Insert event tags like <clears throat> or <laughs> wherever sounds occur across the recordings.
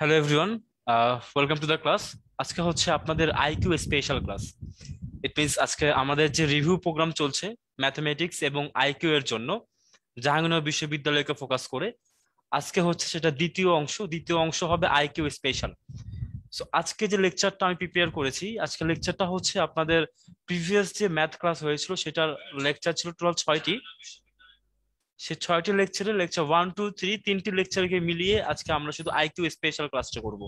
Hello everyone welcome to the class আজকে হচ্ছে আপনাদের IQ special class it means আজকে আমাদের যে রিভিউ প্রোগ্রাম চলছে ম্যাথমেটিক্স এবং আইকিউ এর জন্য জাহাঙ্গীরনগর বিশ্ববিদ্যালয়কে ফোকাস করে আজকে হচ্ছে সেটা দ্বিতীয় অংশ দ্বিতীয় অংশ হবে আইকিউ স্পেশাল সো আজকে যে লেকচারটা আমি প্রিপেয়ার করেছি আজকে লেকচারটা হচ্ছে আপনাদের প্রিভিয়াস যে ম্যাথ ক্লাস হয়েছিল সেটার লেকচার ছিল টোটাল ছয়টি সে ছয়টি লেকচারে লেকচার ওয়ান টু থ্রি তিনটি লেকচারকে মিলিয়ে আজকে আমরা শুধু আইকিউ স্পেশাল ক্লাসটা করব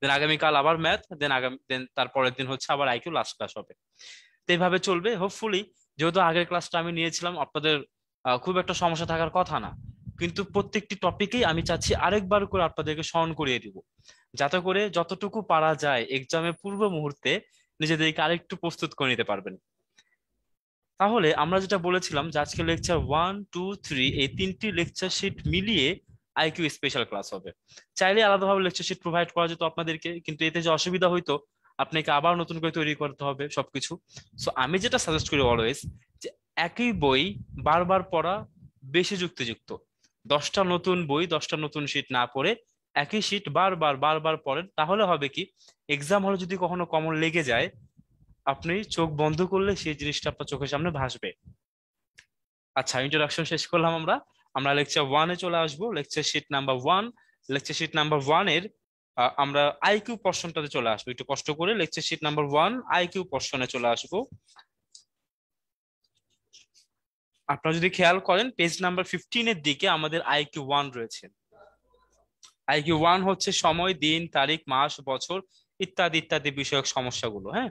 দেন আগামীকাল আবার ম্যাথ দেন আগামী দেন তারপরের দিন হচ্ছে আবার আইকিউ লাস্ট ক্লাস হবে তো এইভাবে চলবে হোপফুলি যেহেতু আগের ক্লাসটা আমি নিয়েছিলাম আপনাদের খুব একটা সমস্যা থাকার কথা না কিন্তু প্রত্যেকটি টপিকেই আমি চাচ্ছি আরেকবার করে আপনাদেরকে স্মরণ করিয়ে দিব যাতে করে যতটুকু পারা যায় এক্সামের পূর্ব মুহূর্তে নিজেদেরকে আরেকটু প্রস্তুত করে নিতে পারবেন তাহলে আমরা যেটা বলেছিলাম যে আজকে লেকচার ওয়ান টু থ্রি এই তিনটি লেকচার শিট মিলিয়ে আইকিউ স্পেশাল ক্লাস হবে চাইলে আলাদাভাবে লেকচার শিট প্রোভাইড করা যেত আপনাদেরকে কিন্তু এতে যে অসুবিধা হইতো আপনাকে আবার নতুন করে তৈরি করতে হবে সবকিছু সো আমি যেটা সাজেস্ট করি অলওয়েজ যে একই বই বারবার পড়া বেশি যুক্তিযুক্ত দশটা নতুন বই দশটা নতুন শিট না পড়ে একই শিট বারবার বারবার পড়েন তাহলে হবে কি এক্সাম হলে যদি কখনো কমন লেগে যায় আপনি চোখ বন্ধ করলে সেই জিনিসটা আপনার চোখের সামনে ভাসবে আচ্ছা ইন্ট্রোডাকশন শেষ করলাম আমরা আমরা লেকচার ওয়ানে চলে আসবো lecture sheet number one lecture sheet number ওয়ানের আমরা আইকিউ পর্শনটাতে চলে আসবো একটু কষ্ট করে lecture sheet number one IQ পর্শনে চলে আসবো আপনারা যদি খেয়াল করেন পেজ নাম্বার ফিফটিনের দিকে আমাদের আইকিউ ওয়ান রয়েছে আইকিউ ওয়ান হচ্ছে সময় দিন তারিখ মাস বছর ইত্যাদি ইত্যাদি বিষয়ক সমস্যাগুলো হ্যাঁ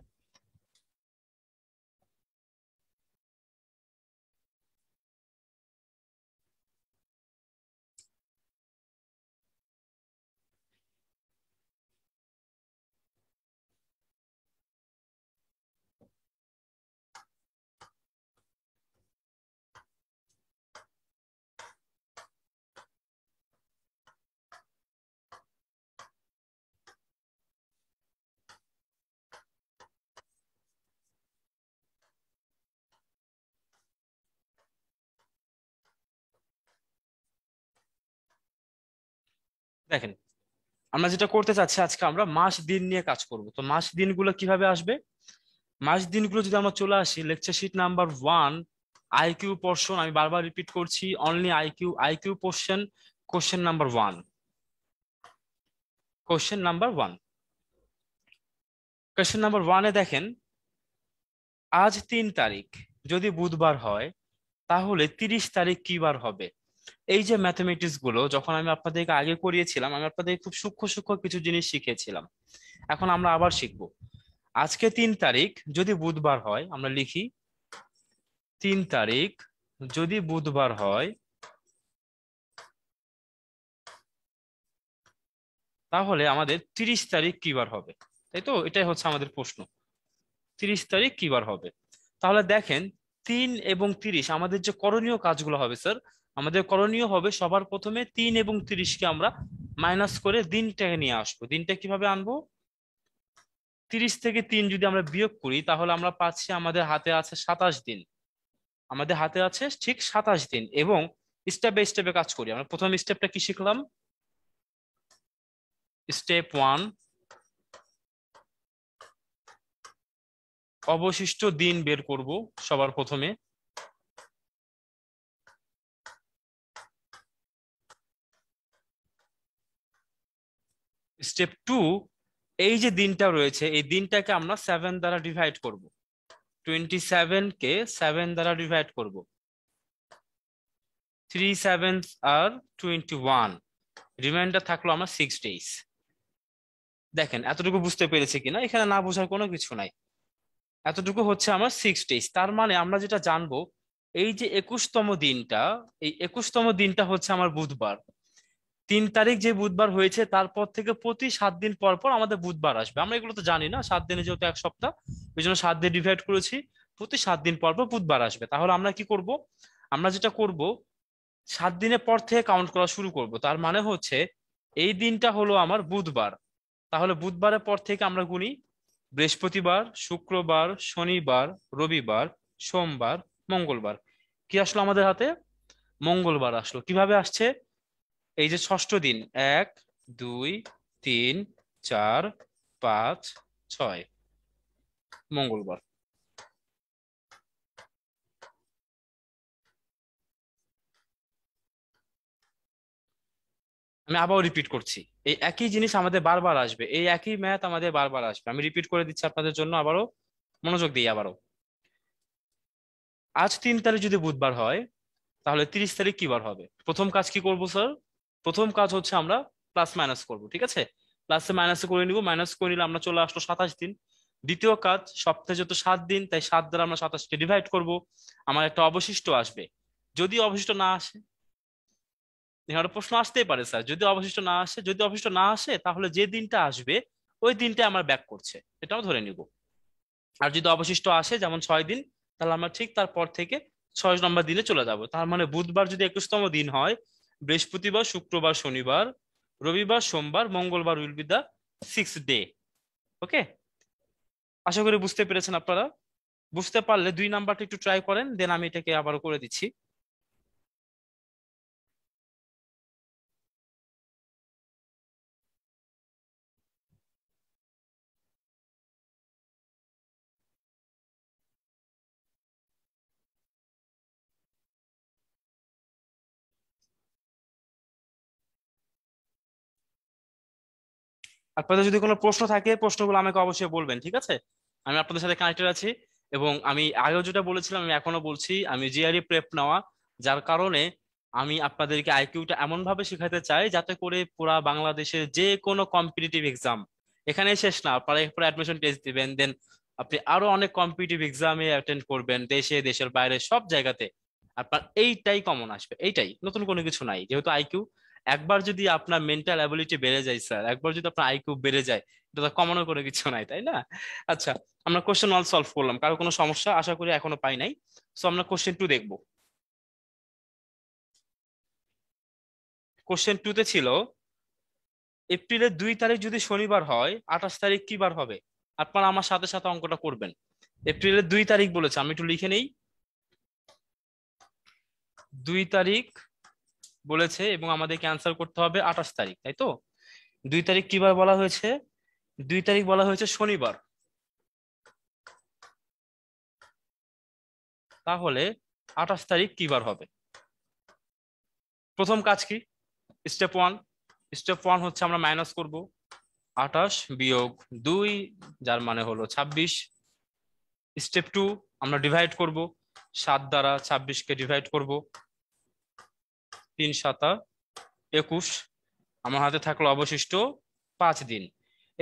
দেখেন আমরা যেটা করতে চাচ্ছি আজকে আমরা মাস দিন নিয়ে কাজ করব তো মাস দিনগুলো কিভাবে আসবে মাস দিনগুলো যদি আমরা চলে আসি lecture sheet number one IQ portion আমি বারবার রিপিট করছি only IQ IQ portion question number one question number one question number ওয়ানে দেখেন আজ তিন তারিখ যদি বুধবার হয় তাহলে তিরিশ তারিখ কি বার হবে এই যে ম্যাথামেটিক্স গুলো যখন আমি আপনাদেরকে আগে করিয়েছিলাম আমি আপনাদের খুব সূক্ষ্ম সূক্ষ্ম কিছু জিনিস শিখেছিলাম এখন আমরা আবার শিখব আজকে তিন তারিখ যদি বুধবার হয় আমরা লিখি তিন তারিখ যদি বুধবার হয় তাহলে আমাদের তিরিশ তারিখ কিবার হবে তাই তো এটাই হচ্ছে আমাদের প্রশ্ন তিরিশ তারিখ কিবার হবে তাহলে দেখেন তিন এবং তিরিশ আমাদের যে করণীয় কাজগুলো হবে স্যার আমাদের করণীয় হবে সবার প্রথমে তিন এবং তিরিশকে আমরা মাইনাস করে দিনটাকে নিয়ে আসবো দিনটা কিভাবে আনবো তিরিশ থেকে তিন যদি আমরা বিয়োগ করি তাহলে আমরা পাচ্ছি আমাদের হাতে আছে সাতাশ দিন আমাদের হাতে আছে ঠিক সাতাশ দিন এবং স্টেপ বাই স্টেপে কাজ করি আমরা প্রথম স্টেপটা কি শিখলাম স্টেপ ওয়ান অবশিষ্ট দিন বের করব সবার প্রথমে স্টেপ টু এই যে দিনটা রয়েছে এই দিনটাকে আমরা সেভেন দ্বারা ডিভাইড করব টোয়েন্টি সেভেন কে সেভেন দ্বারা ডিভাইড করব থ্রি সেভেন আর টোয়েন্টি ওয়ান রিমাইন্ডার থাকলো আমরা সিক্স ডেইস দেখেন এতটুকু বুঝতে পেরেছি কিনা এখানে না বোঝার কোনো কিছু নাই এতটুকু হচ্ছে আমার সিক্স ডেইস তার মানে আমরা যেটা জানবো এই যে একুশতম দিনটা এই একুশতম দিনটা হচ্ছে আমার বুধবার তিন তারিখ যে বুধবার হয়েছে তারপর থেকে প্রতি সাত দিন পর পর আমাদের বুধবার আসবে আমরা এগুলো তো জানি না সাত দিনে যেহেতু এক সপ্তাহ ওই জন্য সাত দিন ডিভাইড করেছি প্রতি সাত দিন পর পর বুধবার আসবে তাহলে আমরা কি করব আমরা যেটা করব সাত দিনের পর থেকে কাউন্ট করা শুরু করব তার মানে হচ্ছে এই দিনটা হলো আমার বুধবার তাহলে বুধবারের পর থেকে আমরা গুনি বৃহস্পতিবার শুক্রবার শনিবার রবিবার সোমবার মঙ্গলবার কি আসলো আমাদের হাতে মঙ্গলবার আসলো কিভাবে আসছে এই যে ষষ্ঠ দিন এক দুই তিন চার পাঁচ ছয় মঙ্গলবার আমি আবার রিপিট করছি এই একই জিনিস আমাদের বারবার আসবে এই একই ম্যাথ আমাদের বারবার আসবে আমি রিপিট করে দিচ্ছি আপনাদের জন্য আবারও মনোযোগ দিই আবারও আজ তিন তারিখ যদি বুধবার হয় তাহলে তিরিশ তারিখ কি বার হবে প্রথম কাজ কি করবো স্যার প্রথম কাজ হচ্ছে আমরা প্লাস মাইনাস করব ঠিক আছে প্লাসে মাইনাসে করে নিব মাইনাস করে নিলে আমরা চলে আসলো সাতাশ দিন দ্বিতীয় কাজ সপ্তাহে যত সাত দিন তাই সাত দ্বারা আমরা সাতাশকে ডিভাইড করব আমার একটা অবশিষ্ট আসবে যদি অবশিষ্ট না আসে এখানে প্রশ্ন আসতেই পারে স্যার যদি অবশিষ্ট না আসে যদি অবশিষ্ট না আসে তাহলে যে দিনটা আসবে ওই দিনটা আমার ব্যাক করছে এটাও ধরে নিব আর যদি অবশিষ্ট আসে যেমন ছয় দিন তাহলে আমরা ঠিক তারপর থেকে ছয় নম্বর দিনে চলে যাব তার মানে বুধবার যদি একুশতম দিন হয় বৃহস্পতিবার শুক্রবার শনিবার রবিবার সোমবার মঙ্গলবার will be the six day okay আশা করি বুঝতে পেরেছেন আপনারা বুঝতে পারলে দুই নাম্বারটা একটু ট্রাই করেন দেন আমি এটাকে আবারও করে দিচ্ছি আপনাদের যদি কোনো প্রশ্ন থাকে প্রশ্নগুলো আমাকে অবশ্যই বলবেন ঠিক আছে আমি আপনাদের সাথে কানেক্টেড আছি এবং আমি আগেও যেটা বলেছিলাম আমি এখনো বলছি আমি জিআরই প্রেপ নেওয়া যার কারণে আমি আপনাদেরকে আইকিউটা এমন ভাবে শেখাতে চাই যাতে করে পুরা বাংলাদেশের যে কোনো কম্পিটিটিভ এক্সাম এখানে শেষ না আপনারা এরপরে অ্যাডমিশন টেস্ট দিবেন দেন আপনি আরো অনেক কম্পিটিটিভ এক্সামে অ্যাটেন্ড করবেন দেশে দেশের বাইরে সব জায়গাতে আপনার এইটাই কমন আসবে এইটাই নতুন কোনো কিছু নাই যেহেতু আইকিউ একবার যদি আপনার মেন্টাল অ্যাবিলিটি বেড়ে যায় স্যার একবার যদি আপনার আইকিউ বেড়ে যায় এটা তো কমানোর কোনো কিছু নাই তাই না আচ্ছা আমরা কোশ্চেন অল সলভ করলাম কারো কোনো সমস্যা আশা করি এখনো পাই নাই সো আমরা কোশ্চেন টু দেখবো কোশ্চেন টুতে ছিল এপ্রিলের দুই তারিখ যদি শনিবার হয় আঠাশ তারিখ কি বার হবে আপনারা আমার সাথে সাথে অঙ্কটা করবেন এপ্রিলের দুই তারিখ বলেছে আমি একটু লিখে নেই দুই তারিখ বলেছে এবং আমাদেরকে অ্যান্সার করতে হবে আঠাশ তারিখ তাই তো দুই তারিখ কিবার বলা হয়েছে দুই তারিখ বলা হয়েছে শনিবার তাহলে আঠাশ তারিখ কিবার হবে প্রথম কাজ কি স্টেপ ওয়ান স্টেপ ওয়ান হচ্ছে আমরা মাইনাস করব আঠাশ বিয়োগ দুই যার মানে হলো ছাব্বিশ স্টেপ টু আমরা ডিভাইড করব সাত দ্বারা ছাব্বিশকে ডিভাইড করব তিন সাতা একুশ আমার হাতে থাকলো অবশিষ্ট পাঁচ দিন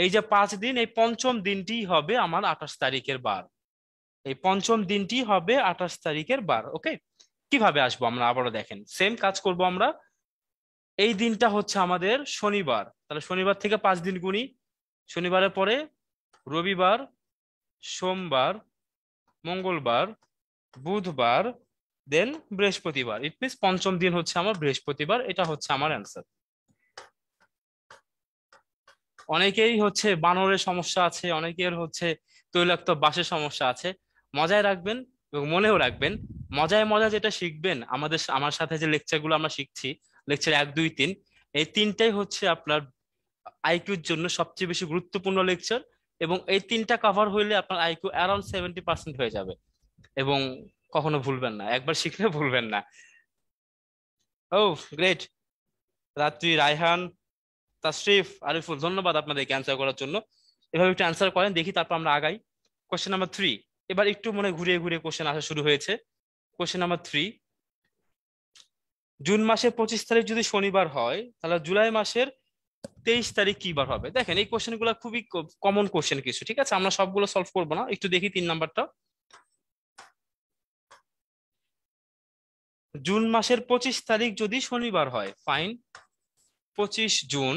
এই যে পাঁচ দিন এই পঞ্চম দিনটি হবে আমার আঠাশ তারিখের বার এই পঞ্চম দিনটি হবে আঠাশ তারিখের বার ওকে কিভাবে আসবো আমরা আবারও দেখেন সেম কাজ করব আমরা এই দিনটা হচ্ছে আমাদের শনিবার তাহলে শনিবার থেকে পাঁচ দিন গুনি শনিবারের পরে রবিবার সোমবার মঙ্গলবার বুধবার দেন বৃহস্পতিবার ইট মিনস পঞ্চম দিন হচ্ছে আমার বৃহস্পতিবার এটা হচ্ছে আমার অ্যান্সার অনেকেই হচ্ছে বানরের সমস্যা আছে অনেকের হচ্ছে তৈলাক্ত বাসের সমস্যা আছে মজায় রাখবেন এবং মনেও রাখবেন মজায় মজা যেটা শিখবেন আমাদের আমার সাথে যে লেকচারগুলো আমরা শিখছি লেকচার এক দুই তিন এই তিনটাই হচ্ছে আপনার আইকিউর জন্য সবচেয়ে বেশি গুরুত্বপূর্ণ লেকচার এবং এই তিনটা কভার হইলে আপনার আইকিউ অ্যারাউন্ড সেভেন্টি পার্সেন্ট হয়ে যাবে এবং কখনো ভুলবেন না একবার শিখলে ভুলবেন না ও গ্রেট রাত্রি রায়হান তাশরিফ আরিফুল ধন্যবাদ আপনাদেরকে অ্যান্সার করার জন্য এভাবে একটু অ্যান্সার করেন দেখি তারপর আমরা আগাই কোয়েশ্চেন নাম্বার থ্রি এবার একটু মনে ঘুরিয়ে ঘুরিয়ে কোশ্চেন আসা শুরু হয়েছে কোশ্চেন নাম্বার থ্রি জুন মাসের পঁচিশ তারিখ যদি শনিবার হয় তাহলে জুলাই মাসের তেইশ তারিখ কি বার হবে দেখেন এই কোশ্চেন গুলা খুবই কমন কোশ্চেন কিছু ঠিক আছে আমরা সবগুলো সলভ করবো না একটু দেখি তিন নাম্বারটা জুন মাসের পঁচিশ তারিখ যদি শনিবার হয় ফাইন পঁচিশ জুন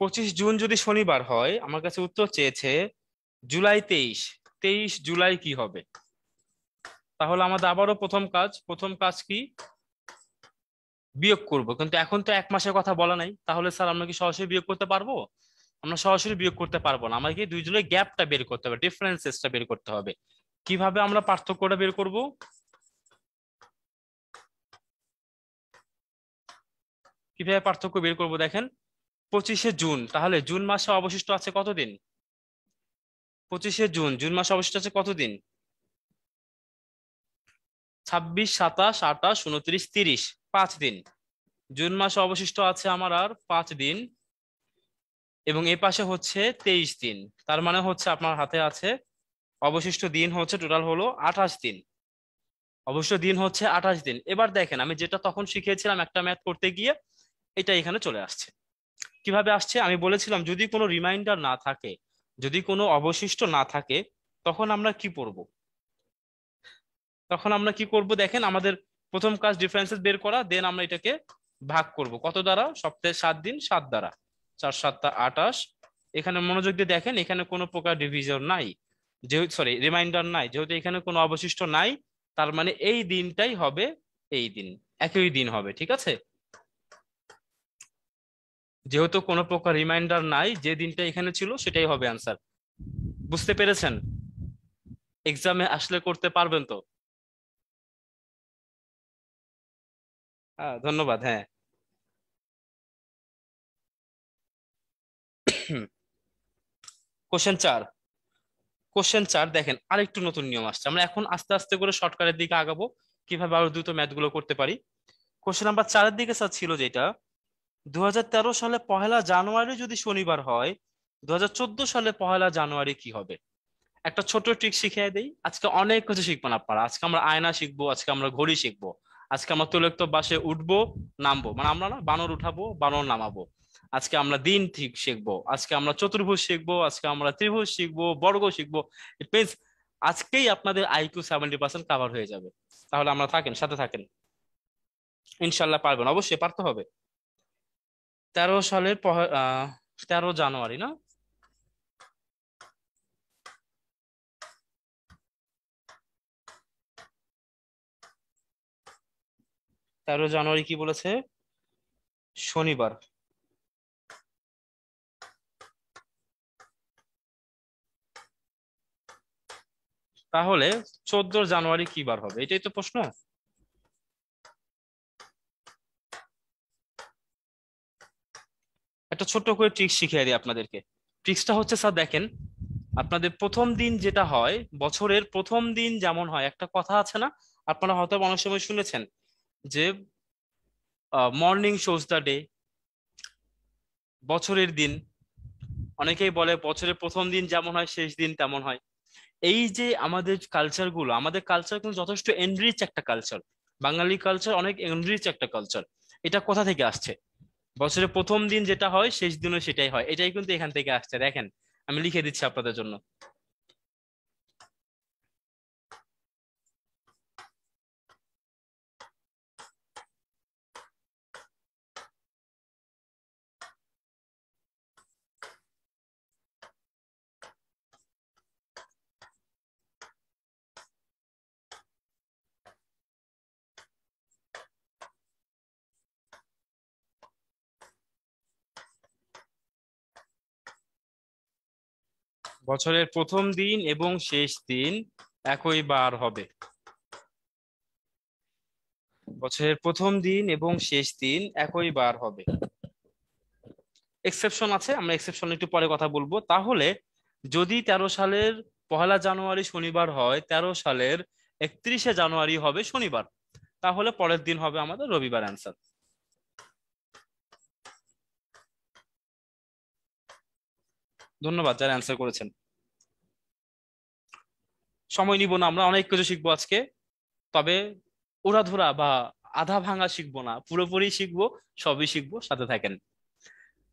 পঁচিশ জুন যদি শনিবার হয় আমার কাছে উত্তর চেয়েছে জুলাই তেইশ তেইশ জুলাই কি হবে তাহলে আমাদের আবারও প্রথম কাজ প্রথম কাজ কি বিয়োগ করব কিন্তু এখন তো এক মাসের কথা বলা নাই তাহলে স্যার আমরা কি সরাসরি বিয়োগ করতে পারবো আমরা সরাসরি বিয়োগ করতে পারবো না আমাকে দুইজনের গ্যাপটা বের করতে হবে ডিফারেন্সেসটা বের করতে হবে কিভাবে আমরা পার্থক্যটা বের করব কিভাবে পার্থক্য বের করব দেখেন পঁচিশে জুন তাহলে জুন মাসে অবশিষ্ট আছে কতদিন পঁচিশে জুন জুন মাসে অবশিষ্ট আছে কতদিন ছাব্বিশ সাতাশ আঠাশ উনত্রিশ তিরিশ পাঁচ দিন জুন মাসে অবশিষ্ট আছে আমার আর পাঁচ দিন এবং এ পাশে হচ্ছে তেইশ দিন তার মানে হচ্ছে আপনার হাতে আছে অবশিষ্ট দিন হচ্ছে টোটাল হলো আঠাশ দিন অবশ্য দিন হচ্ছে আঠাশ দিন এবার দেখেন আমি যেটা তখন শিখেছিলাম একটা ম্যাথ করতে গিয়ে এটা এখানে চলে আসছে কিভাবে আসছে আমি বলেছিলাম যদি কোনো রিমাইন্ডার না থাকে যদি কোনো অবশিষ্ট না থাকে তখন আমরা কি করব। তখন আমরা কি করব দেখেন আমাদের প্রথম কাজ ডিফারেন্সেস বের করা দেন আমরা এটাকে ভাগ করব কত দ্বারা সপ্তাহে সাত দিন সাত দ্বারা চার সাতটা আটাশ এখানে মনোযোগ দিয়ে দেখেন এখানে কোনো প্রকার ডিভিজন নাই যেহেতু সরি রিমাইন্ডার নাই যেহেতু এখানে কোনো অবশিষ্ট নাই তার মানে এই দিনটাই হবে এই দিন একই দিন হবে ঠিক আছে যেহেতু কোনো প্রকার রিমাইন্ডার নাই যে দিনটা এখানে ছিল সেটাই হবে আনসার বুঝতে পেরেছেন এক্সামে আসলে করতে পারবেন তো হ্যাঁ ধন্যবাদ হ্যাঁ কোশ্চেন চার কোশ্চেন চার দেখেন আরেকটু নতুন নিয়ম আসছে আমরা এখন আস্তে আস্তে করে শর্টকাটের দিকে আগাবো কিভাবে আরো দ্রুত ম্যাথগুলো করতে পারি কোশ্চেন নাম্বার চারের দিকে স্যার ছিল যেটা দু সালে পহেলা জানুয়ারি যদি শনিবার হয় দু সালে পহেলা জানুয়ারি কি হবে একটা ছোট ট্রিক শিখিয়ে দেই আজকে অনেক কিছু না পারা আজকে আমরা আয়না শিখবো আজকে আমরা ঘড়ি শিখবো আজকে আমরা তৈলক্ত বাসে উঠবো নামবো মানে আমরা না বানর উঠাবো বানর নামাবো আজকে আমরা দিন ঠিক শিখবো আজকে আমরা চতুর্ভুজ শিখবো আজকে আমরা ত্রিভুজ শিখবো বর্গ শিখবো ইট মিনস আজকেই আপনাদের আইকিউ সেভেন্টি পার্সেন্ট কাভার হয়ে যাবে তাহলে আমরা থাকেন সাথে থাকেন ইনশাল্লাহ পারবেন অবশ্যই পারতে হবে তেরো সালের তেরো জানুয়ারি না তেরো জানুয়ারি কি বলেছে শনিবার তাহলে চোদ্দ জানুয়ারি কি বার হবে এটাই তো প্রশ্ন একটা ছোট করে ট্রিক্স শিখিয়ে দিই আপনাদেরকে ট্রিক্সটা হচ্ছে স্যার দেখেন আপনাদের প্রথম দিন যেটা হয় বছরের প্রথম দিন যেমন হয় একটা কথা আছে না আপনারা হয়তো অনেক সময় শুনেছেন যে মর্নিং শোজ দ্য ডে বছরের দিন অনেকেই বলে বছরের প্রথম দিন যেমন হয় শেষ দিন তেমন হয় এই যে আমাদের কালচার গুলো আমাদের কালচার কিন্তু যথেষ্ট এনরিচ একটা কালচার বাঙালি কালচার অনেক এনরিচ একটা কালচার এটা কোথা থেকে আসছে বছরের প্রথম দিন যেটা হয় শেষ দিনও সেটাই হয় এটাই কিন্তু এখান থেকে আসছে দেখেন আমি লিখে দিচ্ছি আপনাদের জন্য বছরের প্রথম দিন এবং শেষ দিন একই বার হবে বছরের প্রথম দিন এবং শেষ দিন একই বার হবে এক্সেপশন আছে আমরা এক্সেপশন একটু পরে কথা বলবো তাহলে যদি তেরো সালের পহেলা জানুয়ারি শনিবার হয় তেরো সালের একত্রিশে জানুয়ারি হবে শনিবার তাহলে পরের দিন হবে আমাদের রবিবার অ্যান্সার ধন্যবাদ যারা অ্যান্সার করেছেন সময় নিব না আমরা অনেক কিছু শিখবো আজকে তবে ওরাধুরা বা আধা ভাঙা শিখবো না পুরোপুরি শিখবো সবই শিখবো সাথে থাকেন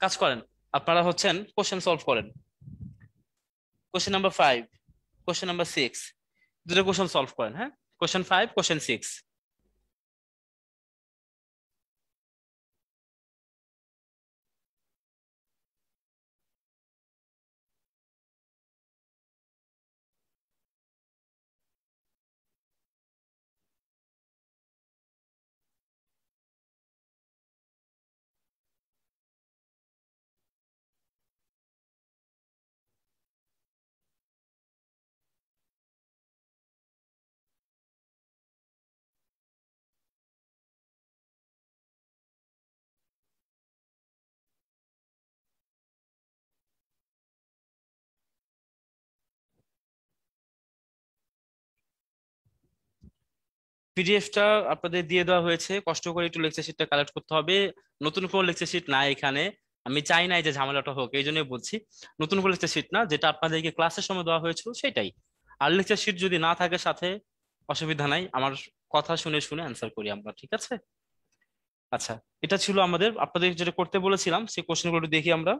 কাজ করেন আপনারা হচ্ছেন কোশ্চেন সলভ করেন question number five question number six দুটো কোশ্চেন সলভ করেন হ্যাঁ কোশ্চেন ফাইভ কোশ্চেন সিক্স পিডিএফটা আপনাদের দিয়ে দেওয়া হয়েছে কষ্ট করে একটু লেকচার শিটটা কালেক্ট করতে হবে নতুন কোনো লেকচার শিট নাই এখানে আমি চাই নাই যে ঝামেলাটা হোক এই জন্যই বলছি নতুন কোনো লেকচার শিট না যেটা আপনাদেরকে ক্লাসের সময় দেওয়া হয়েছিল সেটাই আর লেকচার শিট যদি না থাকে সাথে অসুবিধা নাই আমার কথা শুনে শুনে অ্যান্সার করি আমরা ঠিক আছে আচ্ছা এটা ছিল আমাদের আপনাদের যেটা করতে বলেছিলাম সেই কোশ্চেনগুলো দেখি আমরা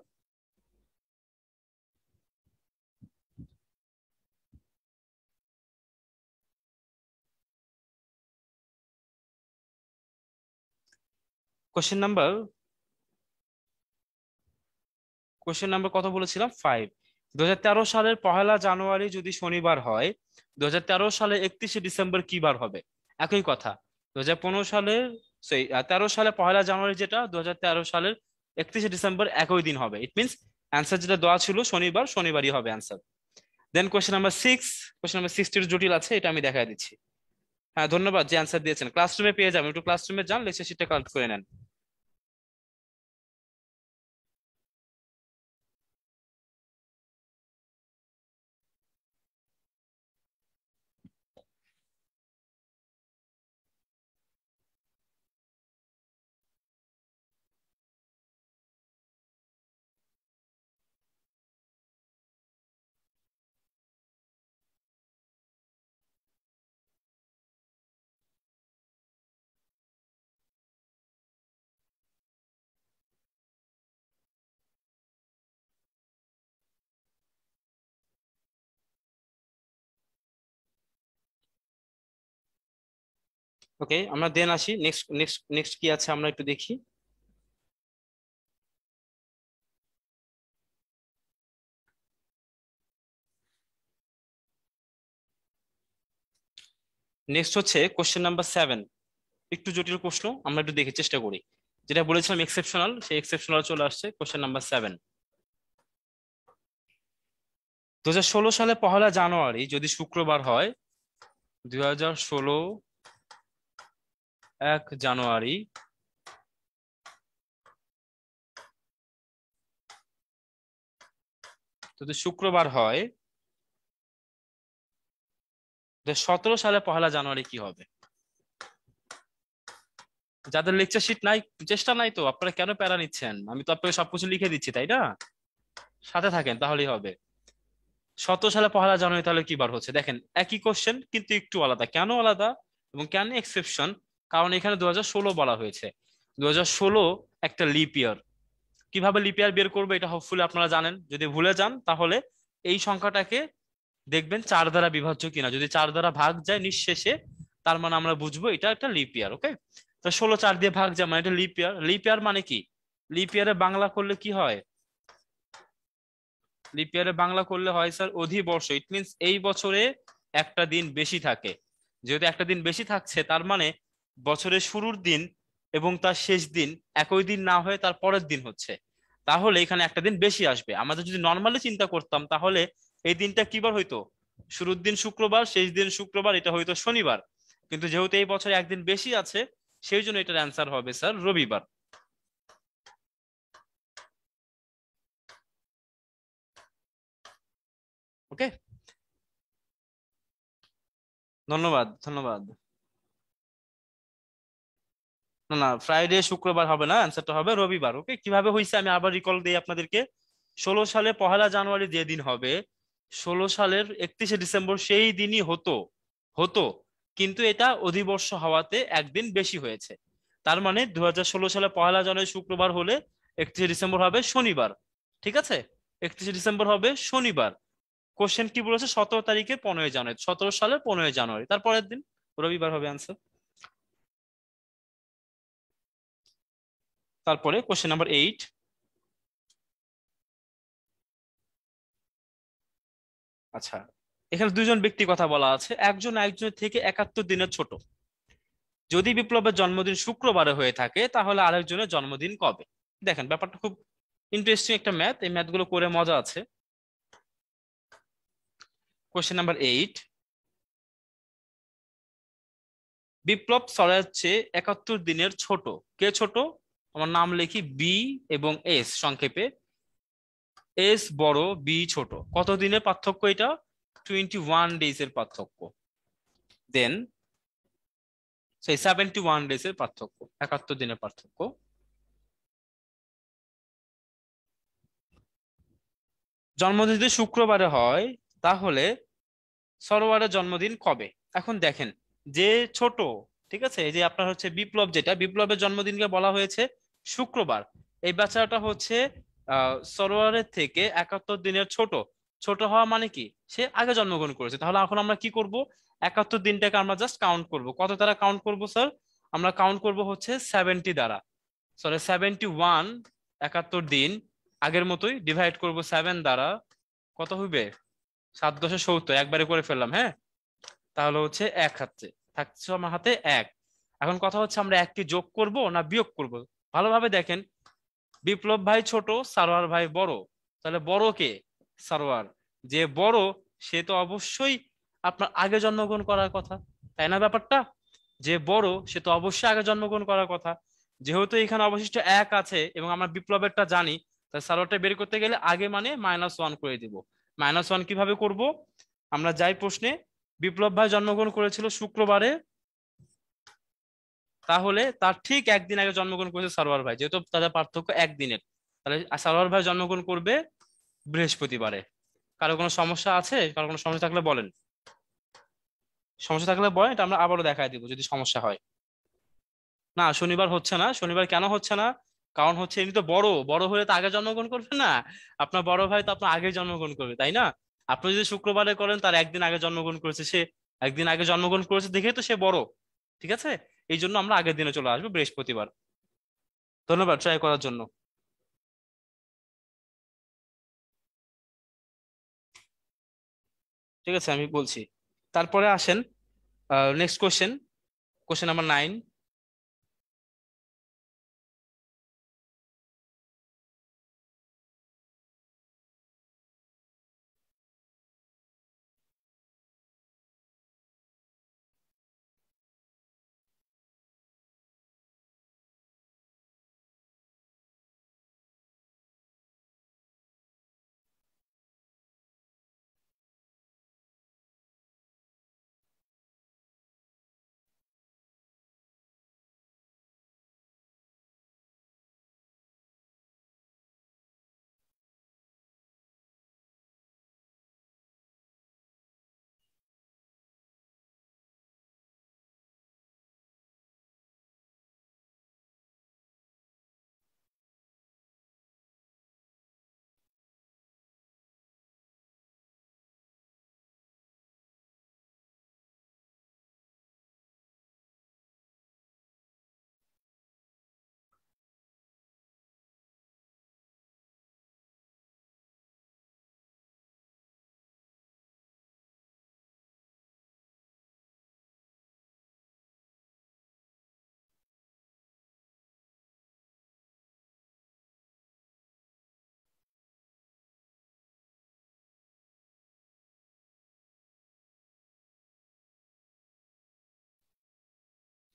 কোশ্চেন নাম্বার কোশ্চেন নাম্বার কত বলেছিলাম ফাইভ দু হাজার সালের পহেলা জানুয়ারি যদি শনিবার হয় দু সালের একত্রিশে ডিসেম্বর কি বার হবে একই কথা দু সালের সরি তেরো সালে পহেলা জানুয়ারি যেটা দু সালের একত্রিশে ডিসেম্বর একই দিন হবে ইট মিনস অ্যান্সার যেটা দেওয়া ছিল শনিবার শনিবারই হবে answer then question number six question number সিক্সটির জটিল আছে এটা আমি দেখাই দিচ্ছি হ্যাঁ ধন্যবাদ যে অ্যান্সার দিয়েছেন ক্লাসরুমে পেয়ে যাবেন একটু ক্লাসরুমে যান লেকচার শিটটা কালেক্ট করে নেন ওকে আমরা দেন আসি নেক্সট নেক্সট নেক্সট কি আছে আমরা একটু দেখি নেক্সট হচ্ছে কোশ্চেন নাম্বার সেভেন একটু জটিল প্রশ্ন আমরা একটু দেখে চেষ্টা করি যেটা বলেছিলাম এক্সেপশনাল সেই এক্সেপশনাল চলে আসছে কোশ্চেন নাম্বার সেভেন দু সালে পহেলা জানুয়ারি যদি শুক্রবার হয় দুই এক জানুয়ারি যদি শুক্রবার হয় সতেরো সালে পহেলা জানুয়ারি কি হবে যাদের লেকচার শিট নাই চেষ্টা নাই তো আপনারা কেন প্যারা নিচ্ছেন আমি তো আপনাকে সবকিছু লিখে দিচ্ছি তাই না সাথে থাকেন তাহলেই হবে শত সালে পহেলা জানুয়ারি তাহলে কি বার হচ্ছে দেখেন একই কোশ্চেন কিন্তু একটু আলাদা কেন আলাদা এবং কেন এক্সেপশন কারণ এখানে দু বলা হয়েছে দু একটা লিপ ইয়ার কিভাবে লিপ ইয়ার বের করবো এটা হোপফুলি আপনারা জানেন যদি ভুলে যান তাহলে এই সংখ্যাটাকে দেখবেন চার দ্বারা বিভাজ্য কিনা যদি চার দ্বারা ভাগ যায় নিঃশেষে তার মানে আমরা বুঝবো এটা একটা লিপ ইয়ার ওকে তো ষোলো চার দিয়ে ভাগ যায় মানে এটা লিপ ইয়ার লিপ ইয়ার মানে কি লিপ ইয়ারে বাংলা করলে কি হয় লিপ ইয়ারে বাংলা করলে হয় স্যার অধিবর্ষ ইট মিনস এই বছরে একটা দিন বেশি থাকে যেহেতু একটা দিন বেশি থাকছে তার মানে বছরের শুরুর দিন এবং তার শেষ দিন একই দিন না হয়ে তার পরের দিন হচ্ছে তাহলে এখানে একটা দিন বেশি আসবে আমাদের যদি নর্মালি চিন্তা করতাম তাহলে এই দিনটা কিবার হইতো শুরুর দিন শুক্রবার শেষ দিন শুক্রবার এটা হইতো শনিবার কিন্তু যেহেতু এই বছরে একদিন বেশি আছে সেই জন্য এটার অ্যান্সার হবে স্যার রবিবার ওকে ধন্যবাদ ধন্যবাদ না না ফ্রাইডে শুক্রবার হবে না অ্যান্সারটা হবে রবিবার ওকে কিভাবে হয়েছে আমি আবার রিকল দিই আপনাদেরকে ষোলো সালে পহেলা জানুয়ারি যে দিন হবে ষোলো সালের একত্রিশে ডিসেম্বর সেই দিনই হতো হতো কিন্তু এটা অধিবর্ষ হওয়াতে একদিন বেশি হয়েছে তার মানে দু হাজার ষোলো সালে পহেলা জানুয়ারি শুক্রবার হলে একত্রিশে ডিসেম্বর হবে শনিবার ঠিক আছে একত্রিশে ডিসেম্বর হবে শনিবার কোশ্চেন কি বলেছে সতেরো তারিখে পনেরোই জানুয়ারি সতেরো সালের পনেরোই জানুয়ারি তারপরের দিন রবিবার হবে অ্যান্সার তারপরে কোয়েশ্চেন নাম্বার এইট আচ্ছা এখানে দুজন ব্যক্তি কথা বলা আছে একজন আরেকজনের থেকে একাত্তর দিনের ছোট যদি বিপ্লবের জন্মদিন শুক্রবারে হয়ে থাকে তাহলে আরেকজনের জন্মদিন কবে দেখেন ব্যাপারটা খুব ইন্টারেস্টিং একটা ম্যাথ এই ম্যাথগুলো করে মজা আছে কোয়েশ্চেন নাম্বার এইট বিপ্লব সরাচ্ছে একাত্তর দিনের ছোট কে ছোট আমার নাম লিখি বি এবং এস সংক্ষেপে এস বড় বি ছোট কত দিনের পার্থক্য এটা টোয়েন্টি ওয়ান ডেজ এর পার্থক্য দেন সেই সেভেন্টি ওয়ান ডেজ এর পার্থক্য একাত্তর দিনের পার্থক্য জন্মদিন যদি শুক্রবারে হয় তাহলে সরোয়ারের জন্মদিন কবে এখন দেখেন যে ছোট ঠিক আছে যে আপনার হচ্ছে বিপ্লব যেটা বিপ্লবের জন্মদিনকে বলা হয়েছে শুক্রবার এই বেচারাটা হচ্ছে সরোয়ারের থেকে একাত্তর দিনের ছোট ছোট হওয়া মানে কি সে আগে জন্মগ্রহণ করেছে তাহলে এখন আমরা কি করব একাত্তর দিনটাকে আমরা জাস্ট কাউন্ট করব কত দ্বারা কাউন্ট করব স্যার আমরা কাউন্ট করব হচ্ছে সেভেন্টি দ্বারা সরি সেভেন্টি ওয়ান একাত্তর দিন আগের মতোই ডিভাইড করব সেভেন দ্বারা কত হইবে সাত দশে সত্তর একবারে করে ফেললাম হ্যাঁ তাহলে হচ্ছে এক হাতে থাকছে আমার হাতে এক এখন কথা হচ্ছে আমরা একটি যোগ করব না বিয়োগ করব ভালোভাবে দেখেন বিপ্লব ভাই ছোট সারোয়ার ভাই বড় তাহলে বড় কে সারোয়ার যে বড় সে তো অবশ্যই আপনার আগে জন্মগ্রহণ করার কথা তাই না ব্যাপারটা যে বড় সে তো অবশ্যই আগে জন্মগ্রহণ করার কথা যেহেতু এখানে অবশিষ্ট এক আছে এবং আমরা বিপ্লবেরটা জানি তাই সারোয়ারটা বের করতে গেলে আগে মানে মাইনাস ওয়ান করে দিব মাইনাস ওয়ান কিভাবে করব আমরা যাই প্রশ্নে বিপ্লব ভাই জন্মগ্রহণ করেছিল শুক্রবারে তাহলে তার ঠিক একদিন আগে জন্মগ্রহণ করেছে সারোয়ার ভাই যেহেতু তাদের পার্থক্য একদিনের তাহলে সারোয়ার ভাই জন্মগ্রহণ করবে বৃহস্পতিবারে কারো কোনো সমস্যা আছে কারো কোনো সমস্যা থাকলে বলেন সমস্যা থাকলে বলেন এটা আমরা আবারও দেখাই দিব যদি সমস্যা হয় না শনিবার হচ্ছে না শনিবার কেন হচ্ছে না কারণ হচ্ছে এমনি তো বড় বড় হলে তো আগে জন্মগ্রহণ করবে না আপনার বড় ভাই তো আপনার আগে জন্মগ্রহণ করবে তাই না আপনি যদি শুক্রবারে করেন তার একদিন আগে জন্মগ্রহণ করেছে সে একদিন আগে জন্মগ্রহণ করেছে দেখে তো সে বড় ঠিক আছে এই জন্য আমরা আগের দিনে চলে আসবো বৃহস্পতিবার ধন্যবাদ ট্রাই করার জন্য ঠিক আছে আমি বলছি তারপরে আসেন next question question number nine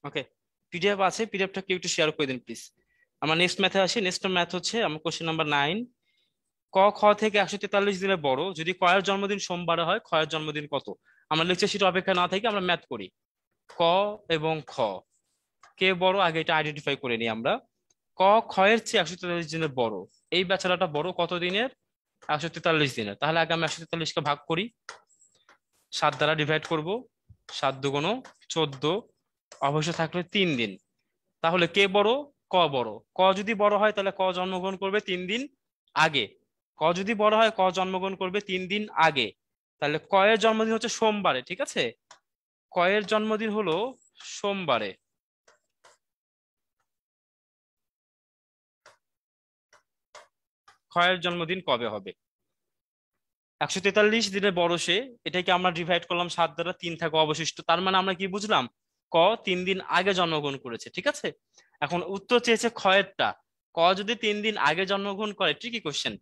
okay PDF আছে পিডিএফটা কেউ একটু শেয়ার করে দিন প্লিজ আমার নেক্সট ম্যাথে আসি নেক্সট ম্যাথ হচ্ছে আমার কোশ্চেন নাম্বার নাইন ক খ থেকে একশো তেতাল্লিশ দিনে বড় যদি কয়ের জন্মদিন সোমবারে হয় খয়ের জন্মদিন কত আমরা লেকচার সেটা অপেক্ষা না থেকে আমরা ম্যাথ করি ক এবং খ কে বড় আগে এটা আইডেন্টিফাই করে নিই আমরা ক খয়ের চেয়ে একশো তেতাল্লিশ দিনের বড় এই বেচারাটা বড় কত দিনের একশো তেতাল্লিশ দিনের তাহলে আগে আমি একশো তেতাল্লিশকে ভাগ করি সাত দ্বারা ডিভাইড করব সাত দুগুণ চোদ্দ অবশ্য থাকলো তিন দিন তাহলে কে বড় ক বড় ক যদি বড় হয় তাহলে ক জন্মগ্রহণ করবে তিন দিন আগে ক যদি বড় হয় ক জন্মগ্রহণ করবে তিন দিন আগে তাহলে কয়ের জন্মদিন হচ্ছে সোমবারে ঠিক আছে কয়ের জন্মদিন হলো সোমবারে কয়ের জন্মদিন কবে হবে একশো তেতাল্লিশ দিনে বড় সে এটাকে আমরা ডিভাইড করলাম সাত দ্বারা তিন থাকে অবশিষ্ট তার মানে আমরা কি বুঝলাম ক তিন দিন আগে জন্মগ্রহণ করেছে ঠিক আছে এখন উত্তর চেয়েছে খয়েরটা ক যদি তিন দিন আগে জন্মগ্রহণ করে ঠিকই কোশ্চেন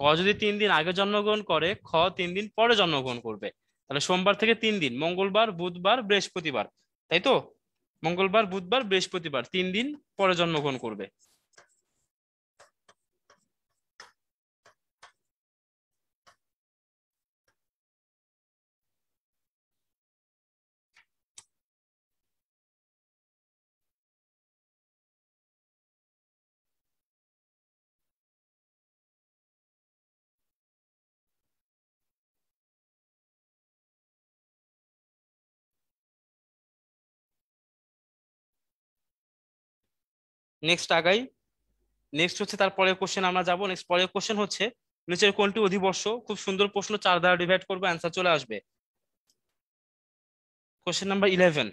ক যদি তিন দিন আগে জন্মগ্রহণ করে খ তিন দিন পরে জন্মগ্রহণ করবে তাহলে সোমবার থেকে তিন দিন মঙ্গলবার বুধবার বৃহস্পতিবার তাই তো মঙ্গলবার বুধবার বৃহস্পতিবার তিন দিন পরে জন্মগ্রহণ করবে নেক্সট আগাই নেক্সট হচ্ছে তার পরের কোশ্চেন আমরা যাবো নেক্সট পরের কোশ্চেন হচ্ছে নিচের কোনটি অধিবর্ষ খুব সুন্দর প্রশ্ন চার দ্বারা ডিভাইড করবো অ্যান্সার চলে আসবে question number eleven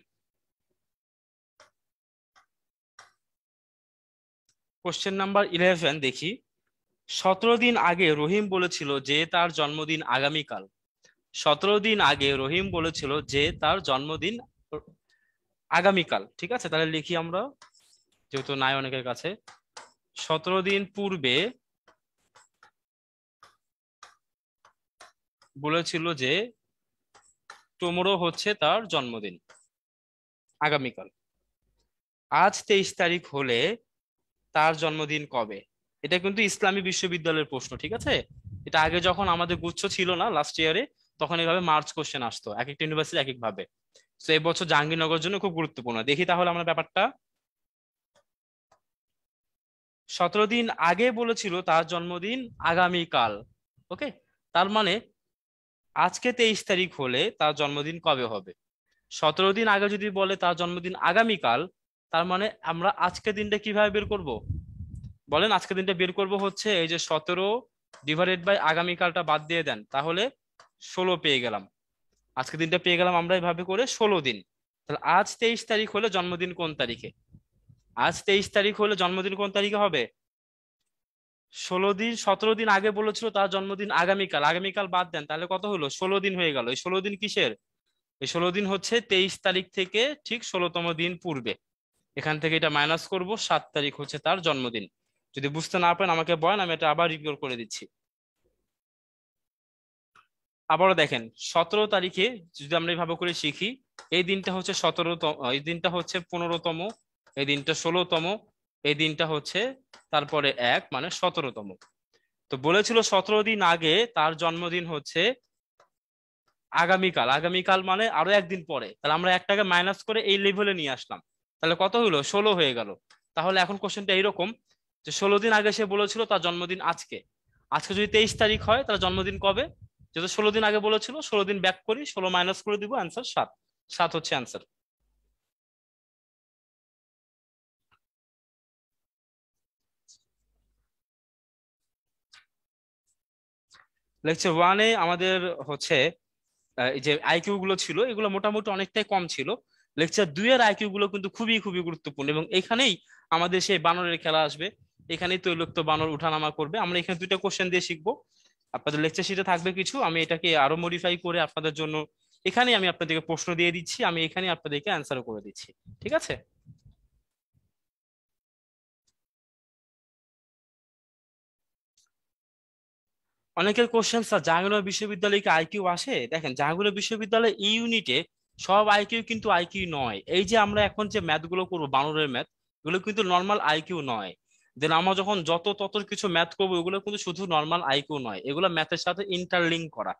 question number eleven দেখি সতেরো দিন আগে রহিম বলেছিল যে তার জন্মদিন আগামীকাল সতেরো দিন আগে রহিম বলেছিল যে তার জন্মদিন আগামীকাল ঠিক আছে তাহলে লিখি আমরা যেহেতু নাই অনেকের কাছে সতেরো দিন পূর্বে বলেছিল যে টোমরো হচ্ছে তার জন্মদিন আগামীকাল আজ তেইশ তারিখ হলে তার জন্মদিন কবে এটা কিন্তু ইসলামী বিশ্ববিদ্যালয়ের প্রশ্ন ঠিক আছে এটা আগে যখন আমাদের গুচ্ছ ছিল না লাস্ট ইয়ারে তখন এভাবে মার্চ কোশ্চেন আসতো এক একটা ইউনিভার্সিটি এক একভাবে তো এই বছর জাহাঙ্গীরনগর জন্য খুব গুরুত্বপূর্ণ দেখি তাহলে আমরা ব্যাপারটা সতেরো দিন আগে বলেছিল তার জন্মদিন আগামীকাল ওকে তার মানে আজকে তেইশ তারিখ হলে তার জন্মদিন কবে হবে সতেরো দিন আগে যদি বলে তার জন্মদিন আগামীকাল তার মানে আমরা আজকে দিনটা কিভাবে বের করব বলেন আজকে দিনটা বের করব হচ্ছে এই যে সতেরো ডিভাইডেড বাই আগামীকালটা বাদ দিয়ে দেন তাহলে ষোলো পেয়ে গেলাম আজকে দিনটা পেয়ে গেলাম আমরা এভাবে করে ষোলো দিন তাহলে আজ তেইশ তারিখ হলে জন্মদিন কোন তারিখে আজ তেইশ তারিখ হলে জন্মদিন কোন তারিখে হবে ষোলো দিন সতেরো দিন আগে বলেছিল তার জন্মদিন আগামীকাল আগামীকাল বাদ দেন তাহলে কত হলো ষোলো দিন হয়ে গেল এই ষোলো দিন কিসের এই ষোলো দিন হচ্ছে তেইশ তারিখ থেকে ঠিক ষোলোতম দিন পূর্বে এখান থেকে এটা মাইনাস করব সাত তারিখ হচ্ছে তার জন্মদিন যদি বুঝতে না পারেন আমাকে বলেন আমি এটা আবার রিপিওর করে দিচ্ছি আবারও দেখেন সতেরো তারিখে যদি আমরা এইভাবে করে শিখি এই দিনটা হচ্ছে সতেরো এই দিনটা হচ্ছে পনেরোতম এই দিনটা ষোলোতম এই দিনটা হচ্ছে তারপরে এক মানে সতেরোতম তো বলেছিল সতেরো দিন আগে তার জন্মদিন হচ্ছে আগামীকাল আগামীকাল মানে আরো একদিন পরে তাহলে আমরা একটাকে মাইনাস করে এই লেভেলে নিয়ে আসলাম তাহলে কত হলো ষোলো হয়ে গেল তাহলে এখন কোশ্চেনটা এইরকম যে ষোলো দিন আগে সে বলেছিল তার জন্মদিন আজকে আজকে যদি তেইশ তারিখ হয় তার জন্মদিন কবে যেহেতু ষোলো দিন আগে বলেছিল ষোলো দিন ব্যাক করি ষোলো মাইনাস করে দিব অ্যান্সার সাত সাত হচ্ছে অ্যান্সার লেকচার ওয়ানে আমাদের হচ্ছে যে আইকিউ গুলো ছিল এগুলো মোটামুটি অনেকটাই কম ছিল লেকচার দুইয়ের আইকিউ গুলো কিন্তু খুবই খুবই গুরুত্বপূর্ণ এবং এখানেই আমাদের সেই বানরের খেলা আসবে এখানেই তৈলক্ত বানর উঠানামা করবে আমরা এখানে দুইটা কোশ্চেন দিয়ে শিখবো আপনাদের লেকচার শিটে থাকবে কিছু আমি এটাকে আরো মডিফাই করে আপনাদের জন্য এখানে আমি আপনাদেরকে প্রশ্ন দিয়ে দিচ্ছি আমি এখানে আপনাদেরকে অ্যান্সারও করে দিচ্ছি ঠিক আছে অনেকের কোশ্চেন স্যার জাহাঙ্গীরনগর বিশ্ববিদ্যালয় কি আইকিউ আসে দেখেন জাহাঙ্গীরনগর বিশ্ববিদ্যালয় এই ইউনিটে সব আইকিউ কিন্তু আইকিউ নয় এই যে আমরা এখন যে ম্যাথগুলো করবো বানরের ম্যাথ এগুলো কিন্তু নর্মাল আইকিউ নয় দেন আমরা যখন যত তত কিছু ম্যাথ করবো এগুলো কিন্তু শুধু নর্মাল আইকিউ নয় এগুলো ম্যাথের সাথে ইন্টারলিঙ্ক করা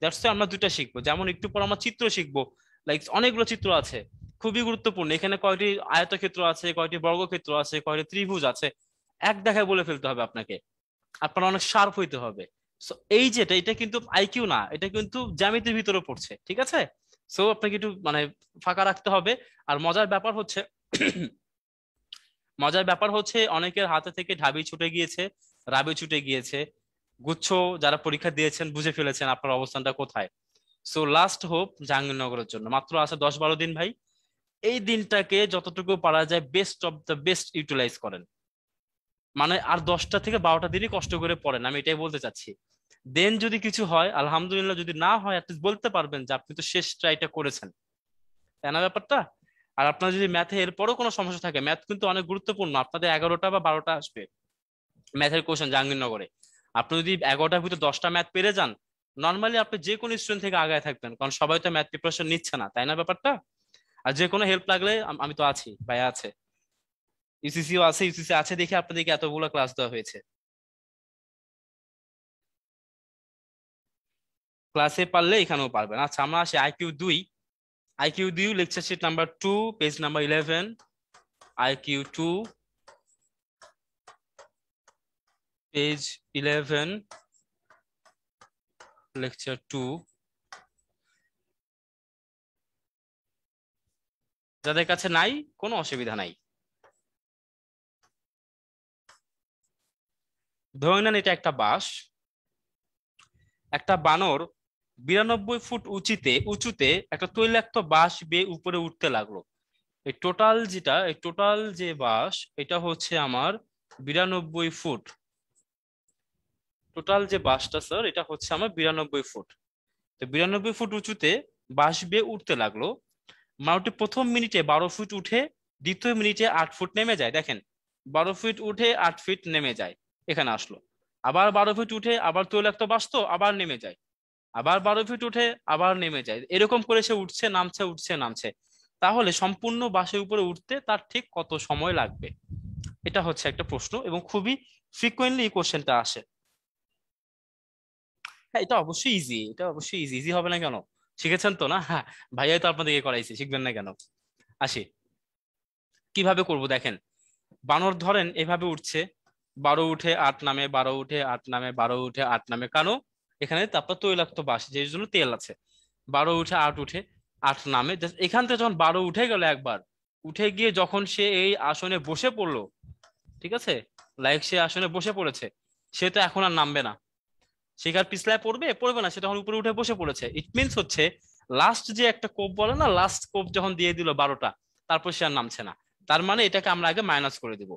দ্যাটস আমরা দুটা শিখবো যেমন একটু পর আমরা চিত্র শিখবো লাইক অনেকগুলো চিত্র আছে খুবই গুরুত্বপূর্ণ এখানে কয়টি আয়তক্ষেত্র আছে কয়টি বর্গক্ষেত্র আছে কয়টি ত্রিভুজ আছে এক দেখায় বলে ফেলতে হবে আপনাকে আপনার অনেক শার্প হইতে হবে এই যেটা এটা কিন্তু আইকিউ না এটা কিন্তু জ্যামিতির ভিতরে পড়ছে ঠিক আছে সো আপনাকে একটু মানে ফাঁকা রাখতে হবে আর মজার ব্যাপার হচ্ছে মজার ব্যাপার হচ্ছে অনেকের হাতে থেকে ঢাবি ছুটে গিয়েছে রাবি ছুটে গিয়েছে গুচ্ছ যারা পরীক্ষা দিয়েছেন বুঝে ফেলেছেন আপনার অবস্থানটা কোথায় সো লাস্ট হোপ জাহাঙ্গীরনগরের জন্য মাত্র আছে দশ বারো দিন ভাই এই দিনটাকে যতটুকু পারা যায় best of the best utilise করেন মানে আর দশটা থেকে বারোটা দিনই কষ্ট করে পড়েন আমি এটাই বলতে চাচ্ছি দেন যদি কিছু হয় আলহামদুলিল্লাহ যদি না হয় অ্যাটলিস্ট বলতে পারবেন যে আপনি তো শেষ ট্রাইটা করেছেন তাই না ব্যাপারটা আর আপনার যদি ম্যাথে এরপরও কোনো সমস্যা থাকে ম্যাথ কিন্তু অনেক গুরুত্বপূর্ণ আপনাদের এগারোটা বা বারোটা আসবে ম্যাথের কোশ্চেন জাহাঙ্গীরনগরে আপনি যদি এগারোটার ভিতরে দশটা ম্যাথ পেরে যান নর্মালি আপনি যে কোনো স্টুডেন্ট থেকে আগায় থাকবেন কারণ সবাই তো ম্যাথ প্রিপারেশন নিচ্ছে না তাই না ব্যাপারটা আর যে কোনো হেল্প লাগলে আমি তো আছি ভাইয়া আছে ইউসিসিও আছে ইউসিসি আছে দেখে আপনাদেরকে এতগুলো ক্লাস দেওয়া হয়েছে ক্লাসে পারলে এখানেও পারবেন আচ্ছা আমরা আসি আইকিউ দুই আইকিউ দুই lecture sheet number two page number eleven IQ two page eleven lecture two যাদের কাছে নাই কোনো অসুবিধা নাই ধরে নেন এটা একটা বাস একটা বানর বিরানব্বই ফুট উঁচিতে উঁচুতে একটা তৈলাক্ত বাঁশ বেয়ে উপরে উঠতে লাগলো এই টোটাল যেটা এই টোটাল যে বাঁশ এটা হচ্ছে আমার বিরানব্বই ফুট টোটাল যে বাঁশটা স্যার এটা হচ্ছে আমার বিরানব্বই ফুট তো বিরানব্বই ফুট উঁচুতে বাঁশ বেয়ে উঠতে লাগলো মাউন্টে প্রথম মিনিটে বারো ফুট উঠে দ্বিতীয় মিনিটে আট ফুট নেমে যায় দেখেন বারো ফুট উঠে আট ফিট নেমে যায় এখানে আসলো আবার বারো ফিট উঠে আবার তৈলাক্ত বাস তো আবার নেমে যায় আবার বারো ফিট উঠে আবার নেমে যায় এরকম করে সে উঠছে নামছে উঠছে নামছে তাহলে সম্পূর্ণ বাসের উপরে উঠতে তার ঠিক কত সময় লাগবে এটা হচ্ছে একটা প্রশ্ন এবং খুবই ফ্রিকুয়েন্টলি এই কোয়েশ্চেনটা আসে হ্যাঁ এটা অবশ্যই ইজি এটা অবশ্যই ইজি ইজি হবে না কেন শিখেছেন তো না হ্যাঁ ভাইয়াই তো আপনাদেরকে করাইছি শিখবেন না কেন আসি কিভাবে করব দেখেন বানর ধরেন এভাবে উঠছে বারো উঠে আট নামে বারো উঠে আট নামে বারো উঠে আট নামে কেন এখানে তারপর তৈলাক্ত বাস যে জন্য তেল আছে বারো উঠে আট উঠে আট নামে এখান থেকে যখন বারো উঠে গেল একবার উঠে গিয়ে যখন সে এই আসনে বসে পড়লো ঠিক আছে লাইক সে আসনে বসে পড়েছে সে তো এখন আর নামবে না সে আর পিছলায় পড়বে পড়বে না সে তখন উপরে উঠে বসে পড়েছে ইট মিনস হচ্ছে লাস্ট যে একটা কোপ বলে না লাস্ট কোপ যখন দিয়ে দিল বারোটা তারপর সে আর নামছে না তার মানে এটাকে আমরা আগে মাইনাস করে দিব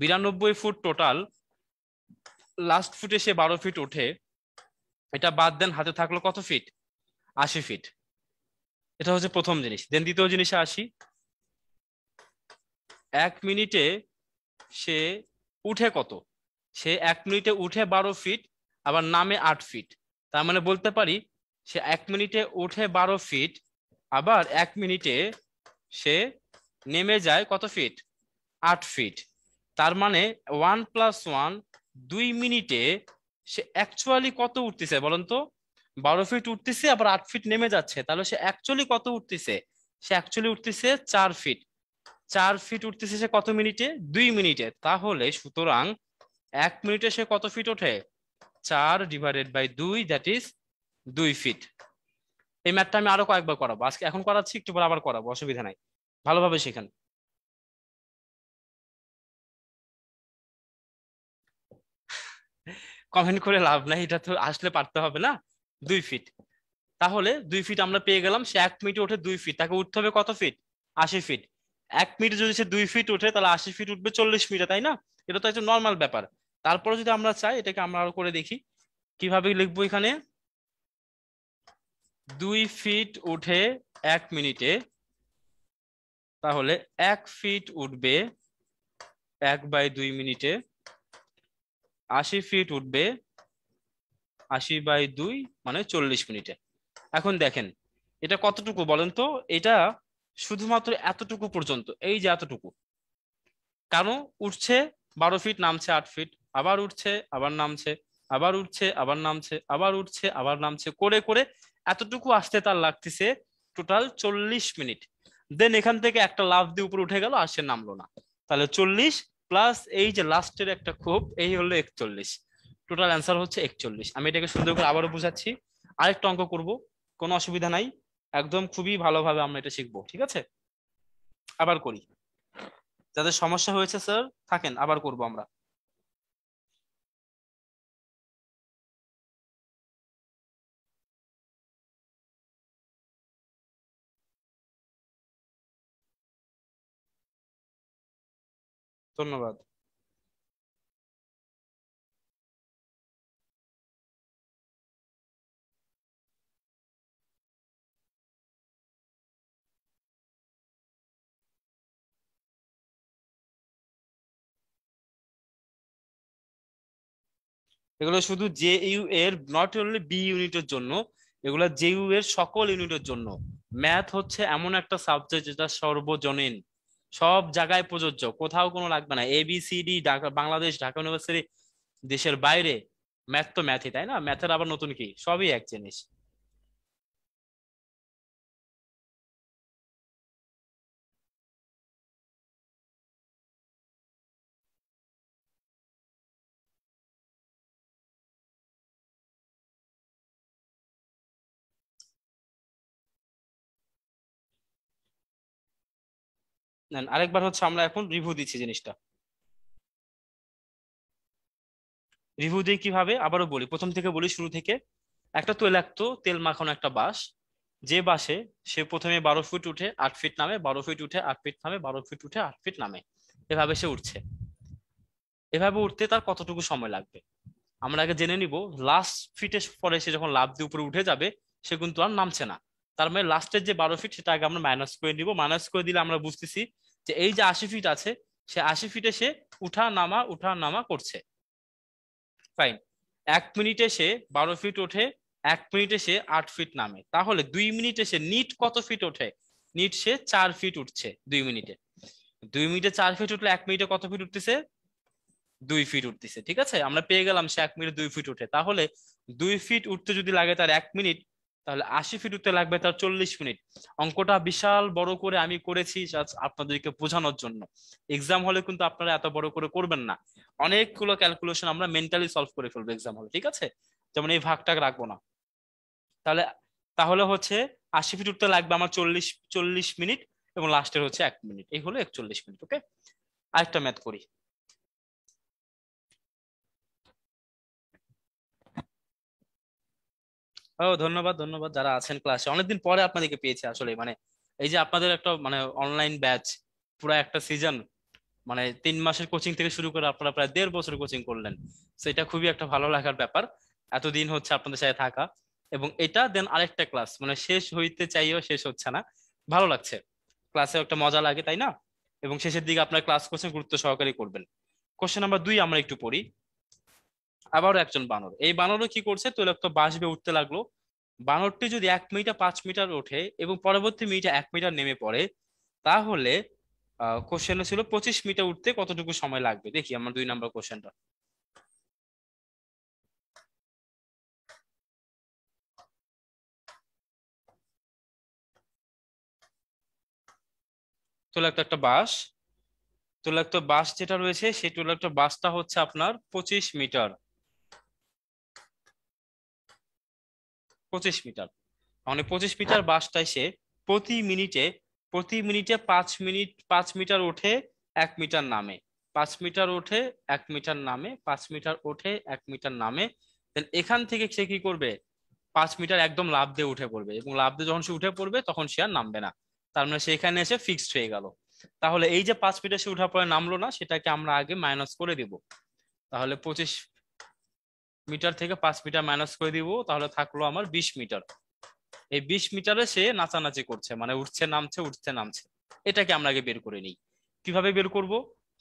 বিরানব্বই ফুট টোটাল লাস্ট ফুটে সে বারো ফিট ওঠে এটা বাদ দেন হাতে থাকলো কত ফিট আশি ফিট এটা হচ্ছে প্রথম জিনিস দেন দ্বিতীয় জিনিসে আসি এক মিনিটে সে উঠে কত সে এক মিনিটে উঠে বারো ফিট আবার নামে আট ফিট তার মানে বলতে পারি সে এক মিনিটে উঠে বারো ফিট আবার এক মিনিটে সে নেমে যায় কত ফিট আট ফিট তার মানে ওয়ান প্লাস ওয়ান দুই মিনিটে সে অ্যাকচুয়ালি কত উঠতেছে বলেন তো বারো ফিট উঠতেছে আবার আট ফিট নেমে যাচ্ছে তাহলে সে অ্যাকচুয়ালি কত উঠতেছে সে অ্যাকচুয়ালি উঠতেছে চার ফিট চার ফিট উঠতেছে সে কত মিনিটে দুই মিনিটে তাহলে সুতরাং এক মিনিটে সে কত ফিট ওঠে চার ডিভাইডেড বাই দুই দ্যাট ইজ দুই ফিট এই ম্যাথটা আমি আরো কয়েকবার করাবো আজকে এখন করাচ্ছি একটু পর আবার করাবো অসুবিধা নাই ভালোভাবে শেখান কমেন্ট করে লাভ নাই এটা তো আসলে পারতে হবে না দুই ফিট তাহলে দুই ফিট আমরা পেয়ে গেলাম সে এক মিনিটে ওঠে দুই ফিট তাকে উঠতে হবে কত ফিট আশি ফিট এক মিনিটে যদি সে দুই ফিট ওঠে তাহলে আশি ফিট উঠবে চল্লিশ মিটার তাই না এটা তো একটা নর্মাল ব্যাপার তারপরে যদি আমরা চাই এটাকে আমরা আরো করে দেখি কিভাবে লিখবো এখানে দুই ফিট উঠে এক মিনিটে তাহলে এক ফিট উঠবে এক বাই দুই মিনিটে আশি ফিট উঠবে আশি বাই দুই মানে চল্লিশ মিনিটে এখন দেখেন এটা কতটুকু বলেন তো এটা শুধুমাত্র এতটুকু পর্যন্ত এই যে এতটুকু কেন উঠছে বারো ফিট নামছে আট ফিট আবার উঠছে আবার নামছে আবার উঠছে আবার নামছে আবার উঠছে আবার নামছে করে করে এতটুকু আসতে তার লাগতেছে টোটাল চল্লিশ মিনিট দেন এখান থেকে একটা লাভ দিয়ে উপরে উঠে গেল আর সে নামলো না তাহলে চল্লিশ প্লাস এই যে লাস্টের একটা খুব এই হলো একচল্লিশ টোটাল অ্যান্সার হচ্ছে একচল্লিশ আমি এটাকে সুন্দর করে আবারও বুঝাচ্ছি আরেকটা অঙ্ক করব কোনো অসুবিধা নাই একদম খুবই ভালোভাবে আমরা এটা শিখবো ঠিক আছে আবার করি যাদের সমস্যা হয়েছে স্যার থাকেন আবার করব আমরা ধন্যবাদ এগুলো শুধু জে ইউ এর নট অনলি বি ইউনিটের জন্য এগুলো জে ইউ এর সকল ইউনিটের জন্য ম্যাথ হচ্ছে এমন একটা সাবজেক্ট যেটা সর্বজনীন সব জায়গায় প্রযোজ্য কোথাও কোনো লাগবে না এবিসিডি ঢাকা বাংলাদেশ ঢাকা ইউনিভার্সিটি দেশের বাইরে ম্যাথ তো ম্যাথই তাই না ম্যাথের আবার নতুন কি সবই এক জিনিস নেন আরেকবার হচ্ছে আমরা এখন রিভিউ দিচ্ছি জিনিসটা রিভিউ দিয়ে কিভাবে আবারও বলি প্রথম থেকে বলি শুরু থেকে একটা তৈলাক্ত তেল মাখানো একটা বাস যে বাসে সে প্রথমে বারো ফিট উঠে আট ফিট নামে বারো ফিট উঠে আট ফিট নামে বারো ফিট উঠে আট ফিট নামে এভাবে সে উঠছে এভাবে উঠতে তার কতটুকু সময় লাগবে আমরা আগে জেনে নিব লাস্ট ফিটে পরে সে যখন লাভ দিয়ে উপরে উঠে যাবে সে কিন্তু আর নামছে না তার মানে লাস্টের যে বারো ফিট সেটা আগে আমরা মাইনাস করে নিব মাইনাস করে দিলে আমরা বুঝতেছি যে এই যে আশি ফিট আছে সে আশি ফিটে সে উঠা নামা উঠা নামা করছে ফাইন এক মিনিটে সে বারো ফিট ওঠে এক মিনিটে সে আট ফিট নামে তাহলে দুই মিনিটে সে নিট কত ফিট ওঠে নিট সে চার ফিট উঠছে দুই মিনিটে দুই মিনিটে চার ফিট উঠলে এক মিনিটে কত ফিট উঠতেছে দুই ফিট উঠতেছে ঠিক আছে আমরা পেয়ে গেলাম সে এক মিনিটে দুই ফিট উঠে তাহলে দুই ফিট উঠতে যদি লাগে তার এক মিনিট তাহলে আশি ফিট উঠতে লাগবে তার চল্লিশ মিনিট অঙ্কটা বিশাল বড় করে আমি করেছি আপনাদেরকে বোঝানোর জন্য এক্সাম হলে কিন্তু আপনারা এত বড় করে করবেন না অনেকগুলো ক্যালকুলেশন আমরা মেন্টালি সলভ করে ফেলবো এক্সাম হলে ঠিক আছে যেমন এই ভাগটা রাখবো না তাহলে তাহলে হচ্ছে আশি ফিট উঠতে লাগবে আমার চল্লিশ চল্লিশ মিনিট এবং লাস্টের হচ্ছে এক মিনিট এই হলো একচল্লিশ মিনিট ওকে আরেকটা ম্যাথ করি ও ধন্যবাদ ধন্যবাদ যারা আছেন ক্লাসে অনেকদিন পরে আপনাদেরকে পেয়েছি আসলে মানে এই যে আপনাদের একটা মানে অনলাইন ব্যাচ পুরো একটা সিজন মানে তিন মাসের কোচিং থেকে শুরু করে আপনারা প্রায় দেড় বছর কোচিং করলেন সেটা খুবই একটা ভালো লাগার ব্যাপার এতদিন হচ্ছে আপনাদের সাথে থাকা এবং এটা দেন আরেকটা ক্লাস মানে শেষ হইতে চাইও শেষ হচ্ছে না ভালো লাগছে ক্লাসে একটা মজা লাগে তাই না এবং শেষের দিকে আপনার ক্লাস কোচিং গুরুত্ব সহকারে করবেন কোশ্চেন নাম্বার দুই আমরা একটু পড়ি আবারও একজন বানর এই বানরও কি করছে তৈলাক্ত বাঁশ বে উঠতে লাগলো বানরটি যদি এক মিটার পাঁচ মিটার ওঠে এবং পরবর্তী মিটার এক মিটার নেমে পড়ে তাহলে কোশ্চেন ছিল পঁচিশ মিটার উঠতে কতটুকু সময় লাগবে দেখি আমার দুই নম্বর কোশ্চেনটা তৈলাক্ত একটা বাস তৈলাক্ত বাস যেটা রয়েছে সেই তৈলাক্ত বাসটা হচ্ছে আপনার পঁচিশ মিটার পঁচিশ মিটার মানে পঁচিশ মিটার হ্যাঁ। বাসটাই সে প্রতি মিনিটে প্রতি মিনিটে পাঁচ মিনিট পাঁচ মিটার ওঠে এক মিটার নামে পাঁচ মিটার ওঠে এক মিটার নামে পাঁচ মিটার ওঠে এক মিটার নামে এখান থেকে সে কি করবে পাঁচ মিটার একদম লাভ দিয়ে উঠে পড়বে এবং লাভ দিয়ে যখন সে উঠে পড়বে তখন সে আর নামবে না তার মানে সেখানে এসে ফিক্সড হয়ে গেল তাহলে এই যে পাঁচ মিটার সে উঠার পরে নামলো না সেটাকে আমরা আগে মাইনাস করে দিব তাহলে পঁচিশ মিটার থেকে পাঁচ মিটার মাইনাস করে দিব তাহলে থাকলো আমার বিশ মিটার এই বিশ মিটারে সে নাচানাচি করছে মানে উঠছে নামছে উঠছে নামছে এটাকে আমরা আগে বের করে নিই কিভাবে বের করব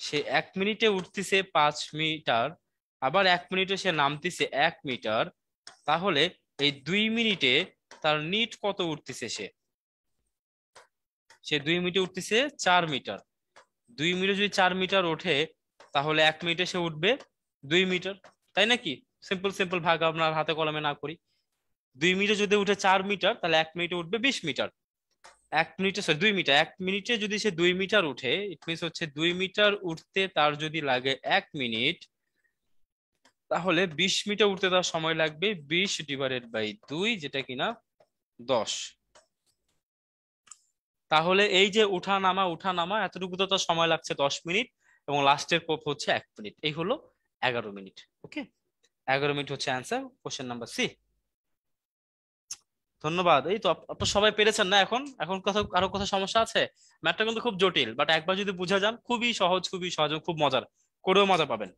সে এক মিনিটে উঠতেছে পাঁচ মিটার আবার এক মিনিটে সে নামতেছে এক মিটার তাহলে এই দুই মিনিটে তার নিট কত উঠতেছে সে সে দুই মিনিটে উঠতেছে চার মিটার দুই মিনিটে যদি চার মিটার ওঠে তাহলে এক মিনিটে সে উঠবে দুই মিটার তাই নাকি সিম্পল সিম্পল ভাগ আপনার হাতে কলমে না করি দুই মিনিটে যদি উঠে চার মিটার তাহলে এক মিনিটে উঠবে বিশ মিটার এক মিনিটে সরি দুই মিটার এক মিনিটে যদি সে দুই মিটার উঠে ইটমিন্স হচ্ছে দুই মিটার উঠতে তার যদি লাগে এক মিনিট তাহলে বিশ মিটার উঠতে তার সময় লাগবে বিশ ডিভাইডেড বাই দুই যেটা কিনা দশ তাহলে এই যে উঠা নামা উঠা নামা এতটুকু তো তার সময় লাগছে দশ মিনিট এবং লাস্টের পপ হচ্ছে এক মিনিট এই হলো এগারো মিনিট ওকে এগারো মিনিট হচ্ছে অ্যান্সার কোশ্চেন নাম্বার সি ধন্যবাদ এই তো আপনার সবাই পেরেছেন না এখন এখন কোথাও আরো কথা সমস্যা আছে ম্যাথটা কিন্তু খুব জটিল বাট একবার যদি বুঝা যান খুবই সহজ খুবই সহজ খুব মজার করেও মজা পাবেন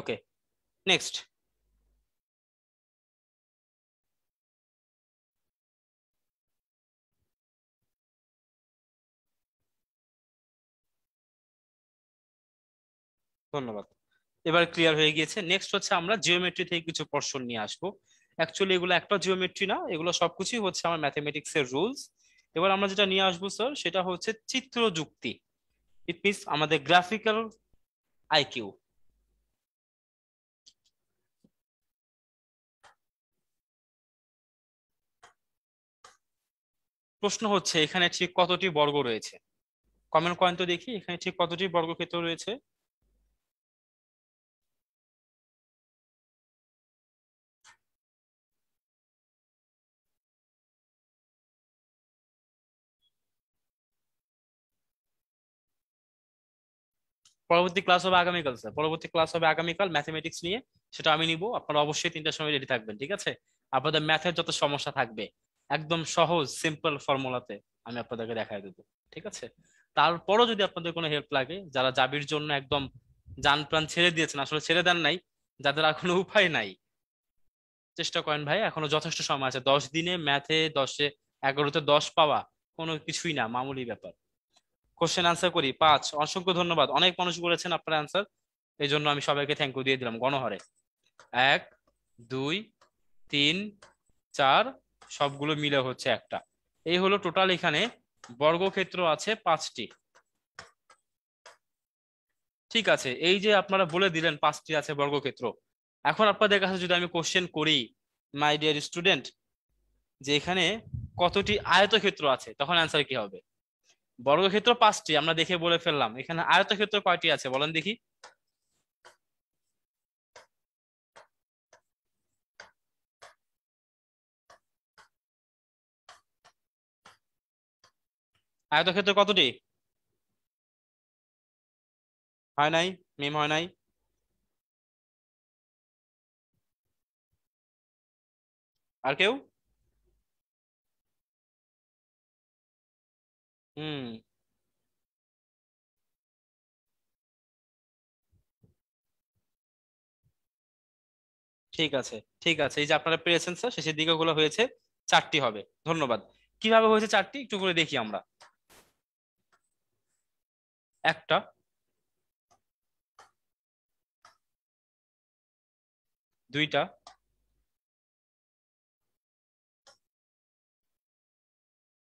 okay next ধন্যবাদ এবার ক্লিয়ার হয়ে গিয়েছে নেক্সট হচ্ছে আমরা জিওমেট্রি থেকে কিছু পর্শন নিয়ে আসবো অ্যাকচুয়ালি এগুলো একটা জিওমেট্রি না এগুলো সবকিছুই হচ্ছে আমার ম্যাথামেটিক্স এর রুলস এবার আমরা যেটা নিয়ে আসবো স্যার সেটা হচ্ছে চিত্র যুক্তি ইট মিনস আমাদের গ্রাফিক্যাল আইকিউ প্রশ্ন হচ্ছে এখানে ঠিক কতটি বর্গ রয়েছে কমেন্ট করেন তো দেখি এখানে ঠিক কতটি বর্গক্ষেত্র রয়েছে পরবর্তী ক্লাস হবে আগামীকাল স্যার পরবর্তী ক্লাস হবে আগামীকাল ম্যাথমেটিক্স নিয়ে সেটা আমি নিব আপনারা অবশ্যই তিনটার সময় রেডি থাকবেন ঠিক আছে আপনাদের ম্যাথের যত সমস্যা থাকবে একদম সহজ সিম্পল ফর্মুলাতে আমি আপনাদেরকে দেখাই দেবো ঠিক আছে তারপরও যদি আপনাদের কোনো হেল্প লাগে যারা জাবির জন্য একদম যান প্রাণ ছেড়ে দিয়েছেন আসলে ছেড়ে দেন নাই যাদের আর কোনো উপায় নাই চেষ্টা করেন ভাই এখনো যথেষ্ট সময় আছে দশ দিনে ম্যাথে দশে এগারোতে দশ পাওয়া কোনো কিছুই না মামুলি ব্যাপার কোশ্চেন আনসার করি পাঁচ অসংখ্য ধন্যবাদ অনেক মানুষ বলেছেন আপনার আনসার এই জন্য আমি সবাইকে থ্যাংক ইউ দিয়ে দিলাম গণহরে এক দুই তিন চার সবগুলো মিলে হচ্ছে একটা এই হলো টোটাল এখানে বর্গক্ষেত্র আছে পাঁচটি ঠিক আছে এই যে আপনারা বলে দিলেন পাঁচটি আছে বর্গক্ষেত্র এখন আপনাদের কাছে যদি আমি কোশ্চেন করি মাই ডিয়ার স্টুডেন্ট যে এখানে কতটি আয়তক্ষেত্র আছে তখন অ্যান্সার কি হবে বর্গক্ষেত্র পাঁচটি আমরা দেখে বলে ফেললাম এখানে আয়তক্ষেত্র কয়টি আছে বলেন দেখি আয়তক্ষেত্র কতটি হয় নাই মিম হয় নাই আর কেউ হুম ঠিক আছে ঠিক আছে এই যে আপনারা পেয়েছেন স্যার শেষের দিকে গুলো হয়েছে চারটি হবে ধন্যবাদ কিভাবে হয়েছে চারটি একটু করে দেখি আমরা একটা দুইটা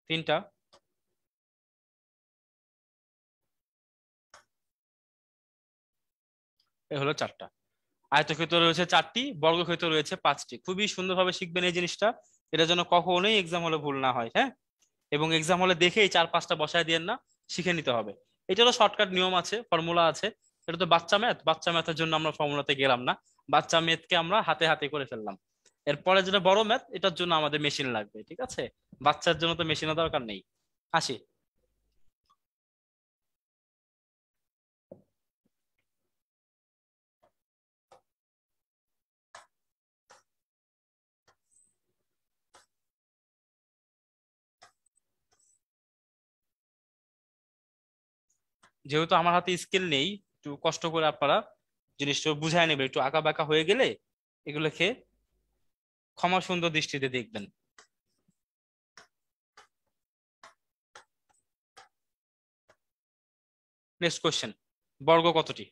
তিনটা এ হলো চারটা আয়তক্ষেত্র রয়েছে চারটি বর্গক্ষেত্র রয়েছে পাঁচটি খুবই সুন্দরভাবে শিখবেন এই জিনিসটা এটা যেন কখনোই এক্সাম হলে ভুল না হয় হ্যাঁ এবং এক্সাম হলে দেখেই চার পাঁচটা বসায় দিয়ে না শিখে নিতে হবে এটা তো শর্টকাট নিয়ম আছে ফর্মুলা আছে এটা তো বাচ্চা ম্যাথ বাচ্চা ম্যাথের জন্য আমরা ফর্মুলাতে গেলাম না বাচ্চা ম্যাথকে আমরা হাতে হাতে করে ফেললাম এরপরে যেটা বড় ম্যাথ এটার জন্য আমাদের মেশিন লাগবে ঠিক আছে বাচ্চার জন্য তো মেশিনের দরকার নেই আসি যেহেতু আমার হাতে স্কেল নেই একটু কষ্ট করে আপনারা জিনিসটা বুঝায় নেবেন একটু আঁকা বাঁকা হয়ে গেলে এগুলোকে ক্ষমা সুন্দর দৃষ্টিতে দেখবেন নেক্সট কোয়েশ্চেন বর্গ কতটি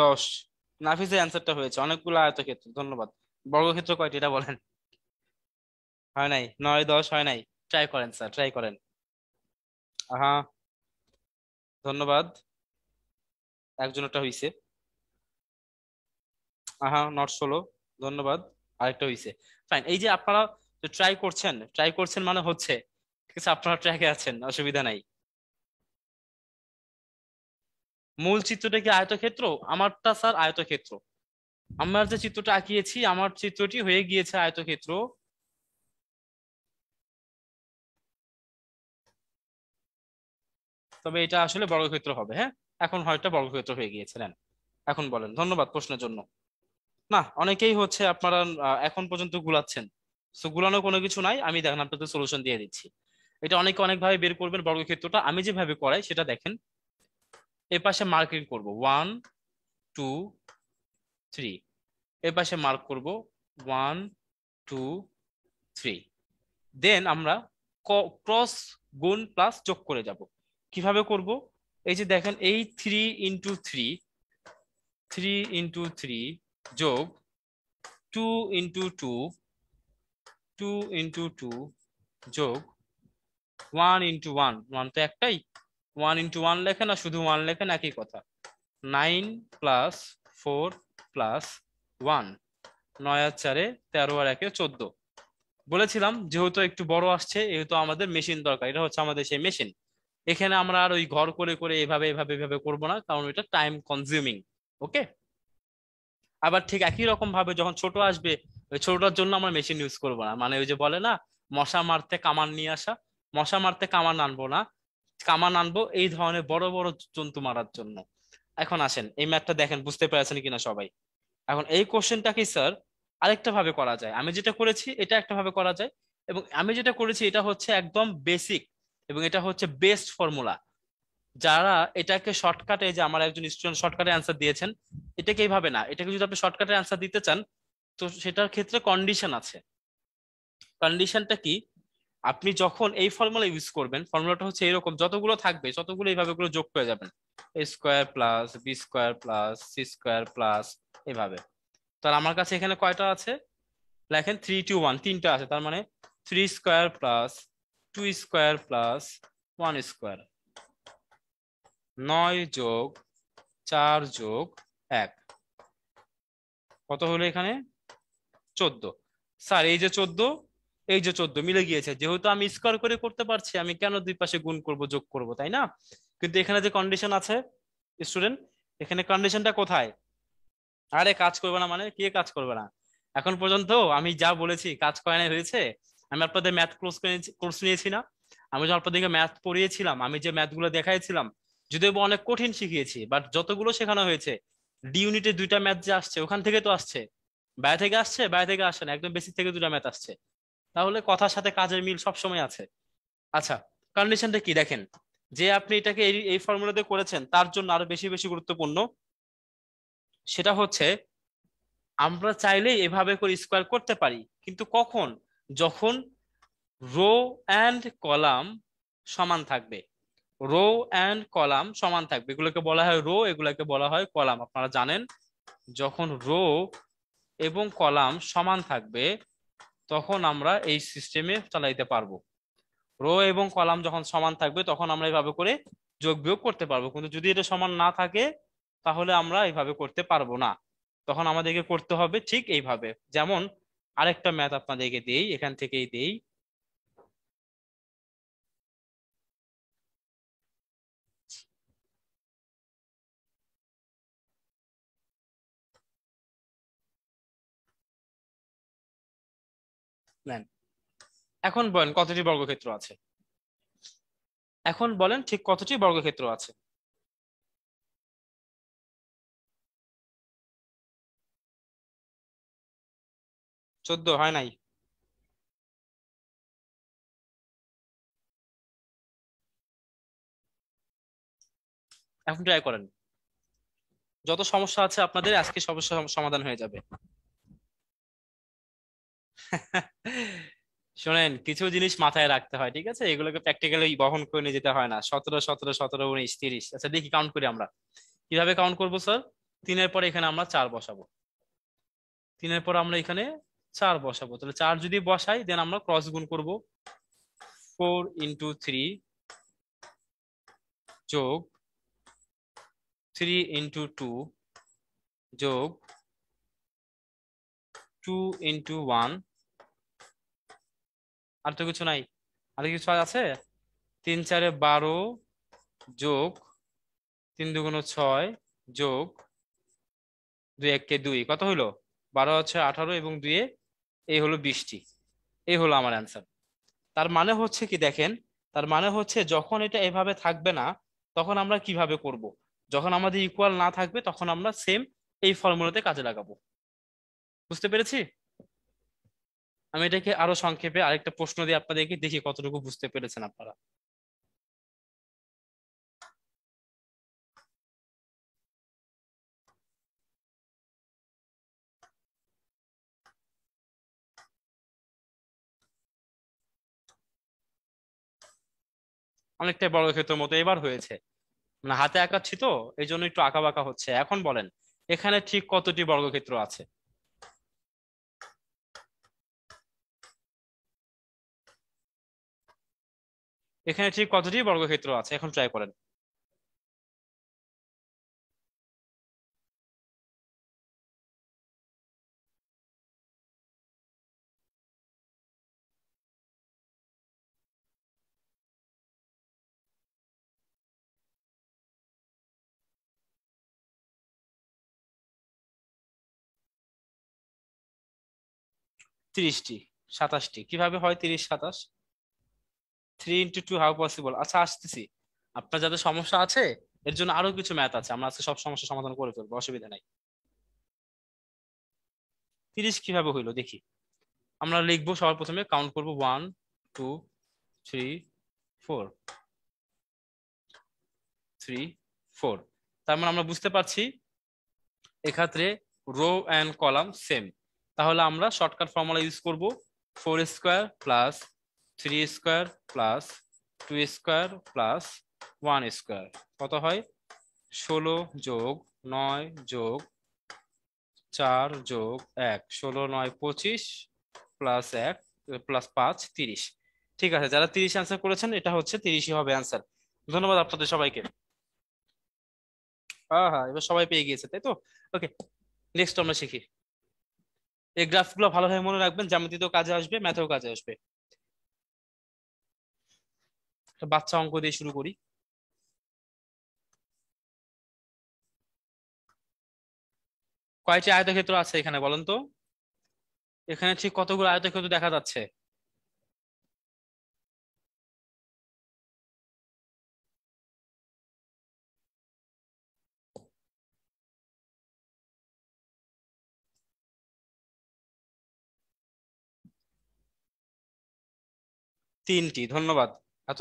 দশ নাফিসের অ্যান্সারটা হয়েছে অনেকগুলো আয়তক্ষেত্র ধন্যবাদ বর্গক্ষেত্র কয়টি এটা বলেন হয় নাই নয় দশ হয় নাই ট্রাই করেন স্যার ট্রাই করেন হ্যাঁ ধন্যবাদ একজনটা হইছে আহা নট ষোলো ধন্যবাদ আরেকটা হইছে ফাইন এই যে আপনারা ট্রাই করছেন ট্রাই করছেন মানে হচ্ছে ঠিক আছে আপনারা ট্র্যাকে আছেন অসুবিধা নাই মূল চিত্রটা কি আয়তক্ষেত্র আমারটা স্যার আয়তক্ষেত্র আমার যে চিত্রটা আঁকিয়েছি আমার চিত্রটি হয়ে গিয়েছে আয়তক্ষেত্র তবে এটা আসলে বর্গক্ষেত্র হবে হ্যাঁ এখন হয়তো বর্গক্ষেত্র হয়ে গিয়েছিলেন এখন বলেন ধন্যবাদ প্রশ্নের জন্য না অনেকেই হচ্ছে আপনারা এখন পর্যন্ত গুলাচ্ছেন সো গুলানো কোনো কিছু নাই আমি দেখেন আপনাদের সলিউশন দিয়ে দিচ্ছি এটা অনেকে অনেকভাবে বের করবেন বর্গক্ষেত্রটা আমি যেভাবে করাই সেটা দেখেন এ পাশে মার্কিং করব ওয়ান টু থ্রি এ পাশে মার্ক করব ওয়ান টু থ্রি দেন আমরা ক্রস গুণ প্লাস যোগ করে যাব কিভাবে করব এই যে দেখেন এই three into three three into three যোগ two into two two into two যোগ ওয়ান ইন্টু ওয়ান ওয়ান তো একটাই ওয়ান ইন্টু ওয়ান লেখে আর শুধু ওয়ান লেখেন একই কথা nine plus four plus one নয় আর চারে তেরো আর একে চোদ্দ বলেছিলাম যেহেতু একটু বড় আসছে যেহেতু আমাদের মেশিন দরকার এটা হচ্ছে আমাদের সেই মেশিন এখানে আমরা আর ওই ঘর করে করে এভাবে এভাবে এভাবে করবো না কারণ এটা টাইম কনজিউমিং ওকে আবার ঠিক একই রকম ভাবে যখন ছোট আসবে ওই ছোটটার জন্য আমরা মেশিন ইউজ করবো না মানে ওই যে বলে না মশা মারতে কামান নিয়ে আসা মশা মারতে কামান আনবো না কামান আনবো এই ধরনের বড় বড় জন্তু মারার জন্য এখন আসেন এই ম্যাপটা দেখেন বুঝতে পেরেছেন কিনা সবাই এখন এই কোশ্চেনটাকে স্যার আরেকটা ভাবে করা যায় আমি যেটা করেছি এটা একটা ভাবে করা যায় এবং আমি যেটা করেছি এটা হচ্ছে একদম বেসিক এবং এটা হচ্ছে বেস্ট ফর্মুলা যারা এটাকে শর্টকাটে যে আমার একজন স্টুডেন্ট শর্টকাটে অ্যান্সার দিয়েছেন এটাকে এইভাবে না এটাকে যদি আপনি শর্টকাটে অ্যান্সার দিতে চান তো সেটার ক্ষেত্রে কন্ডিশন আছে কন্ডিশনটা কি আপনি যখন এই ফর্মুলা ইউজ করবেন ফর্মুলাটা হচ্ছে এরকম যতগুলো থাকবে যতগুলো এইভাবে গুলো যোগ করে যাবেন A square plus B square plus C square plus এভাবে তাহলে আমার কাছে এখানে কয়টা আছে লেখেন থ্রি টু ওয়ান তিনটা আছে তার মানে three square plus two square plus one square নয় যোগ চার যোগ এক কত হলো এখানে চোদ্দ স্যার এই যে চোদ্দ এই যে চোদ্দ মিলে গিয়েছে যেহেতু আমি স্কোয়ার করে করতে পারছি আমি কেন দুই পাশে গুণ করব যোগ করব তাই না কিন্তু এখানে যে কন্ডিশন আছে স্টুডেন্ট এখানে কন্ডিশনটা কোথায় আরে কাজ করবে না মানে কে কাজ করবে না এখন পর্যন্ত আমি যা বলেছি কাজ করে না হয়েছে আমি আপনাদের ম্যাথ ক্লোজ কোর্স নিয়েছি না আমি যখন আপনাদেরকে ম্যাথ পড়িয়েছিলাম আমি যে ম্যাথগুলো দেখাইছিলাম যদিও অনেক কঠিন শিখিয়েছি বাট যতগুলো শেখানো হয়েছে ডি ইউনিটে দুইটা ম্যাথ যে আসছে ওখান থেকে তো আসছে বাইরে থেকে আসছে বাইরে থেকে আসছে না একদম বেসিক থেকে দুটা ম্যাথ আসছে তাহলে কথার সাথে কাজের মিল সব সময় আছে আচ্ছা কন্ডিশনটা কি দেখেন যে আপনি এটাকে এই এই ফর্মুলাতে করেছেন তার জন্য আরো বেশি বেশি গুরুত্বপূর্ণ সেটা হচ্ছে আমরা চাইলেই এভাবে করে স্কোয়ার করতে পারি কিন্তু কখন যখন রো অ্যান্ড কলাম সমান থাকবে রো অ্যান্ড কলাম সমান থাকবে এগুলোকে বলা হয় রো এগুলোকে বলা হয় কলাম আপনারা জানেন যখন রো এবং কলাম সমান থাকবে তখন আমরা এই সিস্টেমে চালাইতে পারবো রো এবং কলাম যখন সমান থাকবে তখন আমরা এইভাবে করে যোগ বিয়োগ করতে পারবো কিন্তু যদি এটা সমান না থাকে তাহলে আমরা এইভাবে করতে পারবো না তখন আমাদেরকে করতে হবে ঠিক এইভাবে যেমন আরেকটা ম্যাথ আপনাদেরকে দিই এখান থেকেই দিই নেন এখন বলেন কতটি বর্গক্ষেত্র আছে এখন বলেন ঠিক কতটি বর্গক্ষেত্র আছে চোদ্দ হয় নাই এখন ট্রাই করেন যত সমস্যা আছে আপনাদের আজকে সমস্যা সমাধান হয়ে যাবে শোনেন কিছু জিনিস মাথায় রাখতে হয় ঠিক আছে এগুলোকে প্র্যাকটিক্যালি বহন করে নিয়ে যেতে হয় না সতেরো সতেরো সতেরো উনিশ তিরিশ আচ্ছা দেখি কাউন্ট করি আমরা কিভাবে কাউন্ট করবো স্যার তিনের পরে এখানে আমরা চার বসাবো তিনের পর আমরা এখানে চার বসাবো তাহলে চার যদি বসাই দেন আমরা ক্রস গুণ করব ফোর ইন্টু থ্রি যোগ থ্রি ইন্টু টু যোগ টু ইন্টু ওয়ান আর তো কিছু নাই আর কিছু আছে তিন চারে বারো যোগ তিন দুগুণ ছয় যোগ দুই এককে দুই কত হইলো বারো হচ্ছে আঠারো এবং দুয়ে এই হলো বিশটি এই হলো আমার অ্যান্সার তার মানে হচ্ছে কি দেখেন তার মানে হচ্ছে যখন এটা এভাবে থাকবে না তখন আমরা কিভাবে করব। যখন আমাদের ইকুয়াল না থাকবে তখন আমরা সেম এই ফর্মুলাতে কাজে লাগাবো বুঝতে পেরেছি আমি এটাকে আরো সংক্ষেপে আরেকটা প্রশ্ন দিয়ে আপনাদেরকে দেখি কতটুকু বুঝতে পেরেছেন আপনারা অনেকটাই বড় মতো এবার হয়েছে মানে হাতে আঁকাচ্ছি তো এই জন্য একটু আঁকা বাঁকা হচ্ছে এখন বলেন এখানে ঠিক কতটি বর্গক্ষেত্র আছে এখানে ঠিক কতটি বর্গক্ষেত্র আছে এখন ট্রাই করেন তিরিশটি সাতাশটি কিভাবে হয় তিরিশ সাতাশ three into two how possible আচ্ছা আসতেছি আপনার যাদের সমস্যা আছে এর জন্য আরো কিছু ম্যাথ আছে আমরা আজকে সব সমস্যা সমাধান করে ফেলবো অসুবিধা নাই তিরিশ কিভাবে হইলো দেখি আমরা লিখবো সবার প্রথমে কাউন্ট করবো one two three four three four তার মানে আমরা বুঝতে পারছি এক্ষেত্রে রো অ্যান্ড কলাম সেম তাহলে আমরা শর্টকাট ফর্মুলা ইউজ করব four square plus three square plus two square plus one square কত হয় ষোলো যোগ নয় যোগ চার যোগ এক ষোলো নয় পঁচিশ প্লাস এক প্লাস পাঁচ তিরিশ ঠিক আছে যারা তিরিশ অ্যান্সার করেছেন এটা হচ্ছে তিরিশই হবে অ্যান্সার ধন্যবাদ আপনাদের সবাইকে হ্যাঁ হ্যাঁ এবার সবাই পেয়ে গিয়েছে তাই তো ওকে নেক্সট আমরা শিখি এই গ্রাফগুলো ভালোভাবে মনে রাখবেন জ্যামিতিতেও কাজে আসবে ম্যাথেও কাজে আসবে বাচ্চা অঙ্ক দিয়ে শুরু করি কয়টি আয়তক্ষেত্র আছে এখানে বলেন তো এখানে ঠিক কতগুলো আয়তক্ষেত্র দেখা যাচ্ছে তিনটি ধন্যবাদ এত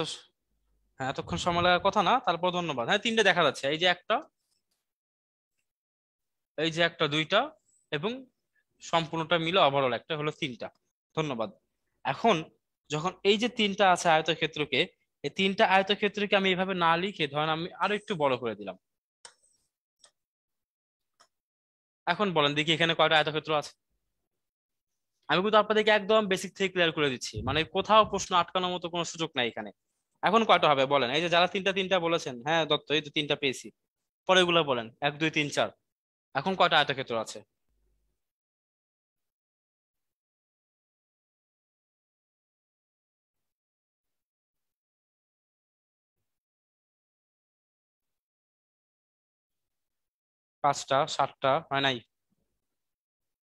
হ্যাঁ এতক্ষণ সময় লাগার কথা না তারপর ধন্যবাদ হ্যাঁ তিনটে দেখা যাচ্ছে এই যে একটা এই যে একটা দুইটা এবং সম্পূর্ণটা মিলে ওভারঅল একটা হলো তিনটা ধন্যবাদ এখন যখন এই যে তিনটা আছে আয়তক্ষেত্রকে এই তিনটা আয়তক্ষেত্রকে আমি এভাবে না লিখে ধরেন আমি আরো একটু বড় করে দিলাম এখন বলেন দেখি এখানে কয়টা আয়তক্ষেত্র আছে আমি কিন্তু আপনাদেরকে একদম বেসিক থেকে ক্লিয়ার করে দিচ্ছি মানে কোথাও প্রশ্ন আটকানোর মতো কোনো সুযোগ নাই এখানে এখন কয়টা হবে বলেন এই যে যারা তিনটা তিনটা বলেছেন হ্যাঁ দত্ত এই তো তিনটা পেয়েছি পরে ওগুলো বলেন এক দুই তিন চার এখন কয়টা আয়তক্ষেত্র আছে পাঁচটা সাতটা হয় নাই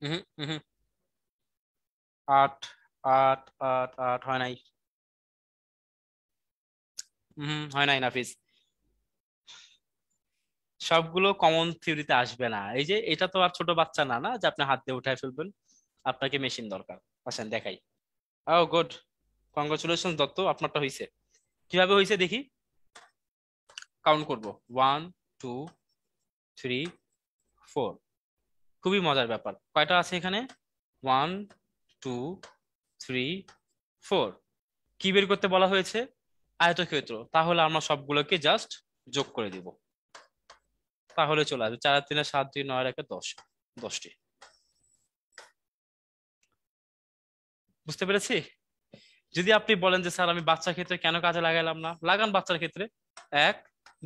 হুম হুম আট আট আট আট হয় নাই হয় নাই নাফিস সবগুলো কমন থিওরিতে আসবে না এই যে এটা তো আর ছোট বাচ্চা না না যে আপনি হাত দিয়ে উঠায় ফেলবেন আপনাকে মেশিন দরকার আসেন দেখাই ও গুড কংগ্রেচুলেশন দত্ত আপনারটা হইছে কিভাবে হইছে দেখি কাউন্ট করব ওয়ান টু থ্রি ফোর খুবই মজার ব্যাপার কয়টা আছে এখানে ওয়ান টু থ্রি ফোর কি বের করতে বলা হয়েছে আয়তক্ষেত্র তাহলে আমরা সবগুলোকে জাস্ট যোগ করে দিব তাহলে চলে আসবে চার তিনে সাত দুই নয় রেখে দশ দশটি বুঝতে পেরেছি যদি আপনি বলেন যে স্যার আমি বাচ্চার ক্ষেত্রে কেন কাজে লাগাইলাম না লাগান বাচ্চার ক্ষেত্রে এক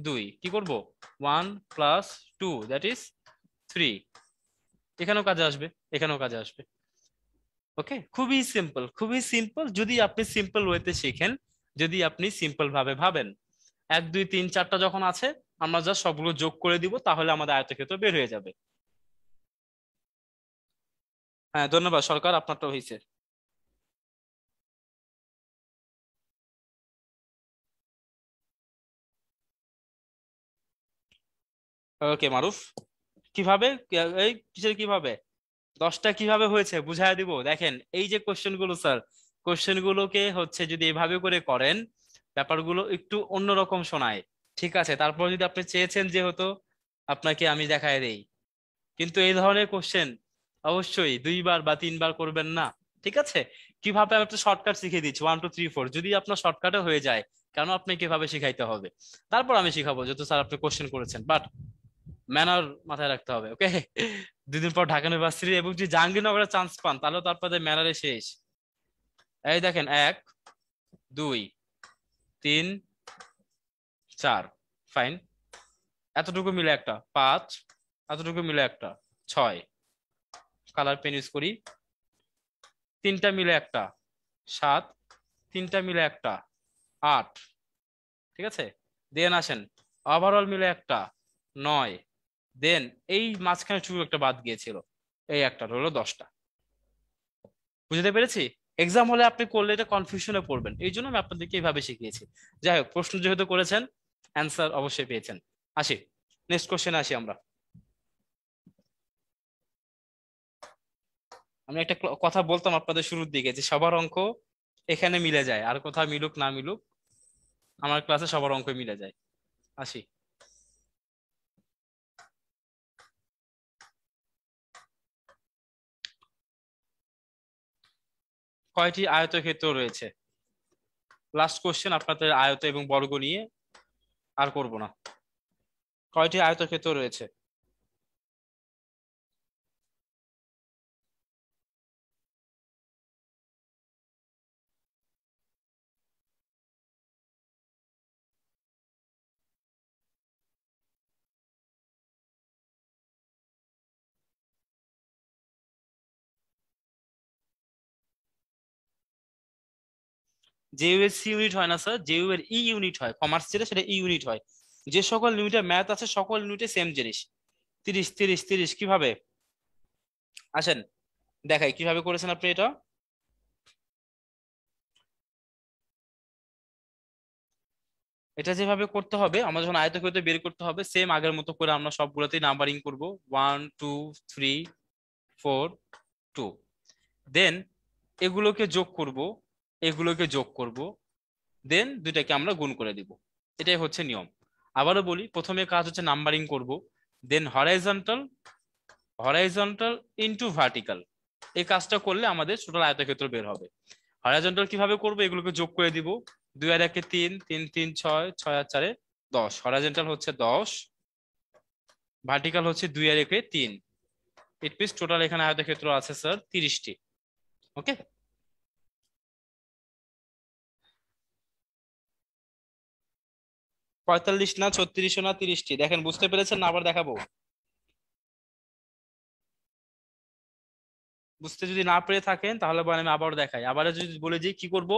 দুই কি করব one plus two that is three এখানেও কাজে আসবে এখানেও কাজে আসবে ওকে খুবই সিম্পল খুবই সিম্পল যদি আপনি সিম্পল ওয়েতে শিখেন যদি আপনি সিম্পল ভাবে ভাবেন এক দুই তিন চারটা যখন আছে আমরা যা সবগুলো যোগ করে দিব তাহলে আমাদের আয়তক্ষেত্র বের হয়ে যাবে হ্যাঁ ধন্যবাদ সরকার আপনারটা হয়েছে ওকে মারুফ কিভাবে এই কিভাবে দশটা কিভাবে হয়েছে বুঝাই দিব দেখেন এই যে কোশ্চেন গুলো স্যার কোশ্চেনগুলোকে গুলোকে হচ্ছে যদি এভাবে করে করেন ব্যাপারগুলো একটু অন্যরকম শোনায় ঠিক আছে তারপর যদি আপনি চেয়েছেন যে হতো আপনাকে আমি দেখায় দেই কিন্তু এই ধরনের কোশ্চেন অবশ্যই দুইবার বা তিনবার করবেন না ঠিক আছে কিভাবে আমি একটা শর্টকাট শিখিয়ে দিচ্ছি ওয়ান টু থ্রি ফোর যদি আপনার শর্টকাটে হয়ে যায় কেন আপনি কিভাবে শিখাইতে হবে তারপর আমি শিখাবো যত স্যার আপনি কোশ্চেন করেছেন বাট ম্যানার মাথায় রাখতে হবে ওকে দুদিন পর ঢাকা ইউনিভার্সিটি এবং যদি জাহাঙ্গীরনগরে চান্স পান তাহলে তো আপনাদের ম্যানারে শেষ এই দেখেন এক দুই তিন চার ফাইন এতটুকু মিলে একটা পাঁচ এতটুকু মিলে একটা ছয় কালার পেন ইউজ করি তিনটা মিলে একটা সাত তিনটা মিলে একটা আট ঠিক আছে দেন আসেন ওভারঅল মিলে একটা নয় দেন এই মাঝখানে শুধু একটা বাদ গিয়েছিল এই একটা হলো দশটা বুঝতে পেরেছি এক্সাম হলে আপনি করলে এটা কনফিউশনে পড়বেন এই জন্য আমি আপনাদেরকে এইভাবে শিখিয়েছি যাই হোক প্রশ্ন যেহেতু করেছেন অ্যান্সার অবশ্যই পেয়েছেন আসি নেক্সট কোশ্চেনে আসি আমরা আমি একটা কথা বলতাম আপনাদের শুরুর দিকে যে সবার অঙ্ক এখানে মিলে যায় আর কোথাও মিলুক না মিলুক আমার ক্লাসে সবার অঙ্ক মিলে যায় আসি কয়টি আয়তক্ষেত্র রয়েছে লাস্ট কোশ্চেন আপনাদের আয়ত এবং বর্গ নিয়ে আর করব না কয়টি আয়তক্ষেত্র রয়েছে জেইউ এর সি ইউনিট হয় না স্যার জেইউ এর ই ইউনিট হয় কমার্স যেটা সেটা ই ইউনিট হয় যে সকল ইউনিটের ম্যাথ আছে সকল ইউনিটে সেম জিনিস তিরিশ তিরিশ তিরিশ কিভাবে আসেন দেখাই কিভাবে করেছেন আপনি এটা এটা যেভাবে করতে হবে আমরা যখন আয়তক্ষেত্র বের করতে হবে সেম আগের মতো করে আমরা সবগুলোতেই নাম্বারিং করব one two three four two then এগুলোকে যোগ করবো এগুলোকে যোগ করব দেন দুইটাকে আমরা গুণ করে দিব এটাই হচ্ছে নিয়ম আবারও বলি প্রথমে কাজ হচ্ছে নাম্বারিং করব then horizontal horizontal into vertical এই কাজটা করলে আমাদের টোটাল আয়তক্ষেত্র বের হবে হরাইজন্টাল কিভাবে করব এগুলোকে যোগ করে দিব দুই আর একে তিন তিন তিন ছয় ছয় আর চারে দশ হরাইজন্টাল হচ্ছে দশ ভার্টিক্যাল হচ্ছে দুই আর একে তিন ইট মিনস টোটাল এখানে আয়তক্ষেত্র আছে স্যার তিরিশটি ওকে পঁয়তাল্লিশ না ছত্রিশ না তিরিশটি দেখেন বুঝতে পেরেছেন না আবার দেখাবো বুঝতে যদি না পেরে থাকেন তাহলে আমি আবার দেখাই আবার যদি বলে যে কি করব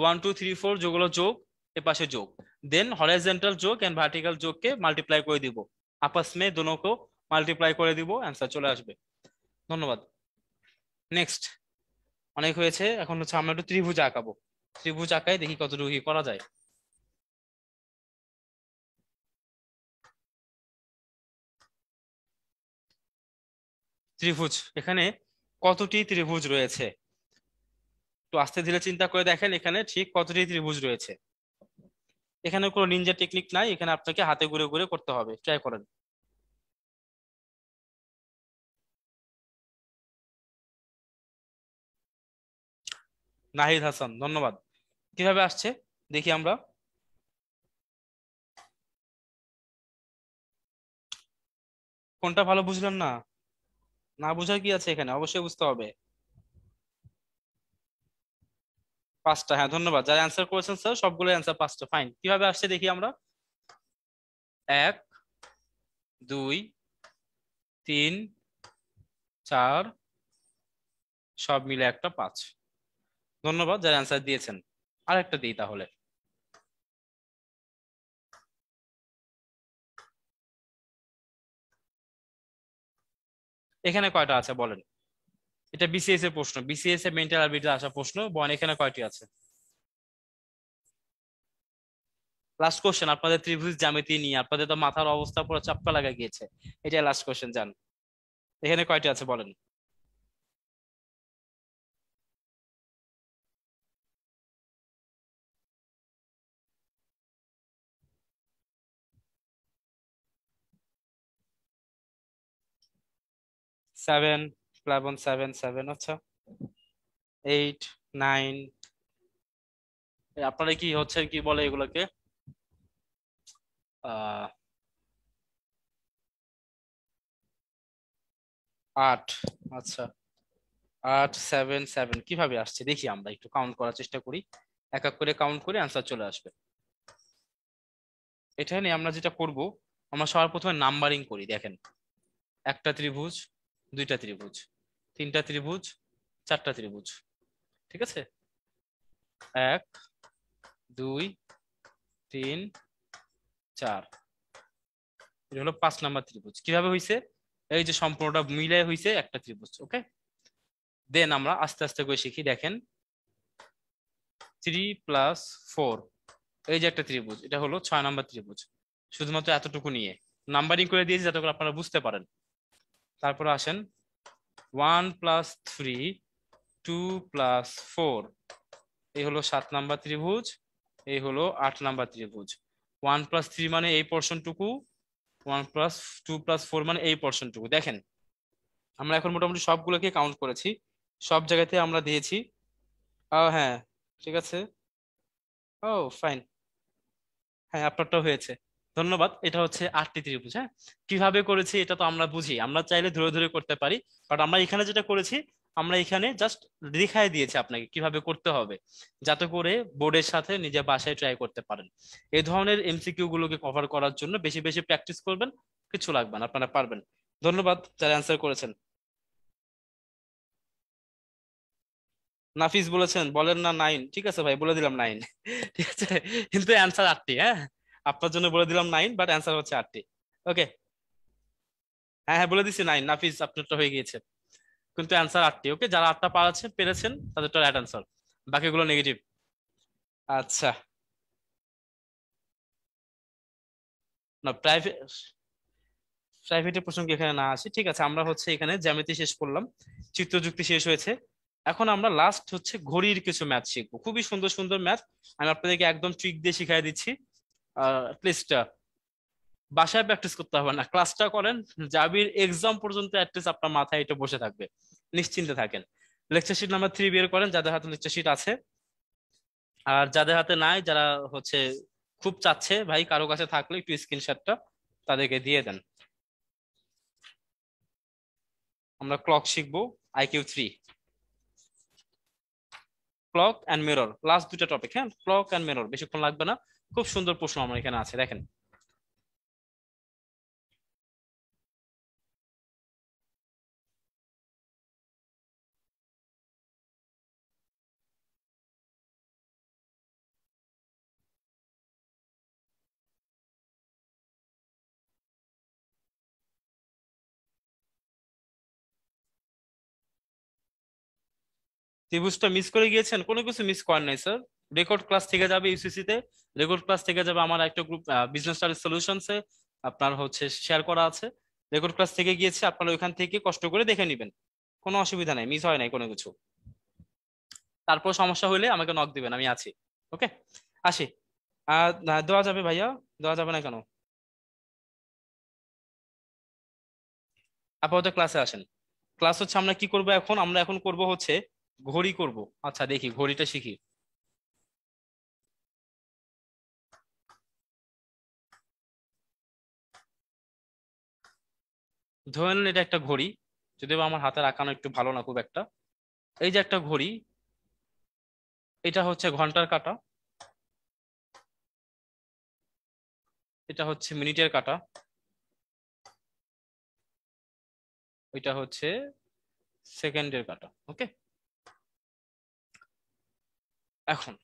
ওয়ান টু থ্রি ফোর হলো যোগ এ পাশে যোগ দেন হরাইজেন্টাল যোগ অ্যান্ড ভার্টিক্যাল যোগকে মাল্টিপ্লাই করে দিব আপাস মে দোনোকে মাল্টিপ্লাই করে দিব অ্যান্সার চলে আসবে ধন্যবাদ নেক্সট অনেক হয়েছে এখন হচ্ছে আমরা একটু ত্রিভুজ আঁকাবো ত্রিভুজ আঁকায় দেখি কতটুকু করা যায় ত্রিভুজ এখানে কতটি ত্রিভুজ রয়েছে তো আস্তে ধীরে চিন্তা করে দেখেন এখানে ঠিক কতটি ত্রিভুজ রয়েছে এখানে কোনো নিনজা টেকনিক নাই এখানে আপনাকে হাতে ঘুরে ঘুরে করতে হবে ট্রাই করেন নাহিদ হাসান ধন্যবাদ কিভাবে আসছে দেখি আমরা কোনটা ভালো বুঝলাম না না বোঝা কি আছে এখানে অবশ্যই বুঝতে হবে পাঁচটা হ্যাঁ ধন্যবাদ যারা অ্যান্সার করেছেন স্যার সবগুলো অ্যান্সার পাঁচটা ফাইন কিভাবে আসছে দেখি আমরা এক দুই তিন চার সব মিলে একটা পাঁচ ধন্যবাদ যারা অ্যান্সার দিয়েছেন আর একটা দিই তাহলে এখানে কয়টা আছে বলেন এটা বিসিএস এর প্রশ্ন বিসিএস এর মেন্টাল অ্যাবিলিটি আসা প্রশ্ন বন এখানে কয়টি আছে লাস্ট কোশ্চেন আপনাদের ত্রিভুজ জ্যামিতি নিয়ে আপনাদের তো মাথার অবস্থা পুরো চাপকা লাগা গিয়েছে এটা লাস্ট কোশ্চেন জান এখানে কয়টি আছে বলেন সেভেন প্লাবন সেভেন সেভেন আচ্ছা এইট নাইন আপনারা কি হচ্ছে কি বলে এগুলোকে আট আচ্ছা আট সেভেন সেভেন কিভাবে আসছে দেখি আমরা একটু কাউন্ট করার চেষ্টা করি এক এক করে কাউন্ট করে আনসার চলে আসবে এটা নিয়ে আমরা যেটা করব আমরা সবার প্রথমে নাম্বারিং করি দেখেন একটা ত্রিভুজ দুইটা ত্রিভুজ তিনটা ত্রিভুজ চারটা ত্রিভুজ ঠিক আছে এক দুই তিন চার এটা হলো পাঁচ নাম্বার ত্রিভুজ কিভাবে হয়েছে এই যে সম্পূর্ণটা মিলে হয়েছে একটা ত্রিভুজ ওকে দেন আমরা আস্তে আস্তে করে শিখি দেখেন থ্রি প্লাস ফোর এই যে একটা ত্রিভুজ এটা হলো ছয় নাম্বার ত্রিভুজ শুধুমাত্র এতটুকু নিয়ে নাম্বারিং করে দিয়েছি যাতে করে আপনারা বুঝতে পারেন তারপর আসেন one plus three two plus four এই হলো সাত নাম্বার ত্রিভুজ এই হলো আট নাম্বার ত্রিভুজ ওয়ান প্লাস থ্রি মানে এই পোর্শনটুকু one plus two plus four মানে এই পোর্শনটুকু দেখেন আমরা এখন মোটামুটি সবগুলোকে কাউন্ট করেছি সব জায়গাতে আমরা দিয়েছি হ্যাঁ ঠিক আছে ও ফাইন হ্যাঁ আপনারটাও হয়েছে ধন্যবাদ এটা হচ্ছে আটটি ত্রিভুজ হ্যাঁ কিভাবে করেছি এটা তো আমরা বুঝি আমরা চাইলে ধরে ধরে করতে পারি বাট আমরা এখানে যেটা করেছি আমরা এখানে জাস্ট রেখায় দিয়েছি আপনাকে কিভাবে করতে হবে যাতে করে বোর্ডের সাথে নিজের বাসায় ট্রাই করতে পারেন এই ধরনের এমসিকিউ গুলোকে কভার করার জন্য বেশি বেশি প্র্যাকটিস করবেন কিছু লাগবে না আপনারা পারবেন ধন্যবাদ যারা অ্যান্সার করেছেন নাফিস বলেছেন বলেন না নাইন ঠিক আছে ভাই বলে দিলাম নাইন ঠিক আছে কিন্তু অ্যান্সার আটটি হ্যাঁ আপনার জন্য বলে দিলাম নাইন বাট অ্যান্সার হচ্ছে আটটি ওকে হ্যাঁ হ্যাঁ বলে দিছি নাইন নাফিজ আপনারটা হয়ে গিয়েছে কিন্তু অ্যান্সার আটটি ওকে যারা আটটা পারাচ্ছেন পেরেছেন তাদেরটা রাইট অ্যান্সার বাকিগুলো নেগেটিভ আচ্ছা না প্রাইভেট প্রাইভেটের প্রসঙ্গে এখানে না আসি ঠিক আছে আমরা হচ্ছে এখানে জ্যামিতি শেষ করলাম চিত্রযুক্তি শেষ হয়েছে এখন আমরা লাস্ট হচ্ছে ঘড়ির কিছু ম্যাথ শিখবো খুবই সুন্দর সুন্দর ম্যাথ আমি আপনাদেরকে একদম ট্রিক দিয়ে শিখাই দিচ্ছি আহ least বাসায় প্র্যাকটিস করতে হবে না ক্লাসটা করেন জাবির এক্সাম পর্যন্ত অ্যাটলিস্ট আপনার মাথায় এটা বসে থাকবে নিশ্চিন্তে থাকেন লেকচার শিট নাম্বার থ্রি বের করেন যাদের হাতে লেকচার শিট আছে আর যাদের হাতে নাই যারা হচ্ছে খুব চাচ্ছে ভাই কারো কাছে থাকলে একটু স্ক্রিনশটটা তাদেরকে দিয়ে দেন আমরা ক্লক শিখবো IQ three clock and mirror last দুটা টপিক হ্যাঁ ক্লক অ্যান্ড মিরর বেশিক্ষণ লাগবে না খুব সুন্দর প্রশ্ন আমার এখানে আছে দেখেন ত্রিভুজটা মিস করে গিয়েছেন কোনো কিছু মিস করেন নাই স্যার রেকর্ড ক্লাস থেকে যাবে ইউসিসি তে রেকর্ড ক্লাস থেকে যাবে আমার একটা গ্রুপ বিজনেস স্টাডি সলিউশনসে আপনার হচ্ছে শেয়ার করা আছে রেকর্ড ক্লাস থেকে গিয়েছে আপনারা ওইখান থেকে কষ্ট করে দেখে নেবেন কোনো অসুবিধা নাই মিস হয় নাই কোনো কিছু তারপর সমস্যা হলে আমাকে নক দিবেন আমি আছি ওকে আসি দেওয়া যাবে ভাইয়া দেওয়া যাবে না কেন আপাতত ক্লাসে আসেন ক্লাস হচ্ছে আমরা কি করব এখন আমরা এখন করব হচ্ছে ঘড়ি করব আচ্ছা দেখি ঘড়িটা শিখি ধরে নিন এটা একটা ঘড়ি যদিও আমার হাতের আঁকানো একটু ভালো না খুব একটা এই যে একটা ঘড়ি এটা হচ্ছে ঘন্টার কাটা এটা হচ্ছে মিনিটের কাটা এটা হচ্ছে সেকেন্ডের কাটা ওকে এখন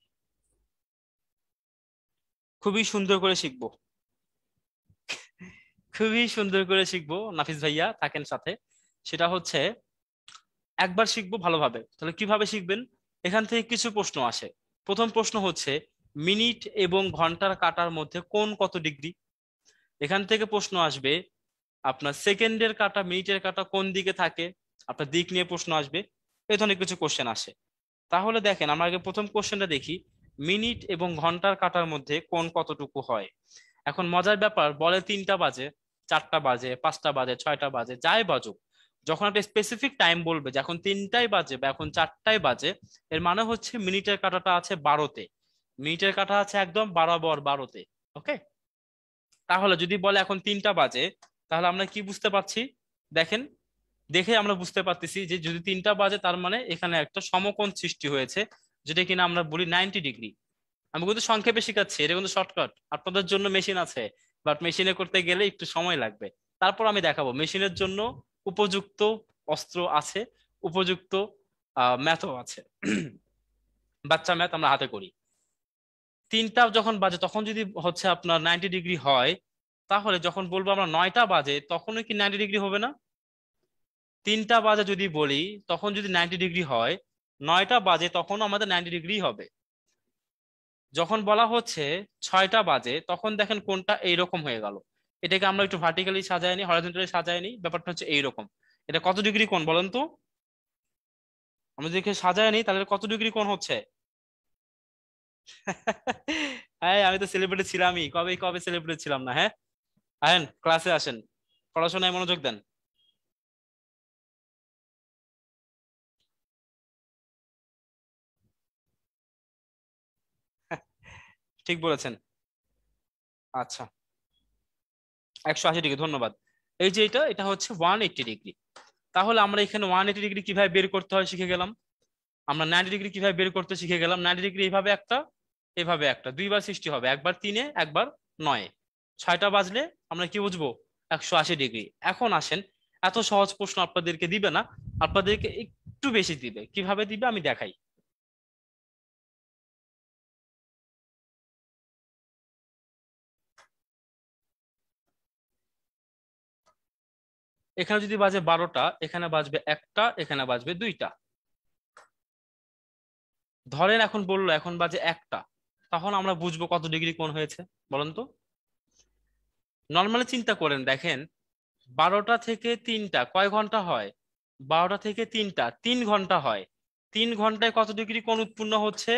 খুবই সুন্দর করে শিখবো খুবই সুন্দর করে শিখবো নাফিস ভাইয়া থাকেন সাথে সেটা হচ্ছে একবার শিখবো ভালোভাবে তাহলে কিভাবে শিখবেন এখান থেকে কিছু প্রশ্ন আসে প্রথম প্রশ্ন হচ্ছে মিনিট এবং ঘন্টার কাটার মধ্যে কোন কত ডিগ্রি এখান থেকে প্রশ্ন আসবে আপনার সেকেন্ডের কাটা মিনিটের কাটা কোন দিকে থাকে আপনার দিক নিয়ে প্রশ্ন আসবে এ ধরনের কিছু কোশ্চেন আসে তাহলে দেখেন আমরা আগে প্রথম কোশ্চেনটা দেখি মিনিট এবং ঘন্টার কাটার মধ্যে কোন কতটুকু হয় এখন মজার ব্যাপার বলে তিনটা বাজে চারটা বাজে পাঁচটা বাজে ছয়টা বাজে যাই বাজুক যখন একটা স্পেসিফিক টাইম বলবে যে এখন তিনটাই বাজে বা এখন চারটায় বাজে এর মানে হচ্ছে মিনিটের কাটাটা আছে বারোতে মিনিটের কাটা আছে একদম বারাবর বারোতে ওকে তাহলে যদি বলে এখন তিনটা বাজে তাহলে আমরা কি বুঝতে পারছি দেখেন দেখে আমরা বুঝতে পারতেছি যে যদি তিনটা বাজে তার মানে এখানে একটা সমকোণ সৃষ্টি হয়েছে যেটা কিনা আমরা বলি নাইনটি ডিগ্রি আমি কিন্তু সংক্ষেপে শিখাচ্ছি এটা কিন্তু শর্টকাট আপনাদের জন্য মেশিন আছে বাট মেশিনে করতে গেলে একটু সময় লাগবে তারপর আমি দেখাবো মেশিনের জন্য উপযুক্ত অস্ত্র আছে উপযুক্ত ম্যাথও আছে <clears throat> বাচ্চা ম্যাথ আমরা হাতে করি তিনটা যখন বাজে তখন যদি হচ্ছে আপনার নাইনটি ডিগ্রি হয় তাহলে যখন বলবো আমরা নয়টা বাজে তখনও কি নাইনটি ডিগ্রি হবে না তিনটা বাজে যদি বলি তখন যদি নাইনটি ডিগ্রি হয় নয়টা বাজে তখনও আমাদের নাইনটি ডিগ্রি হবে যখন বলা হচ্ছে ছয়টা বাজে তখন দেখেন কোনটা এইরকম হয়ে গেল এটাকে আমরা একটু ভার্টিক্যালি সাজাইনি হরাইজন্টালি সাজাইনি ব্যাপারটা হচ্ছে এইরকম এটা কত ডিগ্রি কোন বলেন তো আমরা যদি সাজাইনি তাহলে কত ডিগ্রি কোন হচ্ছে <laughs> হ্যাঁ আমি তো সেলিব্রেটি ছিলামই কবে কবে সেলিব্রেটি ছিলাম না হ্যাঁ হ্যাঁ ক্লাসে আসেন পড়াশোনায় মনোযোগ দেন ঠিক বলেছেন আচ্ছা একশো আশি ডিগ্রি ধন্যবাদ এই যে এটা এটা হচ্ছে ওয়ান এইটি ডিগ্রি তাহলে আমরা এখানে ওয়ান এইটি ডিগ্রি কিভাবে বের করতে হয় শিখে গেলাম আমরা নাইনটি ডিগ্রি কিভাবে বের করতে শিখে গেলাম নাইনটি ডিগ্রি এইভাবে একটা এভাবে একটা দুইবার সৃষ্টি হবে একবার তিনে একবার নয় ছয়টা বাজলে আমরা কি বুঝবো একশো আশি ডিগ্রি এখন আসেন এত সহজ প্রশ্ন আপনাদেরকে দিবে না আপনাদেরকে একটু বেশি দিবে কিভাবে দিবে আমি দেখাই এখানে যদি বাজে বারোটা এখানে বাজবে একটা এখানে বাজবে দুইটা ধরেন এখন বললো এখন বাজে একটা তখন আমরা বুঝবো কত ডিগ্রি কোন হয়েছে বলেন তো নর্মালি চিন্তা করেন দেখেন বারোটা থেকে তিনটা কয় ঘন্টা হয় বারোটা থেকে তিনটা তিন ঘন্টা হয় তিন ঘন্টায় কত ডিগ্রি কোন উৎপন্ন হচ্ছে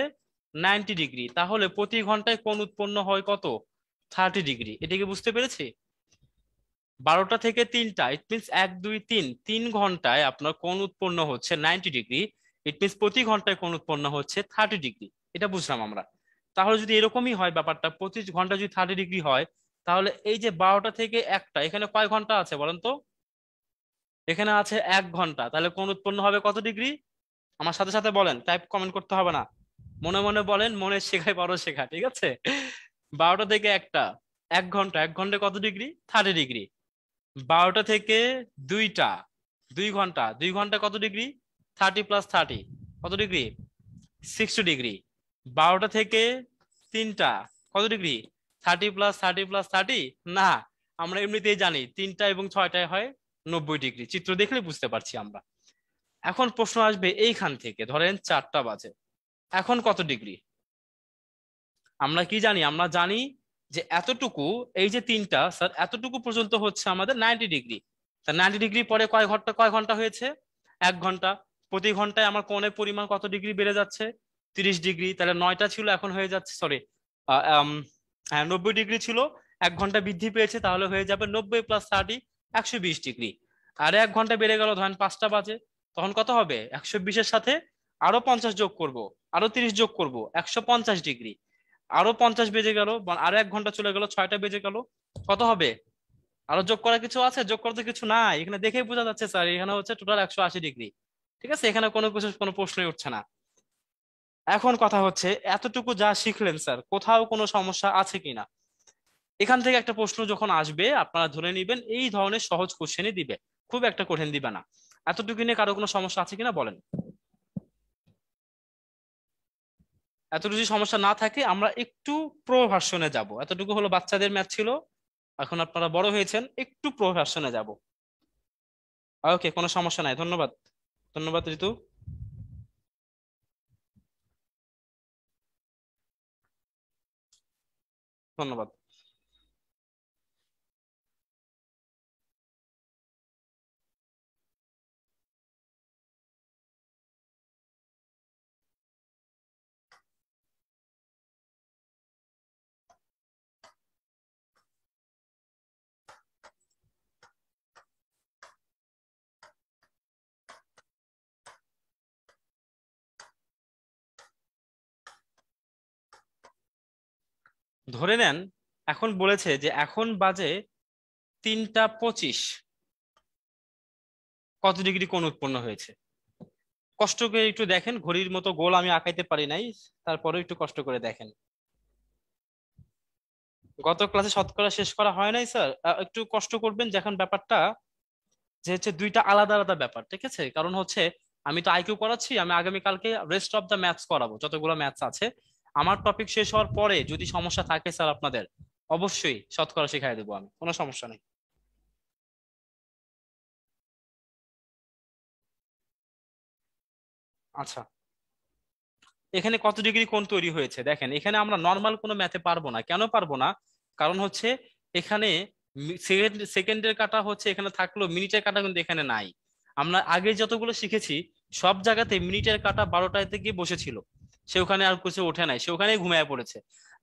নাইনটি ডিগ্রি তাহলে প্রতি ঘন্টায় কোন উৎপন্ন হয় কত থার্টি ডিগ্রি এটাকে বুঝতে পেরেছি বারোটা থেকে তিনটা ইট মিনস এক দুই তিন তিন ঘন্টায় আপনার কোন উৎপন্ন হচ্ছে নাইনটি ডিগ্রি ইট মিনস প্রতি ঘন্টায় কোন উৎপন্ন হচ্ছে থার্টি ডিগ্রি এটা বুঝলাম আমরা তাহলে যদি এরকমই হয় ব্যাপারটা পঁচিশ ঘন্টা যদি থার্টি ডিগ্রি হয় তাহলে এই যে বারোটা থেকে একটা এখানে কয় ঘন্টা আছে বলেন তো এখানে আছে এক ঘন্টা তাহলে কোন উৎপন্ন হবে কত ডিগ্রি আমার সাথে সাথে বলেন টাইপ কমেন্ট করতে হবে না মনে মনে বলেন মনে শেখায় বড় শেখা ঠিক আছে বারোটা থেকে একটা এক ঘন্টা এক ঘন্টায় কত ডিগ্রি থার্টি ডিগ্রি বারোটা থেকে দুইটা দুই ঘন্টা দুই ঘন্টা কত ডিগ্রি থার্টি প্লাস থার্টি কত ডিগ্রি সিক্সটি ডিগ্রি বারোটা থেকে তিনটা কত degree thirty plus thirty plus thirty না আমরা এমনিতেই জানি তিনটা এবং ছয়টায় হয় নব্বই ডিগ্রি চিত্র দেখলে বুঝতে পারছি আমরা এখন প্রশ্ন আসবে এইখান থেকে ধরেন চারটা বাজে এখন কত ডিগ্রি আমরা কি জানি আমরা জানি যে এতটুকু এই যে তিনটা স্যার এতটুকু পর্যন্ত হচ্ছে আমাদের নাইনটি ডিগ্রি তা নাইনটি ডিগ্রি পরে কয় ঘন্টা কয় ঘন্টা হয়েছে এক ঘন্টা প্রতি ঘন্টায় আমার কোণের পরিমাণ কত ডিগ্রি বেড়ে যাচ্ছে তিরিশ ডিগ্রি তাহলে নয়টা ছিল এখন হয়ে যাচ্ছে সরি হ্যাঁ নব্বই ডিগ্রি ছিল এক ঘন্টা বৃদ্ধি পেয়েছে তাহলে হয়ে যাবে নব্বই প্লাস থার্টি একশো বিশ ডিগ্রি আর এক ঘন্টা বেড়ে গেল ধরেন পাঁচটা বাজে তখন কত হবে একশো বিশের সাথে আরো পঞ্চাশ যোগ করব আরো তিরিশ যোগ করব একশো পঞ্চাশ ডিগ্রি আরো পঞ্চাশ বেজে গেল আরো এক ঘন্টা চলে গেল ছয়টা বেজে গেল কত হবে আরো যোগ করা কিছু আছে যোগ করতে কিছু নাই এখানে দেখেই বোঝা যাচ্ছে স্যার এখানে হচ্ছে টোটাল একশো আশি ডিগ্রি ঠিক আছে এখানে কোনো কিছু কোনো প্রশ্নই উঠছে না এখন কথা হচ্ছে এতটুকু যা শিখলেন স্যার কোথাও কোনো সমস্যা আছে কিনা এখান থেকে একটা প্রশ্ন যখন আসবে আপনারা ধরে নিবেন এই ধরনের সহজ কোশ্চেনই দিবে খুব একটা কঠিন দিবে না এতটুকু নিয়ে কারো কোনো সমস্যা আছে কিনা বলেন এতটুকু সমস্যা না থাকে আমরা একটু প্রো ভার্সনে যাব এতটুকু হলো বাচ্চাদের ম্যাথ ছিল এখন আপনারা বড় হয়েছেন একটু প্রো ভার্সনে যাব ওকে কোনো সমস্যা নাই ধন্যবাদ ধন্যবাদ ঋতু ধন্যবাদ ধরে নেন এখন বলেছে যে এখন বাজে তিনটা পঁচিশ কত ডিগ্রি কোন উৎপন্ন হয়েছে কষ্ট করে একটু দেখেন ঘড়ির মতো গোল আমি আঁকাইতে পারি নাই তারপরে একটু কষ্ট করে দেখেন গত ক্লাসে শতকরা শেষ করা হয় নাই স্যার একটু কষ্ট করবেন যখন ব্যাপারটা যে হচ্ছে দুইটা আলাদা আলাদা ব্যাপার ঠিক আছে কারণ হচ্ছে আমি তো আইকিউ করাচ্ছি আমি আগামীকালকে রেস্ট অফ দ্য ম্যাথস করাবো যতগুলো ম্যাথস আছে আমার টপিক শেষ হওয়ার পরে যদি সমস্যা থাকে স্যার আপনাদের অবশ্যই শতকরা শিখাই দেবো আমি কোনো সমস্যা নেই আচ্ছা এখানে কত ডিগ্রি কোন তৈরি হয়েছে দেখেন এখানে আমরা নর্মাল কোনো ম্যাথে পারবো না কেন পারবো না কারণ হচ্ছে এখানে সেকেন্ডের কাটা হচ্ছে এখানে থাকলো মিনিটের কাটা কিন্তু এখানে নাই আমরা আগে যতগুলো শিখেছি সব জায়গাতে মিনিটের কাটা বারোটায় গিয়ে বসেছিল সে ওখানে আর কিছু ওঠে নাই সে ওখানেই ঘুমিয়ে পড়েছে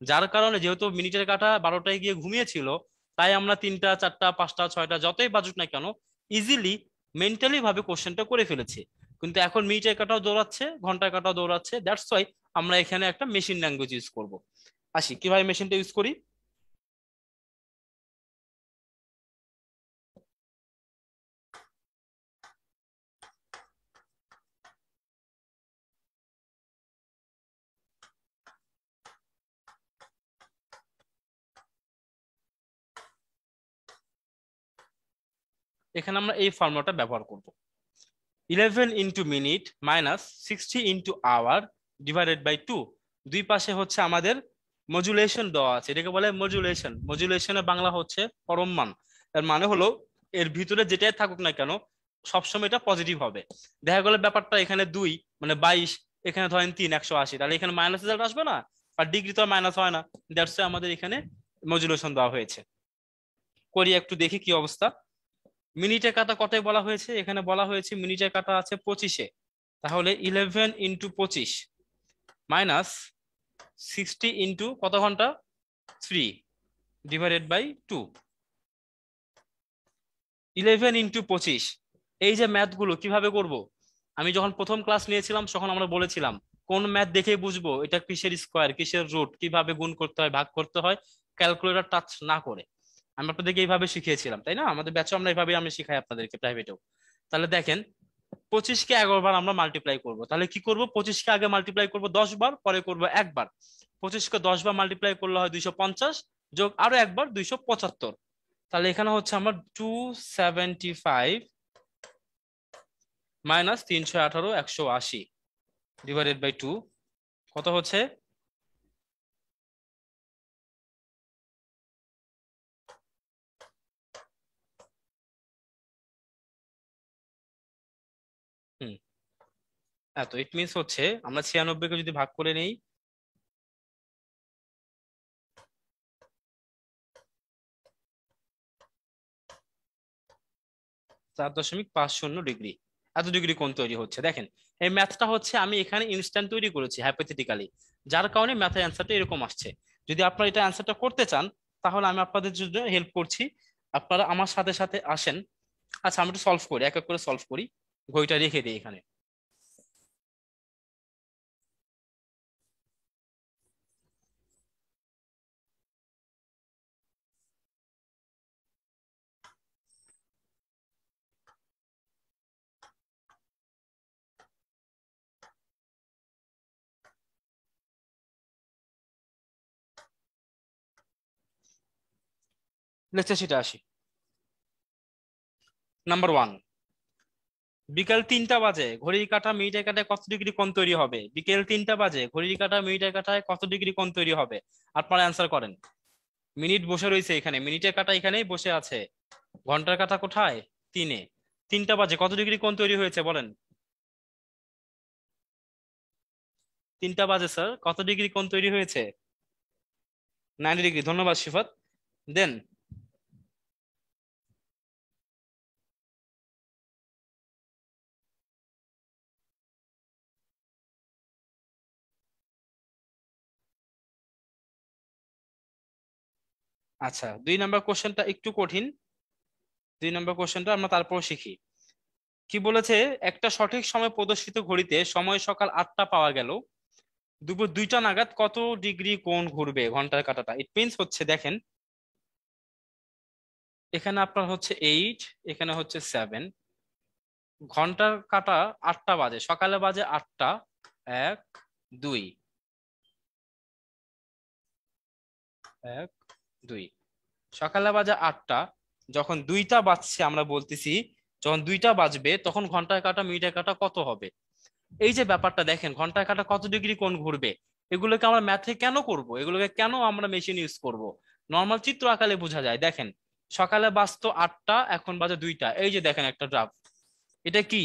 যার কারণে যেহেতু মিনিটের কাটা বারোটায় গিয়ে ঘুমিয়েছিল তাই আমরা তিনটা চারটা পাঁচটা ছয়টা যতই বাজুক না কেন ইজিলি মেন্টালি ভাবে কোশ্চেনটা করে ফেলেছি কিন্তু এখন মিনিটের কাটাও দৌড়াচ্ছে ঘন্টার কাটাও দৌড়াচ্ছে দ্যাটস ওয়াই আমরা এখানে একটা মেশিন ল্যাঙ্গুয়েজ ইউজ করবো আসি কিভাবে মেশিনটা ইউজ করি এখানে আমরা এই ফর্মুলাটা ব্যবহার করব eleven into minute minus sixty into hour divided by two দুই পাশে হচ্ছে আমাদের মজুলেশন দেওয়া আছে এটাকে বলে মজুলেশন মজুলেশনের বাংলা হচ্ছে পরম মান এর মানে হলো এর ভিতরে যেটাই থাকুক না কেন সবসময় এটা পজিটিভ হবে দেখা গেল ব্যাপারটা এখানে দুই মানে বাইশ এখানে ধরেন তিন একশো আশি তাহলে এখানে মাইনাস রেজাল্ট আসবে না আর ডিগ্রি তো মাইনাস হয় না দ্যাটস আমাদের এখানে মজুলেশন দেওয়া হয়েছে করি একটু দেখি কি অবস্থা মিনিটে কাটা কটায় বলা হয়েছে এখানে বলা হয়েছে মিনিটে কাটা আছে পঁচিশে তাহলে ইলেভেন ইন্টু পঁচিশ মাইনাস সিক্সটি ইন্টু কত ঘন্টা three divided by two eleven into পঁচিশ এই যে ম্যাথগুলো কিভাবে করব। আমি যখন প্রথম ক্লাস নিয়েছিলাম তখন আমরা বলেছিলাম কোন ম্যাথ দেখে বুঝবো এটা কিসের স্কোয়ার কিসের রুট কিভাবে গুণ করতে হয় ভাগ করতে হয় ক্যালকুলেটর টাচ না করে আমি আপনাদেরকে এইভাবে শিখিয়েছিলাম তাই না আমাদের ব্যাচে আমরা এইভাবে আমি শিখাই আপনাদেরকে প্রাইভেটেও তাহলে দেখেন পঁচিশকে এগারো বার আমরা মাল্টিপ্লাই করব তাহলে কি করব পঁচিশকে আগে মাল্টিপ্লাই করব দশ বার পরে করব একবার পঁচিশকে দশ বার মাল্টিপ্লাই করলে হয় দুইশো পঞ্চাশ যোগ আরো একবার দুইশো পঁচাত্তর তাহলে এখানে হচ্ছে আমার টু সেভেন্টি ফাইভ মাইনাস তিনশো আঠারো একশো আশি ডিভাইডেড বাই টু কত হচ্ছে হ্যাঁ তো ইট মিন্স হচ্ছে আমরা ছিয়ানব্বইকে যদি ভাগ করে নেই চার দশমিক পাঁচ শূন্য ডিগ্রি এত ডিগ্রি কোন তৈরি হচ্ছে দেখেন এই ম্যাথটা হচ্ছে আমি এখানে ইনস্ট্যান্ট তৈরি করেছি হাইপোথেটিক্যালি যার কারণে ম্যাথের অ্যান্সারটা এরকম আসছে যদি আপনারা এটা অ্যান্সারটা করতে চান তাহলে আমি আপনাদের জন্য হেল্প করছি আপনারা আমার সাথে সাথে আসেন আচ্ছা আমি একটু সলভ করি এক এক করে সলভ করি বইটা রেখে দিই এখানে লেকচার শিটে আসি নাম্বার ওয়ান বিকেল তিনটা বাজে ঘড়ির কাঁটা মিনিটের কাঠায় কত ডিগ্রি কোণ তৈরি হবে বিকেল তিনটা বাজে ঘড়ির কাঁটা মিনিটের কাঠায় কত ডিগ্রি কোণ তৈরি হবে আপনারা অ্যান্সার করেন মিনিট বসে রয়েছে এখানে মিনিটের কাঁটা এখানেই বসে আছে ঘন্টার কাঁটা কোথায় তিনে তিনটা বাজে কত ডিগ্রি কোণ তৈরি হয়েছে বলেন তিনটা বাজে স্যার কত ডিগ্রি কোণ তৈরি হয়েছে নাইনটি ডিগ্রি ধন্যবাদ সিফাত দেন আচ্ছা দুই নাম্বার কোশ্চেনটা একটু কঠিন দুই নাম্বার কোশ্চেনটা আমরা তারপর শিখি কি বলেছে একটা সঠিক সময় প্রদর্শিত ঘড়িতে সময় সকাল আটটা পাওয়া গেল দুপুর দুইটা নাগাদ কত ডিগ্রি কোন ঘুরবে ঘন্টার কাটাটা ইট মিনস হচ্ছে দেখেন এখানে আপনার হচ্ছে এইট এখানে হচ্ছে সেভেন ঘন্টার কাটা আটটা বাজে সকালে বাজে আটটা এক দুই এক দুই সকালে বাজে আটটা যখন দুইটা বাজছে আমরা বলতেছি যখন দুইটা বাজবে তখন ঘন্টায় কাটা মিনিটে কাটা কত হবে এই যে ব্যাপারটা দেখেন ঘন্টায় কাটা কত ডিগ্রি কোন ঘুরবে এগুলোকে আমরা ম্যাথে কেন করব এগুলোকে কেন আমরা মেশিন ইউজ করব নর্মাল চিত্র আকালে বোঝা যায় দেখেন সকালে বাজতো আটটা এখন বাজে দুইটা এই যে দেখেন একটা ড্রাফ এটা কি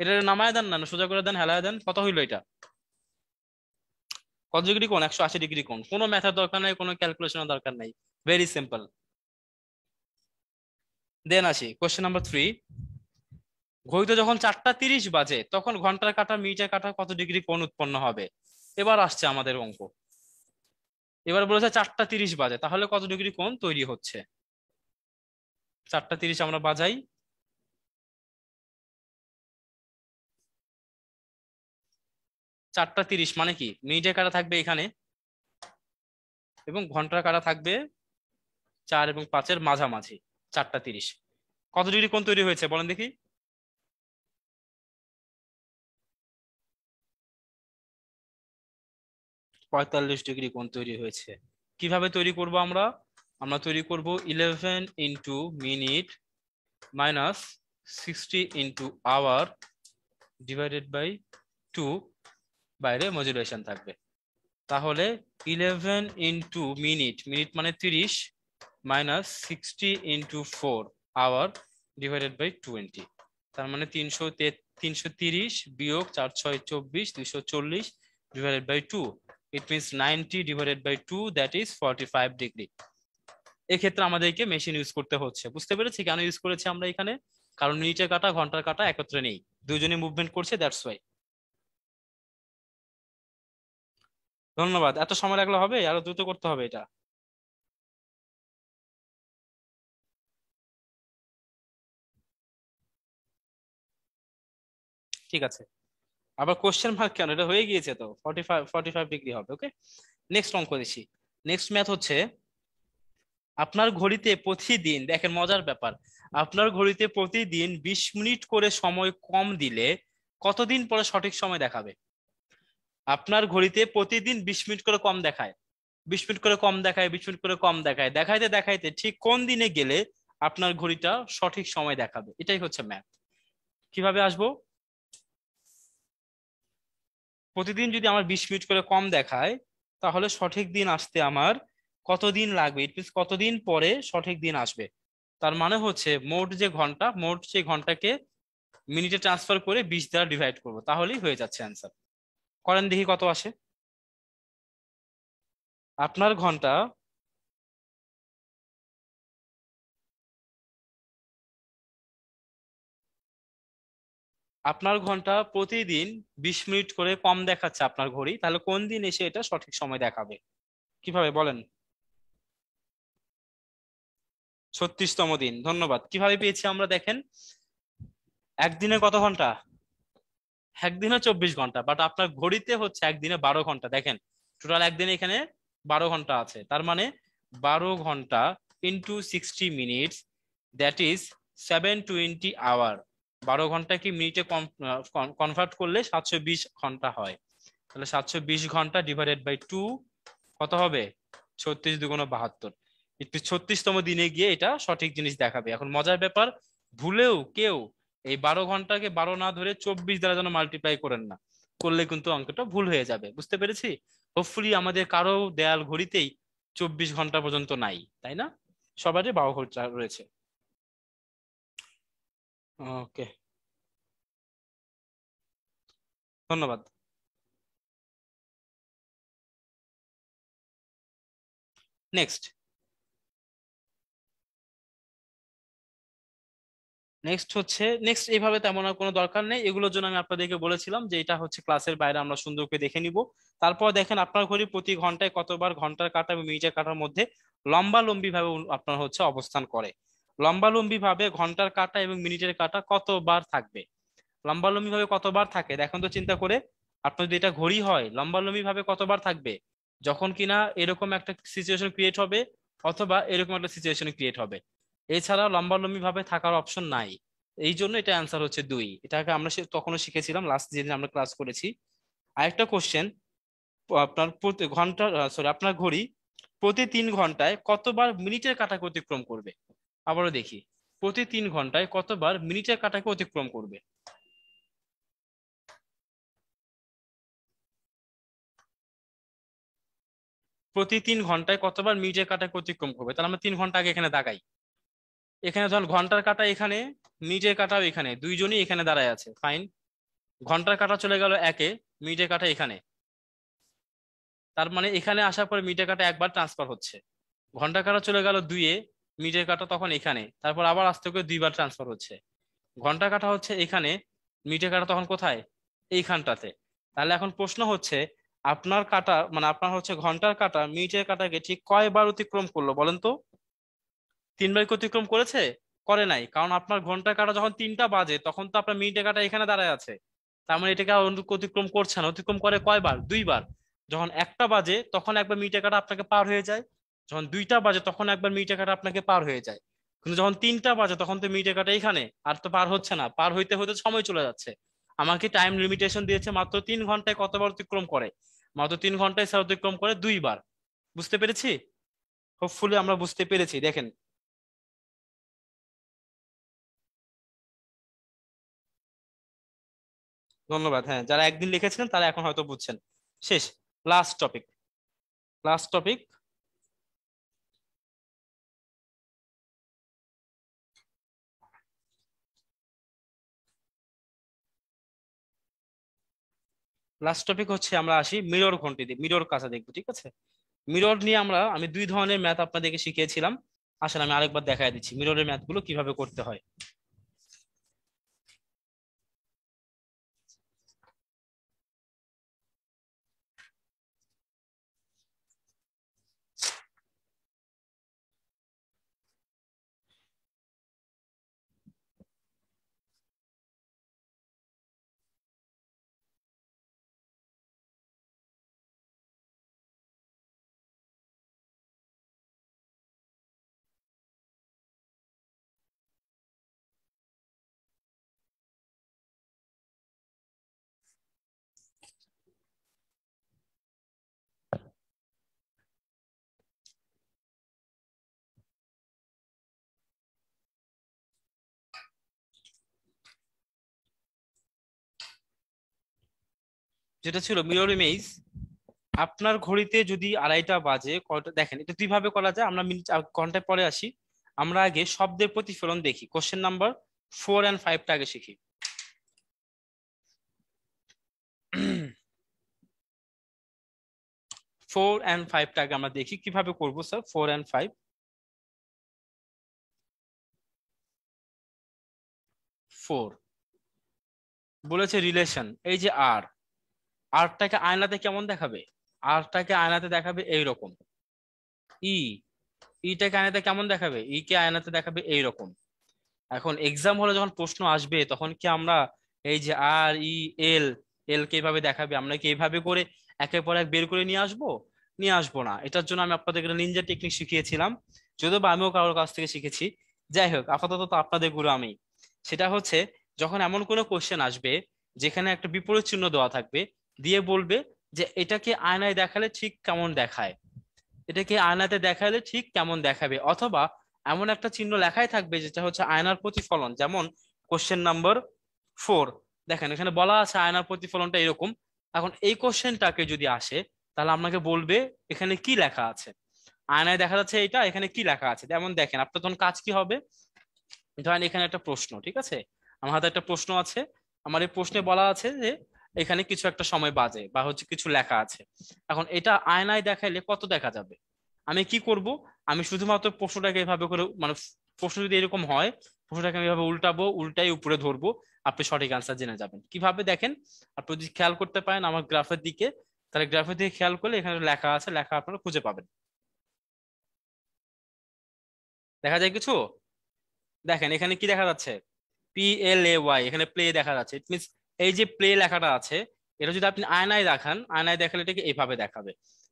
এটা নামায় দেন না সোজা করে দেন হেলায় দেন কত হইলো এটা কত ডিগ্রি কোণ একশো আশি ডিগ্রি কোণ কোনো ম্যাথের দরকার নাই কোনো ক্যালকুলেশনের দরকার নাই ভেরি সিম্পল দেন আসি কোয়েশ্চেন নাম্বার থ্রি ঘড়িতে যখন চারটা তিরিশ বাজে তখন ঘন্টার কাটা মিটার কাটা কত ডিগ্রি কোণ উৎপন্ন হবে এবার আসছে আমাদের অঙ্ক এবার বলেছে চারটা তিরিশ বাজে তাহলে কত ডিগ্রি কোণ তৈরি হচ্ছে চারটা তিরিশ আমরা বাজাই চারটা তিরিশ মানে কি মিনিটের কাটা থাকবে এখানে এবং ঘন্টার কাটা থাকবে চার এবং পাঁচের মাঝামাঝি চারটা তিরিশ কত ডিগ্রি কোন তৈরি হয়েছে বলেন দেখি পঁয়তাল্লিশ ডিগ্রি কোন তৈরি হয়েছে কিভাবে তৈরি করব আমরা আমরা তৈরি করব eleven into minute minus sixty into hour divided by two বাইরে মজুলেশন থাকবে তাহলে ইলেভেন ইন্টু মিনিট মিনিট মানে তিরিশ minus sixty into four hour divided by twenty তার মানে তিনশো তিনশো তিরিশ বিয়োগ চার ছয় চব্বিশ দুইশো চল্লিশ divided by two it means ninety divided by two that is forty five degree এক্ষেত্রে আমাদেরকে মেশিন ইউজ করতে হচ্ছে বুঝতে পেরেছি কেন ইউজ করেছি আমরা এখানে কারণ মিনিটের কাটা ঘন্টার কাটা একত্রে নেই দুজনে মুভমেন্ট করছে দ্যাটস ওয়াই ধন্যবাদ এত সময় লাগলে হবে আরো দ্রুত করতে হবে এটা ঠিক আছে আবার কোশ্চেন মার্ক কেন এটা হয়ে গিয়েছে তো forty five forty five degree হবে ওকে নেক্সট অঙ্ক দিচ্ছি নেক্সট ম্যাথ হচ্ছে আপনার ঘড়িতে প্রতিদিন দেখেন মজার ব্যাপার আপনার ঘড়িতে প্রতিদিন বিশ মিনিট করে সময় কম দিলে কতদিন পরে সঠিক সময় দেখাবে আপনার ঘড়িতে প্রতিদিন বিশ মিনিট করে কম দেখায় বিশ মিনিট করে কম দেখায় বিশ মিনিট করে কম দেখায় দেখাইতে দেখাইতে ঠিক কোন দিনে গেলে আপনার ঘড়িটা সঠিক সময় দেখাবে এটাই হচ্ছে ম্যাথ কিভাবে আসবো প্রতিদিন যদি আমার বিশ মিনিট করে কম দেখায় তাহলে সঠিক দিন আসতে আমার কতদিন লাগবে ইট মিনস কতদিন পরে সঠিক দিন আসবে তার মানে হচ্ছে মোট যে ঘন্টা মোট সেই ঘন্টাকে মিনিটে ট্রান্সফার করে বিশ দ্বারা ডিভাইড করবো তাহলেই হয়ে যাচ্ছে অ্যান্সার করেন দেখি কত আসে আপনার ঘন্টা আপনার ঘন্টা প্রতিদিন বিশ মিনিট করে কম দেখাচ্ছে আপনার ঘড়ি তাহলে কোন দিন এসে এটা সঠিক সময় দেখাবে কিভাবে বলেন ছত্রিশতম দিন ধন্যবাদ কিভাবে পেয়েছি আমরা দেখেন একদিনে কত ঘন্টা একদিনে চব্বিশ ঘন্টা বাট আপনার ঘড়িতে হচ্ছে একদিনে বারো ঘন্টা দেখেন টোটাল একদিনে এখানে বারো ঘন্টা আছে তার মানে বারো ঘন্টা into sixty minutes that is seven twenty hour বারো ঘন্টা কি মিনিটে কনভার্ট করলে সাতশো বিশ ঘন্টা হয় তাহলে সাতশো বিশ ঘন্টা ডিভাইডেড বাই টু কত হবে ছত্রিশ দুগুণ বাহাত্তর একটু ছত্রিশতম দিনে গিয়ে এটা সঠিক জিনিস দেখাবে এখন মজার ব্যাপার ভুলেও কেউ এই বারো ঘন্টাকে বারো না ধরে চব্বিশ দ্বারা যেন মাল্টিপ্লাই করেন না করলে কিন্তু অঙ্কটা ভুল হয়ে যাবে বুঝতে পেরেছি হোপফুলি আমাদের কারো দেয়াল ঘড়িতেই চব্বিশ ঘন্টা পর্যন্ত নাই তাই না সবারই বারো ঘন্টা রয়েছে ওকে ধন্যবাদ নেক্সট নেক্সট হচ্ছে নেক্সট এইভাবে তেমন আর কোনো দরকার নেই এগুলোর জন্য আমি আপনাদেরকে বলেছিলাম যে এটা হচ্ছে ক্লাসের বাইরে আমরা সুন্দর করে দেখে নিব তারপর দেখেন আপনার ঘড়ি প্রতি ঘন্টায় কতবার ঘন্টার কাটা এবং মিনিটের কাটার মধ্যে লম্বা লম্বি ভাবে আপনার হচ্ছে অবস্থান করে লম্বা লম্বি ভাবে ঘন্টার কাটা এবং মিনিটের কাটা কতবার থাকবে লম্বা লম্বি ভাবে কতবার থাকে দেখেন তো চিন্তা করে আপনার যদি এটা ঘড়ি হয় লম্বা লম্বি ভাবে কতবার থাকবে যখন কিনা এরকম একটা সিচুয়েশন ক্রিয়েট হবে অথবা এরকম একটা সিচুয়েশন ক্রিয়েট হবে এছাড়া ভাবে থাকার অপশন নাই এই জন্য এটা অ্যান্সার হচ্ছে দুই এটাকে আমরা তখনও শিখেছিলাম লাস্ট যেদিন আমরা ক্লাস করেছি আরেকটা কোশ্চেন আপনার প্রতি ঘন্টা সরি আপনার ঘড়ি প্রতি তিন ঘন্টায় কতবার মিনিটের কাটাকে অতিক্রম করবে আবারও দেখি প্রতি তিন ঘন্টায় কতবার মিনিটের কাটাকে অতিক্রম করবে প্রতি তিন ঘন্টায় কতবার মিনিটের কাটাকে অতিক্রম করবে তাহলে আমরা তিন ঘন্টা আগে এখানে দাগাই এখানে ধরেন ঘন্টার কাটা এখানে মিটের কাটাও এখানে দুইজনই এখানে দাঁড়ায় আছে ফাইন ঘন্টার কাটা চলে গেল একে মিটের কাটা এখানে তার মানে এখানে আসার পরে মিটের কাটা একবার ট্রান্সফার হচ্ছে ঘন্টার কাটা চলে গেল দুইয়ে মিটের কাটা তখন এখানে তারপর আবার আস্তে করে দুইবার ট্রান্সফার হচ্ছে ঘন্টা কাটা হচ্ছে এখানে মিটের কাটা তখন কোথায় এইখানটাতে তাহলে এখন প্রশ্ন হচ্ছে আপনার কাটা মানে আপনার হচ্ছে ঘন্টার কাটা মিটের কাটাকে ঠিক কয়বার অতিক্রম করলো বলেন তো তিনবার কি অতিক্রম করেছে করে নাই কারণ আপনার ঘন্টা কাটা যখন তিনটা বাজে তখন তো আপনার মিনিটে কাটা এখানে দাঁড়ায় আছে তার মানে এটাকে অতিক্রম করছে না অতিক্রম করে কয়বার দুইবার যখন একটা বাজে তখন একবার মিনিটে কাটা আপনাকে পার হয়ে যায় যখন দুইটা বাজে তখন একবার মিনিটে কাটা আপনাকে পার হয়ে যায় কিন্তু যখন তিনটা বাজে তখন তো মিনিটে কাটা এখানে আর তো পার হচ্ছে না পার হইতে হইতে সময় চলে যাচ্ছে আমাকে টাইম লিমিটেশন দিয়েছে মাত্র তিন ঘন্টায় কতবার অতিক্রম করে মাত্র তিন ঘন্টায় স্যার অতিক্রম করে দুইবার বুঝতে পেরেছি হোপফুলি আমরা বুঝতে পেরেছি দেখেন ধন্যবাদ হ্যাঁ যারা একদিন লিখেছিলেন তারা এখন হয়তো বুঝছেন শেষ last topic last topic last topic হচ্ছে আমরা আসি মিরর ঘন্টি দিয়ে মিরর কাছে দেখবো ঠিক আছে মিরর নিয়ে আমরা আমি দুই ধরনের ম্যাথ আপনাদেরকে শিখিয়েছিলাম আসলে আমি আরেকবার দেখাই দিচ্ছি মিররের ম্যাথগুলো কিভাবে করতে হয় যেটা ছিল মিরর ইমেজ আপনার ঘড়িতে যদি আড়াইটা বাজে দেখেন এটা দুইভাবে করা যায় আমরা মিনিট ঘন্টায় পরে আসি আমরা আগে শব্দের প্রতিফলন দেখি কোশ্চেন নাম্বার ফোর অ্যান্ড ফাইভটা আগে শিখি ফোর অ্যান্ড ফাইভটা আগে আমরা দেখি কিভাবে করবো sir four and five four বলেছে রিলেশন এই যে আর আর্টটাকে আয়নাতে কেমন দেখাবে আরটাকে আয়নাতে দেখাবে এইরকম ই ইটাকে আয়নাতে কেমন দেখাবে ই কে আয়নাতে দেখাবে এইরকম এখন এক্সাম হলে যখন প্রশ্ন আসবে তখন কি আমরা এই যে আর ই এল এল কে এভাবে দেখাবে আমরা কি এইভাবে করে একের পর এক বের করে নিয়ে আসবো নিয়ে আসবো না এটার জন্য আমি আপনাদেরকে নিনজা টেকনিক শিখিয়েছিলাম যদিও বা আমিও কারোর কাছ থেকে শিখেছি যাই হোক আপাতত তো আপনাদের গুরু আমি সেটা হচ্ছে যখন এমন কোনো কোশ্চেন আসবে যেখানে একটা বিপরীত চিহ্ন দেওয়া থাকবে দিয়ে বলবে যে এটাকে আয়নায় দেখালে ঠিক কেমন দেখায় এটাকে আয়নাতে দেখালে ঠিক কেমন দেখাবে অথবা এমন একটা চিহ্ন লেখাই থাকবে যেটা হচ্ছে আয়নার প্রতিফলন যেমন কোশ্চেন নাম্বার ফোর দেখেন এখানে বলা আছে আয়নার প্রতিফলনটা এরকম এখন এই কোশ্চেনটাকে যদি আসে তাহলে আপনাকে বলবে এখানে কি লেখা আছে আয়নায় দেখা যাচ্ছে এটা এখানে কি লেখা আছে যেমন দেখেন আপনার তখন কাজ কি হবে ধরেন এখানে একটা প্রশ্ন ঠিক আছে আমার হাতে একটা প্রশ্ন আছে আমার এই প্রশ্নে বলা আছে যে এখানে কিছু একটা সময় বাজে বা হচ্ছে কিছু লেখা আছে এখন এটা আয়নায় দেখাইলে কত দেখা যাবে আমি কি করব আমি শুধুমাত্র পশুটাকে এভাবে করে মানে পশু যদি এরকম হয় পশুটাকে আমি এভাবে উল্টাবো উল্টাই উপরে ধরবো আপনি সঠিক আনসার জেনে যাবেন কিভাবে দেখেন আপনি যদি খেয়াল করতে পারেন আমার গ্রাফের দিকে তাহলে গ্রাফের দিকে খেয়াল করলে এখানে লেখা আছে লেখা আপনারা খুঁজে পাবেন দেখা যায় কিছু দেখেন এখানে কি দেখা যাচ্ছে পি এল এ ওয়াই এখানে প্লে দেখা যাচ্ছে ইট মিনস এই যে প্লে লেখাটা আছে এটা যদি আপনি আয়নায় দেখান আয়নায় দেখালে এটাকে এইভাবে দেখাবে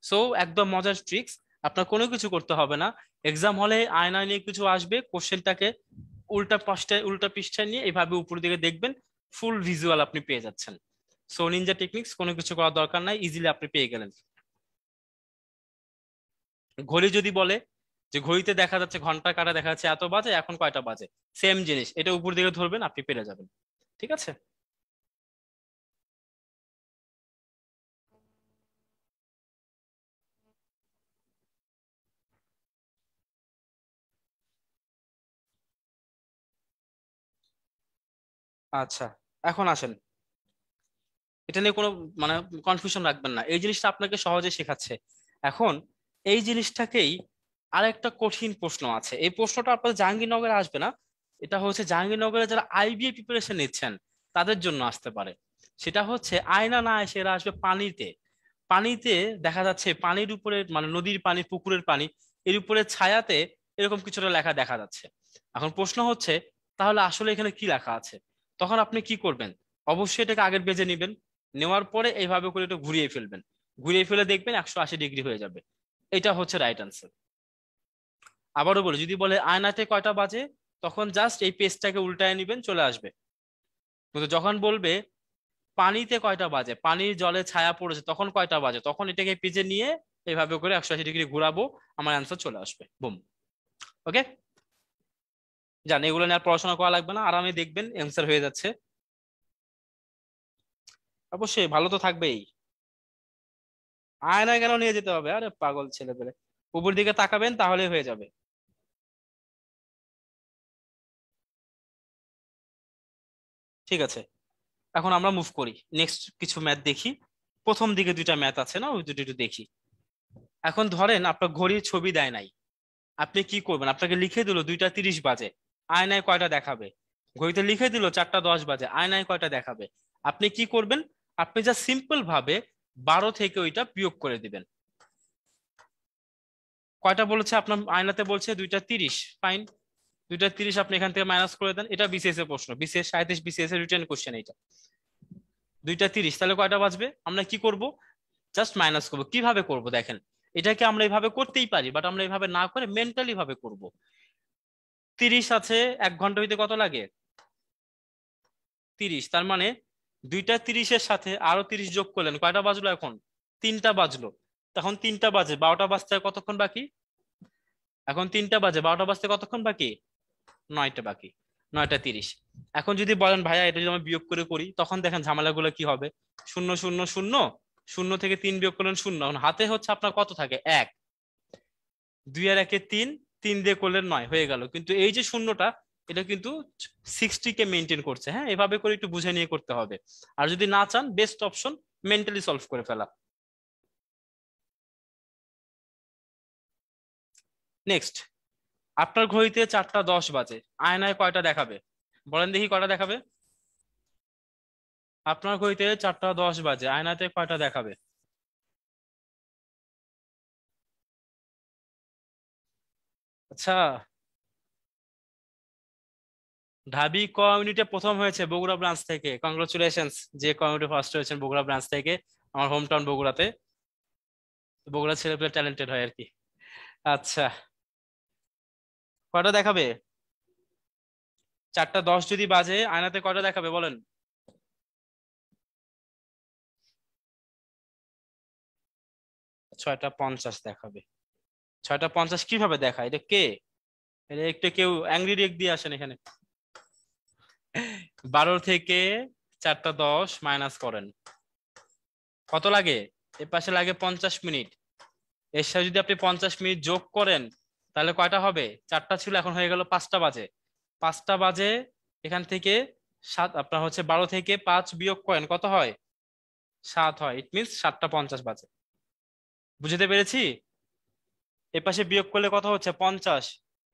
সো একদম মজার ট্রিক্স আপনার কোনো কিছু করতে হবে না এক্সাম হলে আয়নায় নিয়ে কিছু আসবে কোশ্চেনটাকে উল্টা পাশটায় উল্টা পৃষ্ঠায় নিয়ে এইভাবে উপর দিকে দেখবেন ফুল ভিজুয়াল আপনি পেয়ে যাচ্ছেন সো নিনজা টেকনিক্স কোনো কিছু করার দরকার নাই ইজিলি আপনি পেয়ে গেলেন ঘড়ি যদি বলে যে ঘড়িতে দেখা যাচ্ছে ঘন্টা কাটা দেখা যাচ্ছে এত বাজে এখন কয়টা বাজে সেম জিনিস এটা উপর দিকে ধরবেন আপনি পেরে যাবেন ঠিক আছে আচ্ছা এখন আসেন এটা নিয়ে কোনো মানে কনফিউশন রাখবেন না এই জিনিসটা আপনাকে সহজে শেখাচ্ছে এখন এই জিনিসটাকেই আরেকটা কঠিন প্রশ্ন আছে এই প্রশ্নটা আপনাদের জাহাঙ্গীরনগরে আসবে না এটা হচ্ছে জাহাঙ্গীরনগরে যারা আইবিএ প্রিপারেশন নিচ্ছেন তাদের জন্য আসতে পারে সেটা হচ্ছে আয়না না এসে এরা আসবে পানিতে পানিতে দেখা যাচ্ছে পানির উপরে মানে নদীর পানি পুকুরের পানি এর উপরে ছায়াতে এরকম কিছুটা লেখা দেখা যাচ্ছে এখন প্রশ্ন হচ্ছে তাহলে আসলে এখানে কি লেখা আছে তখন আপনি কি করবেন অবশ্যই এটাকে আগের বেজে নেবেন নেওয়ার পরে এইভাবে করে এটা ঘুরিয়ে ফেলবেন ঘুরিয়ে ফেলে দেখবেন একশো আশি ডিগ্রি হয়ে যাবে এটা হচ্ছে রাইট আনসার আবারও বলে যদি বলে আয়নাতে কয়টা বাজে তখন জাস্ট এই পেজটাকে উল্টায় নেবেন চলে আসবে কিন্তু যখন বলবে পানিতে কয়টা বাজে পানির জলে ছায়া পড়েছে তখন কয়টা বাজে তখন এটাকে পেজে নিয়ে এইভাবে করে একশো আশি ডিগ্রি ঘুরাবো আমার অ্যান্সার চলে আসবে বুম ওকে জান এগুলো নিয়ে আর পড়াশোনা করা লাগবে না আরামে দেখবেন অ্যান্সার হয়ে যাচ্ছে অবশ্যই ভালো তো থাকবেই আয়না কেন নিয়ে যেতে হবে আরে পাগল ছেলে পেলে উপর দিকে তাকাবেন তাহলে হয়ে যাবে ঠিক আছে এখন আমরা মুভ করি নেক্সট কিছু ম্যাথ দেখি প্রথম দিকে দুইটা ম্যাথ আছে না ওই দুটো একটু দেখি এখন ধরেন আপনার ঘড়ির ছবি দেয় নাই আপনি কি করবেন আপনাকে লিখে দিল দুইটা তিরিশ বাজে আয়নায় কয়টা দেখাবে ঘড়িতে লিখে দিল চারটা দশ বাজে আয়নায় কয়টা দেখাবে আপনি কি করবেন আপনি যা সিম্পল ভাবে বারো থেকে ওইটা বিয়োগ করে দিবেন কয়টা বলেছে আপনার আয়নাতে বলছে দুইটা তিরিশ ফাইন দুইটা তিরিশ আপনি এখান থেকে মাইনাস করে দেন এটা বিসিএস এর প্রশ্ন বিসিএস সাঁত্রিশ বিসিএস এর রিটার্ন কোশ্চেন এটা দুইটা তিরিশ তাহলে কয়টা বাজবে আমরা কি করব জাস্ট মাইনাস করবো কিভাবে করব দেখেন এটাকে আমরা এইভাবে করতেই পারি বাট আমরা এইভাবে না করে মেন্টালি ভাবে করব তিরিশ আছে এক ঘন্টা হইতে কত লাগে তিরিশ তার মানে দুইটা তিরিশের সাথে আরো তিরিশ যোগ করলেন কয়টা বাজলো এখন তিনটা বাজলো তখন তিনটা বাজে বারোটা বাজতে কতক্ষণ বাকি এখন তিনটা বাজে বারোটা বাজতে কতক্ষণ বাকি নয়টা বাকি নয়টা তিরিশ এখন যদি বলেন ভাইয়া এটা যদি আমি বিয়োগ করে করি তখন দেখেন ঝামেলাগুলো কি হবে শূন্য শূন্য শূন্য শূন্য থেকে তিন বিয়োগ করলেন শূন্য এখন হাতে হচ্ছে আপনার কত থাকে এক দুই আর একে তিন তিন দিয়ে করলে নয় হয়ে গেল কিন্তু এই যে শূন্যটা এটা কিন্তু সিক্সটি কে মেনটেন করছে হ্যাঁ এভাবে করে একটু বুঝে নিয়ে করতে হবে আর যদি না চান বেস্ট অপশন মেন্টালি সলভ করে ফেলা নেক্সট আপনার ঘড়িতে চারটা দশ বাজে আয়নায় কয়টা দেখাবে বলেন দেখি কয়টা দেখাবে আপনার ঘড়িতে চারটা দশ বাজে আয়নাতে কয়টা দেখাবে আচ্ছা ঢাবি কমিউনিটি প্রথম হয়েছে বগুড়া ব্রাঞ্চ থেকে কংগ্রেচুলেশন যে কমিউনিটি ফার্স্ট হয়েছেন বগুড়া ব্রাঞ্চ থেকে আমার হোম টাউন বগুড়াতে বগুড়া ছেলে পেলে ট্যালেন্টেড হয় আর কি আচ্ছা কটা দেখাবে চারটা দশ যদি বাজে আয়নাতে কটা দেখাবে বলেন ছয়টা পঞ্চাশ দেখাবে ছয়টা পঞ্চাশ কিভাবে দেখা এটা কে এটা একটু কেউ অ্যাংরি রেক দিয়ে আসেন এখানে বারো থেকে চারটা দশ মাইনাস করেন কত লাগে এর পাশে লাগে পঞ্চাশ মিনিট এর সাথে যদি আপনি পঞ্চাশ মিনিট যোগ করেন তাহলে কয়টা হবে চারটা ছিল এখন হয়ে গেল পাঁচটা বাজে পাঁচটা বাজে এখান থেকে সাত আপনার হচ্ছে বারো থেকে পাঁচ বিয়োগ করেন কত হয় সাত হয় ইট মিনস সাতটা পঞ্চাশ বাজে বুঝতে পেরেছি এ পাশে বিয়োগ করলে কত হচ্ছে পঞ্চাশ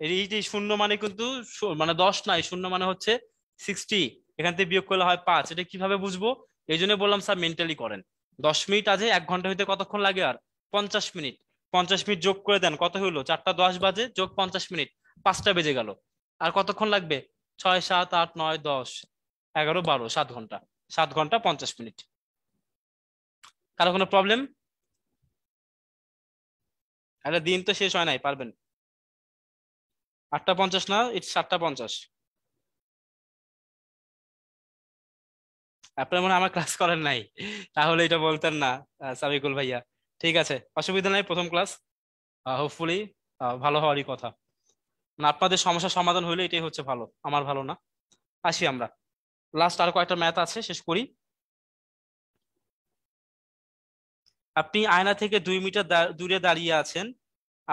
এই যে শূন্য মানে কিন্তু মানে দশ নাই শূন্য মানে হচ্ছে সিক্সটি এখান থেকে বিয়োগ করলে হয় পাঁচ এটা কিভাবে বুঝবো এই জন্য বললাম স্যার মেন্টালি করেন দশ মিনিট আছে এক ঘন্টা হইতে কতক্ষণ লাগে আর পঞ্চাশ মিনিট পঞ্চাশ মিনিট যোগ করে দেন কত হইলো চারটা দশ বাজে যোগ পঞ্চাশ মিনিট পাঁচটা বেজে গেল আর কতক্ষণ লাগবে ছয় সাত আট নয় দশ এগারো বারো সাত ঘন্টা সাত ঘন্টা পঞ্চাশ মিনিট কারো কোনো প্রবলেম আরে দিন তো শেষ হয় নাই পারবেন আটটা পঞ্চাশ না ইটস সাতটা পঞ্চাশ আপনার মনে আমার ক্লাস করেন নাই তাহলে এটা বলতেন না সাবিকুল ভাইয়া ঠিক আছে অসুবিধা নাই প্রথম ক্লাস হোপফুলি ভালো হওয়ারই কথা না আপনাদের সমস্যার সমাধান হইলে এটাই হচ্ছে ভালো আমার ভালো না আসি আমরা লাস্ট আর কয়েকটা ম্যাথ আছে শেষ করি আপনি আয়না থেকে দুই মিটার দূরে দাঁড়িয়ে আছেন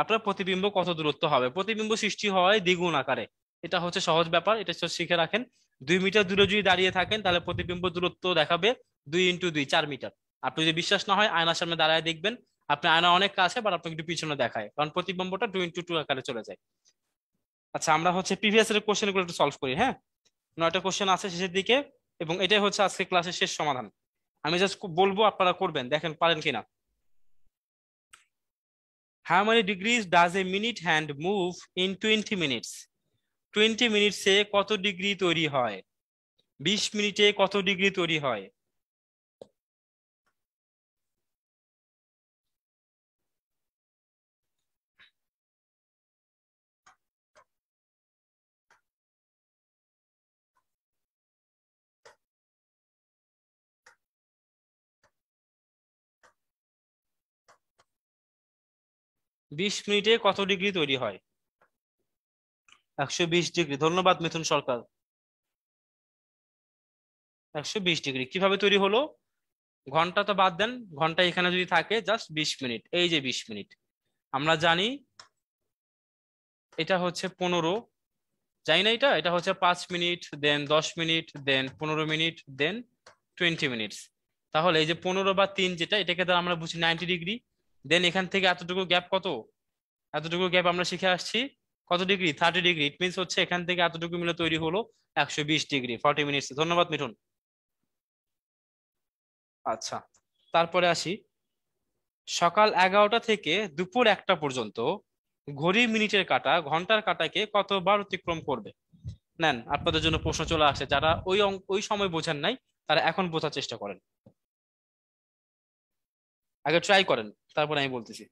আপনার প্রতিবিম্ব কত দূরত্ব হবে প্রতিবিম্ব সৃষ্টি হয় দ্বিগুণ আকারে এটা হচ্ছে সহজ ব্যাপার এটা শিখে রাখেন দুই মিটার দূরে যদি দাঁড়িয়ে থাকেন তাহলে প্রতিবিম্ব দূরত্ব দেখাবে দুই ইন্টু দুই চার মিটার আপনি যদি বিশ্বাস না হয় আয়নার সামনে দাঁড়ায় দেখবেন আপনি আয়না অনেক কাছে বাট আপনাকে একটু পিছনে দেখায় কারণ প্রতিবিম্বটা টু ইন্টু টু আকারে চলে যায় আচ্ছা আমরা হচ্ছে প্রিভিয়াস এর কোশ্চেন গুলো একটু সলভ করি হ্যাঁ নয়টা কোশ্চেন আছে শেষের দিকে এবং এটাই হচ্ছে আজকে ক্লাসের শেষ সমাধান আমি জাস্ট বলবো আপনারা করবেন দেখেন পারেন কিনা হ্যাঁ মানে degrees does a minute hand move in twenty minutes twenty মিনিটসে কত ডিগ্রি তৈরি হয় বিশ মিনিটে কত ডিগ্রি তৈরি হয় বিশ মিনিটে কত ডিগ্রি তৈরি হয় একশো বিশ ডিগ্রি ধন্যবাদ মিথুন সরকার একশো বিশ ডিগ্রি কিভাবে তৈরি হলো ঘন্টা তো বাদ দেন ঘন্টা এখানে যদি থাকে জাস্ট বিশ মিনিট এই যে বিশ মিনিট আমরা জানি এটা হচ্ছে পনেরো যাই না এটা এটা হচ্ছে পাঁচ মিনিট দেন দশ মিনিট দেন পনেরো মিনিট দেন টোয়েন্টি মিনিটস তাহলে এই যে পনেরো বা তিন যেটা এটাকে দ্বারা আমরা বুঝি নাইনটি ডিগ্রি দেন এখান থেকে এতটুকু গ্যাপ কত এতটুকু গ্যাপ আমরা শিখে আসছি কত degree thirty degree it means হচ্ছে এখান থেকে এতটুকু মিলে তৈরি হলো একশো বিশ ডিগ্রি ফর্টি মিনিটস ধন্যবাদ মিঠুন আচ্ছা তারপরে আসি সকাল এগারোটা থেকে দুপুর একটা পর্যন্ত ঘড়ি মিনিটের কাটা ঘন্টার কাটাকে কতবার অতিক্রম করবে নেন আপনাদের জন্য প্রশ্ন চলে আসছে যারা ওই ওই সময় বোঝেন নাই তারা এখন বোঝার চেষ্টা করেন আগে ট্রাই করেন তারপরে আমি বলতেছি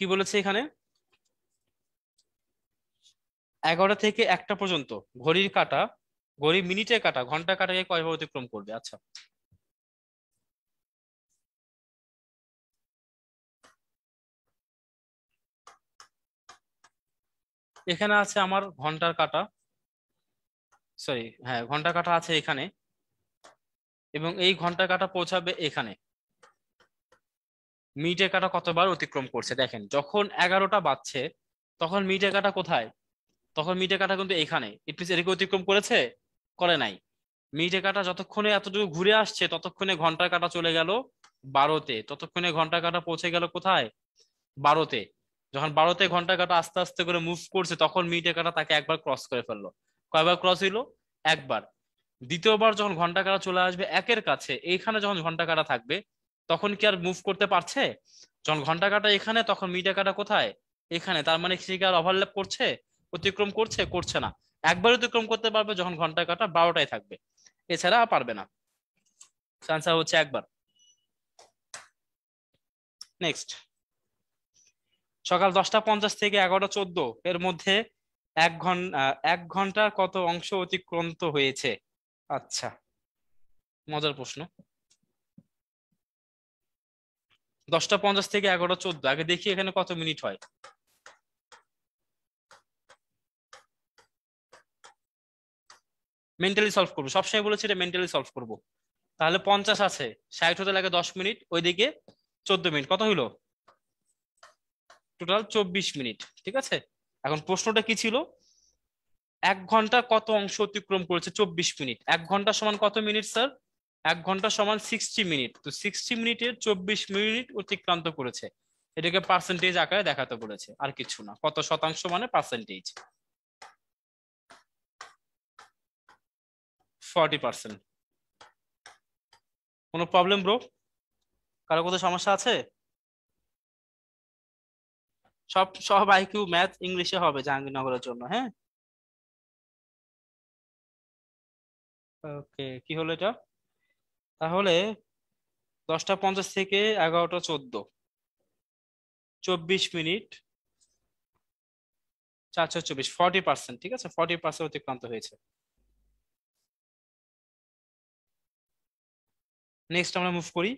কি বলেছে এখানে এগারোটা থেকে একটা পর্যন্ত ঘড়ির কাটা ঘড়ি মিনিটে কাটা ঘন্টা কাটাকে কয়বার অতিক্রম করবে আচ্ছা এখানে আছে আমার ঘন্টার কাটা সরি হ্যাঁ ঘন্টা কাটা আছে এখানে এবং এই ঘন্টা কাটা পৌঁছাবে এখানে মিটে কাটা কতবার অতিক্রম করছে দেখেন যখন এগারোটা বাজছে তখন মিড কাটা কোথায় তখন মিটে কাটা কিন্তু এখানে ইট মিনস এটাকে অতিক্রম করেছে করে নাই মিটে কাটা যতক্ষণে এতটুকু ঘুরে আসছে ততক্ষণে ঘন্টার কাটা চলে গেল বারোতে ততক্ষণে ঘন্টা কাটা পৌঁছে গেল কোথায় বারোতে যখন বারোতে ঘন্টা কাটা আস্তে আস্তে করে মুভ করছে তখন মিটে কাটা তাকে একবার ক্রস করে ফেললো কয়বার ক্রস হইলো একবার দ্বিতীয়বার যখন ঘন্টা কাটা চলে আসবে একের কাছে এইখানে যখন ঘন্টা কাটা থাকবে তখন কি আর মুভ করতে পারছে যখন ঘন্টা কাটা এখানে তখন মিডিয়া কাটা কোথায় এখানে তার মানে সে কি আর ওভারল্যাপ করছে অতিক্রম করছে করছে না একবার অতিক্রম করতে পারবে যখন ঘন্টা কাটা বারোটায় থাকবে এছাড়া পারবে না আনসার হচ্ছে একবার নেক্সট সকাল দশটা পঞ্চাশ থেকে এগারোটা চোদ্দ এর মধ্যে এক ঘন্টা এক ঘন্টার কত অংশ অতিক্রান্ত হয়েছে আচ্ছা মজার প্রশ্ন দশটা পঞ্চাশ থেকে এগারোটা চোদ্দ আগে দেখি এখানে কত মিনিট হয় মেন্টালি সলভ করবো সবসময় বলেছি এটা মেন্টালি সলভ করবো তাহলে পঞ্চাশ আছে ষাট হতে লাগে দশ মিনিট ওইদিকে চোদ্দ মিনিট কত হইলো টোটাল চব্বিশ মিনিট ঠিক আছে এখন প্রশ্নটা কি ছিল এক ঘন্টা কত অংশ অতিক্রম করেছে চব্বিশ মিনিট এক ঘন্টা সমান কত মিনিট স্যার এক ঘন্টা সমান সিক্সটি মিনিট তো সিক্সটি মিনিটের চব্বিশ মিনিট অতিক্রান্ত করেছে এটাকে পার্সেন্টেজ আকারে দেখাতে বলেছে আর কিছু না কত শতাংশ মানে পার্সেন্টেজ ফর্টি পার্সেন্ট কোনো প্রবলেম ব্রো কারো কোথাও সমস্যা আছে সব সব আইকিউ ম্যাথ ইংলিশে হবে জাহাঙ্গীরনগরের জন্য হ্যাঁ ওকে কি হলো এটা তাহলে দশটা পঞ্চাশ থেকে এগারোটা চোদ্দ চব্বিশ মিনিট চারশো চব্বিশ ফর্টি পার্সেন্ট ঠিক আছে ফর্টি পার্সেন্ট অতিক্রান্ত হয়েছে নেক্সট আমরা মুভ করি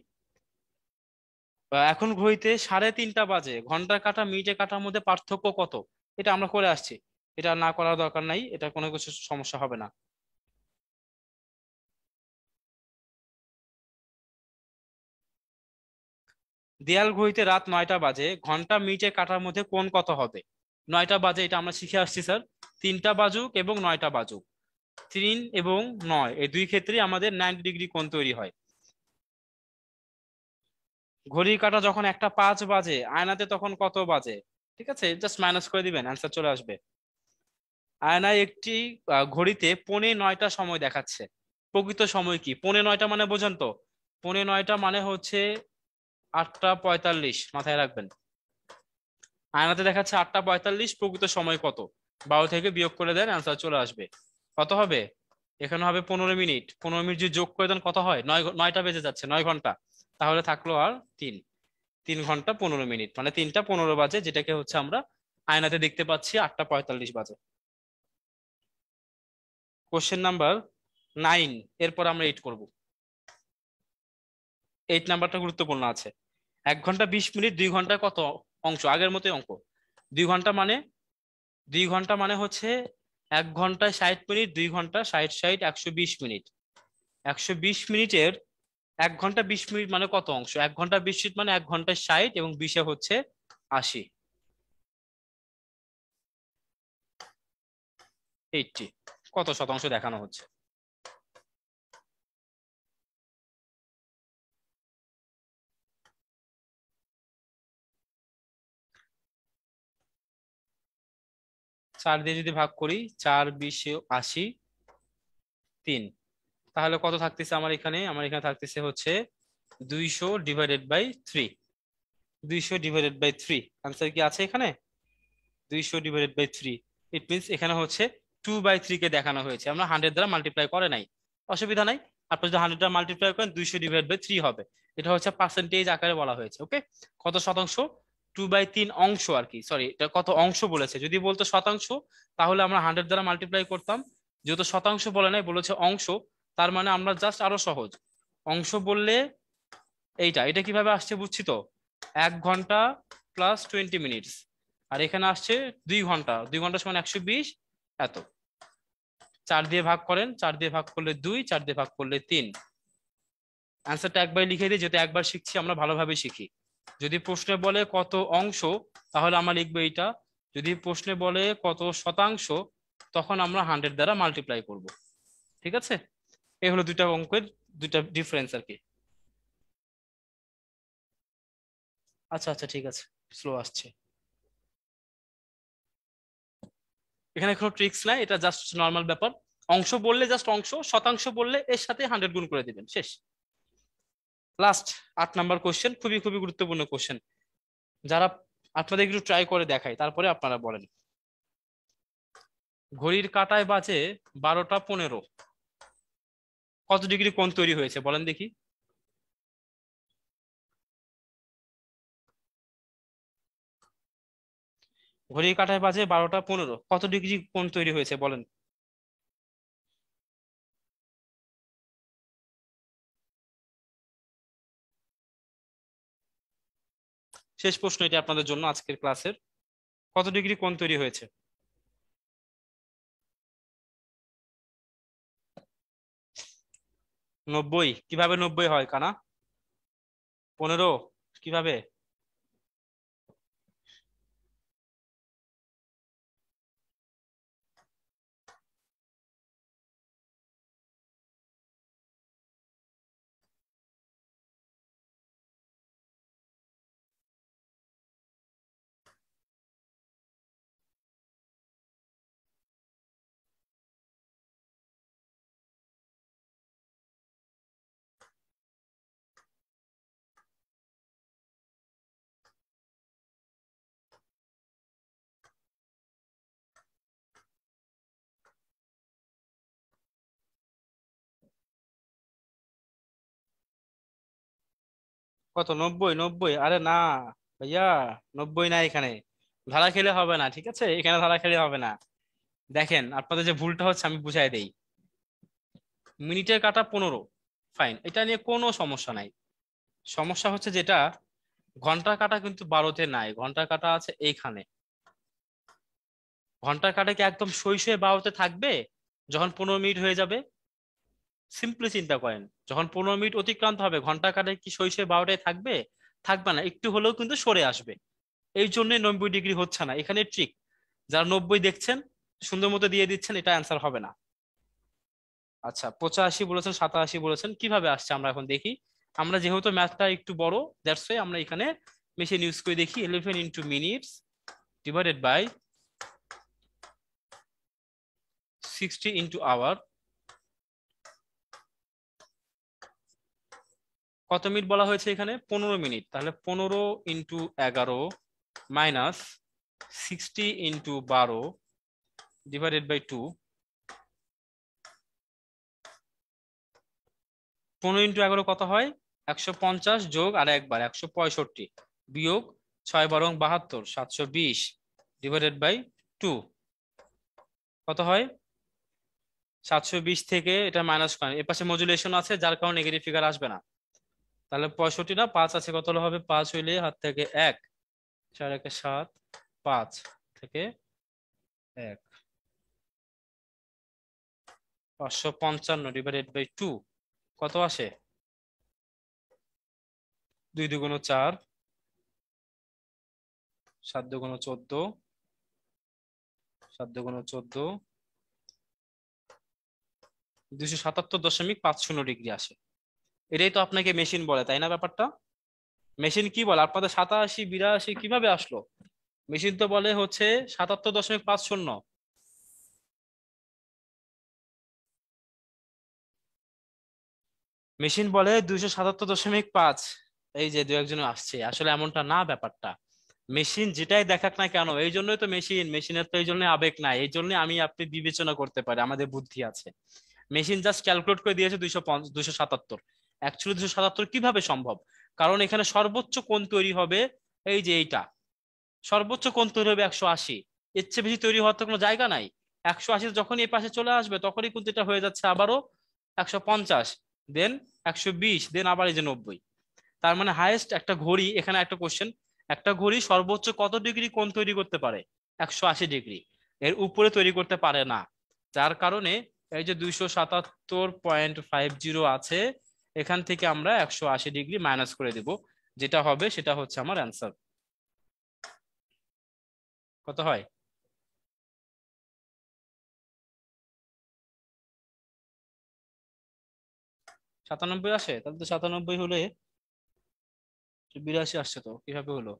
এখন ঘড়িতে সাড়ে তিনটা বাজে ঘন্টা কাটা মিনিটে কাটার মধ্যে পার্থক্য কত এটা আমরা করে আসছি এটা না করার দরকার নাই এটা কোনো কিছু সমস্যা হবে না দেয়াল ঘড়িতে রাত নয়টা বাজে ঘন্টা মিনিটে কাটার মধ্যে কোন কত হবে নয়টা বাজে এটা আমরা শিখে আসছি স্যার তিনটা বাজুক এবং নয়টা বাজুক তিন এবং নয় এই দুই ক্ষেত্রেই আমাদের নাইনটি ডিগ্রি কোন তৈরি হয় ঘড়ির কাটা যখন একটা পাঁচ বাজে আয়নাতে তখন কত বাজে ঠিক আছে জাস্ট মাইনাস করে দিবেন অ্যান্সার চলে আসবে আয়নায় একটি ঘড়িতে পনে নয়টা সময় দেখাচ্ছে প্রকৃত সময় কি পনে নয়টা মানে বোঝেন তো পনে নয়টা মানে হচ্ছে আটটা পঁয়তাল্লিশ মাথায় রাখবেন আয়নাতে দেখাচ্ছে আটটা পঁয়তাল্লিশ প্রকৃত সময় কত বারো থেকে বিয়োগ করে দেন অ্যান্সার চলে আসবে কত হবে এখানে হবে পনেরো মিনিট পনেরো মিনিট যদি যোগ করে দেন কত হয় নয় নয়টা বেজে যাচ্ছে নয় ঘন্টা তাহলে থাকলো আর তিন তিন ঘন্টা পনেরো মিনিট মানে তিনটা পনেরো বাজে যেটাকে হচ্ছে আমরা আয়নাতে দেখতে পাচ্ছি আটটা পঁয়তাল্লিশ বাজে কোশ্চেন নাম্বার নাইন এরপর আমরা এইট করবো এইট নাম্বারটা গুরুত্বপূর্ণ আছে এক ঘন্টা বিশ মিনিট দুই ঘন্টা কত অংশ আগের মতোই অঙ্ক দুই ঘন্টা মানে দুই ঘন্টা মানে হচ্ছে এক ঘন্টায় ষাট মিনিট দুই ঘন্টা ষাট ষাট একশো বিশ মিনিট একশো বিশ মিনিটের এক ঘন্টা বিশ মিনিট মানে কত অংশ এক ঘন্টা বিশ মিনিট মানে এক ঘন্টায় ষাট এবং বিশে হচ্ছে আশি এইটটি কত শতাংশ দেখানো হচ্ছে চার দিয়ে যদি ভাগ করি চার বিশে আশি তিন তাহলে কত থাকতেছে আমার এখানে আমার এখানে থাকতেছে হচ্ছে দুইশো ডিভাইডেড বাই থ্রি দুইশো ডিভাইডেড বাই থ্রি আনসার কি আছে এখানে দুইশো divided by three it means এখানে হচ্ছে টু বাই থ্রিকে দেখানো হয়েছে আমরা হান্ড্রেড দ্বারা মাল্টিপ্লাই করে নাই অসুবিধা নাই আপনি যদি হান্ড্রেড দ্বারা মাল্টিপ্লাই করেন দুইশো ডিভাইড বাই থ্রি হবে এটা হচ্ছে পার্সেন্টেজ আকারে বলা হয়েছে ওকে কত শতাংশ টু বাই তিন অংশ আর কি সরি এটা কত অংশ বলেছে যদি বলতো শতাংশ তাহলে আমরা হান্ড্রেড দ্বারা মাল্টিপ্লাই করতাম যেহেতু শতাংশ বলে নাই বলেছে অংশ তার মানে আমরা জাস্ট আরো সহজ অংশ বললে এইটা এটা কিভাবে আসছে বুঝছি তো এক ঘন্টা প্লাস টোয়েন্টি মিনিটস আর এখানে আসছে দুই ঘন্টা দুই ঘন্টা সমান একশো বিশ এত চার দিয়ে ভাগ করেন চার দিয়ে ভাগ করলে দুই চার দিয়ে ভাগ করলে তিন অ্যান্সারটা একবার লিখে দিই যেহেতু একবার শিখছি আমরা ভালোভাবে শিখি যদি প্রশ্নে বলে কত অংশ তাহলে আমরা লিখব এইটা যদি প্রশ্নে বলে কত শতাংশ তখন আমরা হান্ড্রেড দ্বারা মাল্টিপ্লাই করব ঠিক আছে এই হলো দুইটা অঙ্কের দুইটা ডিফারেন্স আর কি আচ্ছা আচ্ছা ঠিক আছে স্লো আসছে এখানে কোনো ট্রিক্স নাই এটা জাস্ট নর্মাল ব্যাপার অংশ বললে জাস্ট অংশ শতাংশ বললে এর সাথে হান্ড্রেড গুণ করে দিবেন শেষ লাস্ট আট নাম্বার কোয়েশ্চেন খুবই খুবই গুরুত্বপূর্ণ কোশ্চেন যারা আপনাদের একটু ট্রাই করে দেখাই তারপরে আপনারা বলেন ঘড়ির কাটায় বাজে বারোটা পনেরো কত ডিগ্রি কোন তৈরি হয়েছে বলেন দেখি ঘড়ির কাটায় বাজে বারোটা পনেরো কত ডিগ্রি কোন তৈরি হয়েছে বলেন শেষ প্রশ্ন এটি আপনাদের জন্য আজকের ক্লাসের কত ডিগ্রি কোন তৈরি হয়েছে নব্বই কিভাবে নব্বই হয় কানা পনেরো কিভাবে কত নব্বই নব্বই আরে না ভাইয়া নব্বই না এখানে ধারা খেলে হবে না ঠিক আছে এখানে ধারা খেলে হবে না দেখেন আপনাদের যে ভুলটা হচ্ছে আমি বুঝাই দেই মিনিটের কাটা পনেরো ফাইন এটা নিয়ে কোনো সমস্যা নাই সমস্যা হচ্ছে যেটা ঘন্টার কাটা কিন্তু বারোতে নাই ঘন্টার কাটা আছে এইখানে ঘন্টার কাটা কি একদম শৈশবে বারোতে থাকবে যখন পনেরো মিনিট হয়ে যাবে সিম্পলি চিন্তা করেন যখন পনেরো মিনিট অতিক্রান্ত হবে ঘন্টা কাটে কি শৈশে বারোটায় থাকবে থাকবে না একটু হলেও কিন্তু সরে আসবে এই জন্য নব্বই ডিগ্রি হচ্ছে না এখানে ট্রিক যারা নব্বই দেখছেন সুন্দর মতো দিয়ে দিচ্ছেন এটা অ্যান্সার হবে না আচ্ছা পঁচাশি বলেছেন সাতাশি বলেছেন কিভাবে আসছে আমরা এখন দেখি আমরা যেহেতু ম্যাথটা একটু বড় দ্যাটস ওয়াই আমরা এখানে মেশিন ইউজ করে দেখি eleven into minutes divided by sixty into hour কত মিনিট বলা হয়েছে এখানে পনেরো মিনিট তাহলে পনেরো ইন্টু এগারো মাইনাস সিক্সটি ইন্টু বারো ডিভাইডেড বাই টু পনেরো ইন্টু এগারো কত হয় একশো পঞ্চাশ যোগ আর একবার একশো পঁয়ষট্টি বিয়োগ ছয় বারং বাহাত্তর সাতশো বিশ ডিভাইডেড বাই টু কত হয় সাতশো বিশ থেকে এটা মাইনাস করেন এর পাশে মজুলেশন আছে যার কারণে নেগেটিভ ফিগার আসবে না তাহলে পঁয়ষট্টি না পাঁচ আছে কত হবে পাঁচ হইলে হাত থেকে এক চার একে সাত পাঁচ থেকে এক পাঁচশো পঞ্চান্ন ডিভাইডেড বাই টু কত আসে দুই দুগুণ চার সাত দুগুণ চোদ্দ সাত দুগুণ চোদ্দ দুশো সাতাত্তর দশমিক পাঁচ শূন্য ডিগ্রি আসে এটাই তো আপনাকে মেশিন বলে তাই না ব্যাপারটা মেশিন কি বলে আপনাদের সাতাশি বিরাশি কিভাবে আসলো মেশিন তো বলে হচ্ছে সাতাত্তর দশমিক পাঁচ শূন্য মেশিন বলে দুইশো সাতাত্তর দশমিক পাঁচ এই যে দু একজন আসছে আসলে এমনটা না ব্যাপারটা মেশিন যেটাই দেখাক না কেন এই জন্যই তো মেশিন মেশিনের তো এই জন্য আবেগ নাই এই জন্য আমি আপনি বিবেচনা করতে পারি আমাদের বুদ্ধি আছে মেশিন জাস্ট ক্যালকুলেট করে দিয়েছে দুইশো দুইশো সাতাত্তর একচুয়ালি দুশো সাতাত্তর কিভাবে সম্ভব কারণ এখানে সর্বোচ্চ কোণ তৈরি হবে এই যে এইটা সর্বোচ্চ কোণ তৈরি হবে একশো আশি এর চেয়ে বেশি তৈরি হওয়ার তো কোনো জায়গা নাই একশো আশি যখন এই পাশে চলে আসবে তখনই কিন্তু এটা হয়ে যাচ্ছে আবারও একশো পঞ্চাশ দেন একশো বিশ দেন আবার এই যে নব্বই তার মানে হায়েস্ট একটা ঘড়ি এখানে একটা কোশ্চেন একটা ঘড়ি সর্বোচ্চ কত ডিগ্রি কোণ তৈরি করতে পারে একশো আশি ডিগ্রি এর উপরে তৈরি করতে পারে না যার কারণে এই যে দুইশো সাতাত্তর পয়েন্ট ফাইভ জিরো আছে এখান থেকে আমরা একশো আশি ডিগ্রি মাইনাস করে দেব যেটা হবে সেটা হচ্ছে আমার অ্যান্সার কত হয় সাতানব্বই আসে তাহলে তো সাতানব্বই হলে বিরাশি আসছে তো কিভাবে হলো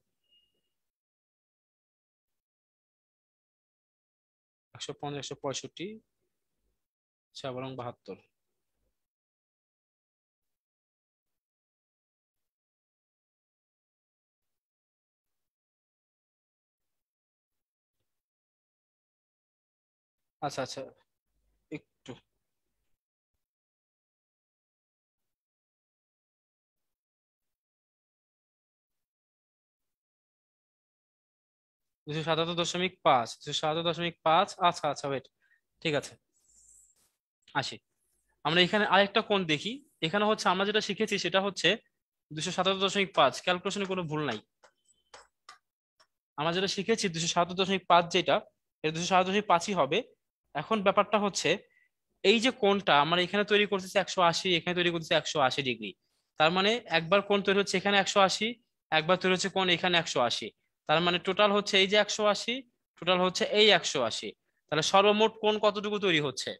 একশো পঞ্চাশ একশো পঁয়ষট্টি আবার বাহাত্তর আচ্ছা আচ্ছা একটু দুশো সাতাত্তর দশমিক পাঁচ দুশো সাতাত্তর দশমিক পাঁচ আচ্ছা আচ্ছা ওয়েট ঠিক আছে আসি আমরা এখানে আরেকটা কোণ দেখি এখানে হচ্ছে আমরা যেটা শিখেছি সেটা হচ্ছে দুশো সাতাত্তর দশমিক পাঁচ ক্যালকুলেশনে কোনো ভুল নাই আমরা যেটা শিখেছি দুশো সাতাত্তর দশমিক পাঁচ যেটা এটা দুশো সাতাত্তর দশমিক পাঁচই হবে এখন ব্যাপারটা হচ্ছে এই যে কোনটা আমরা এখানে তৈরি করতেছি একশো আশি এখানে তৈরি করতেছি একশো আশি ডিগ্রি তার মানে একবার কোন তৈরি হচ্ছে এখানে একশো আশি একবার তৈরি হচ্ছে কোন এখানে একশো আশি তার মানে টোটাল হচ্ছে এই যে একশো আশি টোটাল হচ্ছে এই একশো আশি তাহলে সর্বমোট কোন কতটুকু তৈরি হচ্ছে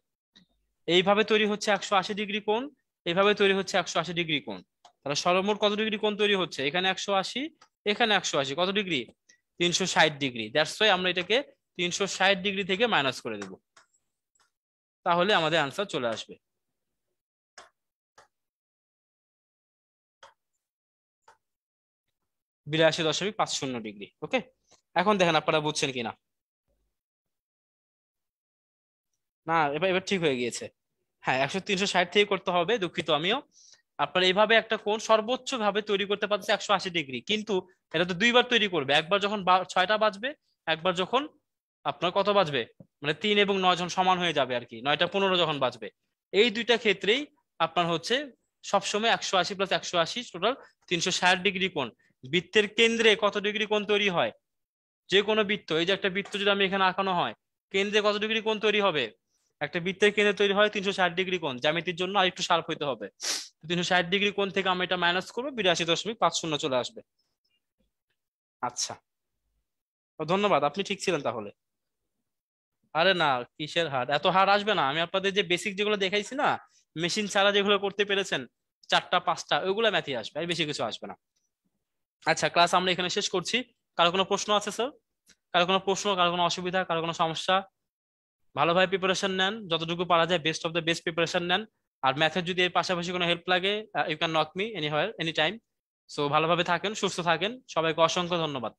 এইভাবে তৈরি হচ্ছে একশো আশি ডিগ্রি কোণ এইভাবে তৈরি হচ্ছে একশো আশি ডিগ্রি কোণ তাহলে সর্বমোট কত ডিগ্রি কোণ তৈরি হচ্ছে এখানে একশো আশি এখানে একশো আশি কত ডিগ্রি তিনশো ষাট ডিগ্রি দ্যাটস ওয়াই আমরা এটাকে তিনশো ষাট ডিগ্রি থেকে মাইনাস করে দেবো তাহলে আমাদের আনসার চলে আসবে বিরাশি দশমিক পাঁচ শূন্য ডিগ্রি ওকে এখন দেখেন আপনারা বুঝছেন কিনা না এবার এবার ঠিক হয়ে গিয়েছে হ্যাঁ একশো তিনশো ষাট থেকে করতে হবে দুঃখিত আমিও আপনার এইভাবে একটা কোণ সর্বোচ্চ ভাবে তৈরি করতে পারছে একশো আশি ডিগ্রি কিন্তু এটা তো দুইবার তৈরি করবে একবার যখন ছয়টা বাজবে একবার যখন আপনার কত বাজবে মানে তিন এবং নয় জন সমান হয়ে যাবে আর কি নয়টা পনেরো যখন বাজবে এই দুইটা ক্ষেত্রেই আপনার হচ্ছে সবসময় একশো আশি প্লাস একশো আশি টোটাল তিনশো ষাট ডিগ্রি কোণ বৃত্তের কেন্দ্রে কত ডিগ্রি কোণ তৈরি হয় যে কোনো বৃত্ত এই যে একটা বৃত্ত যদি আমি এখানে আঁকানো হয় কেন্দ্রে কত ডিগ্রি কোণ তৈরি হবে একটা বৃত্তের কেন্দ্রে তৈরি হয় তিনশো ষাট ডিগ্রি কোণ জ্যামিতির জন্য আর একটু শার্প হইতে হবে তিনশো ষাট ডিগ্রি কোণ থেকে আমি এটা মাইনাস করবো বিরাশি দশমিক পাঁচ শূন্য চলে আসবে আচ্ছা ধন্যবাদ আপনি ঠিক ছিলেন তাহলে আরে না কিসের হার এত হার আসবে না আমি আপনাদের যে বেসিক যেগুলো দেখাইছি না মেশিন ছাড়া যেগুলো করতে পেরেছেন চারটা পাঁচটা ওইগুলো ম্যাথে আসবে আর বেশি কিছু আসবে না আচ্ছা ক্লাস আমরা এখানে শেষ করছি কারো কোনো প্রশ্ন আছে স্যার কারো কোনো প্রশ্ন কারো কোনো অসুবিধা কারো কোনো সমস্যা ভালোভাবে প্রিপারেশন নেন যতটুকু পারা যায় best of the best preparation নেন আর ম্যাথের যদি এর পাশাপাশি কোনো হেল্প লাগে you can knock me anywhere any time so ভালোভাবে থাকেন সুস্থ থাকেন সবাইকে অসংখ্য ধন্যবাদ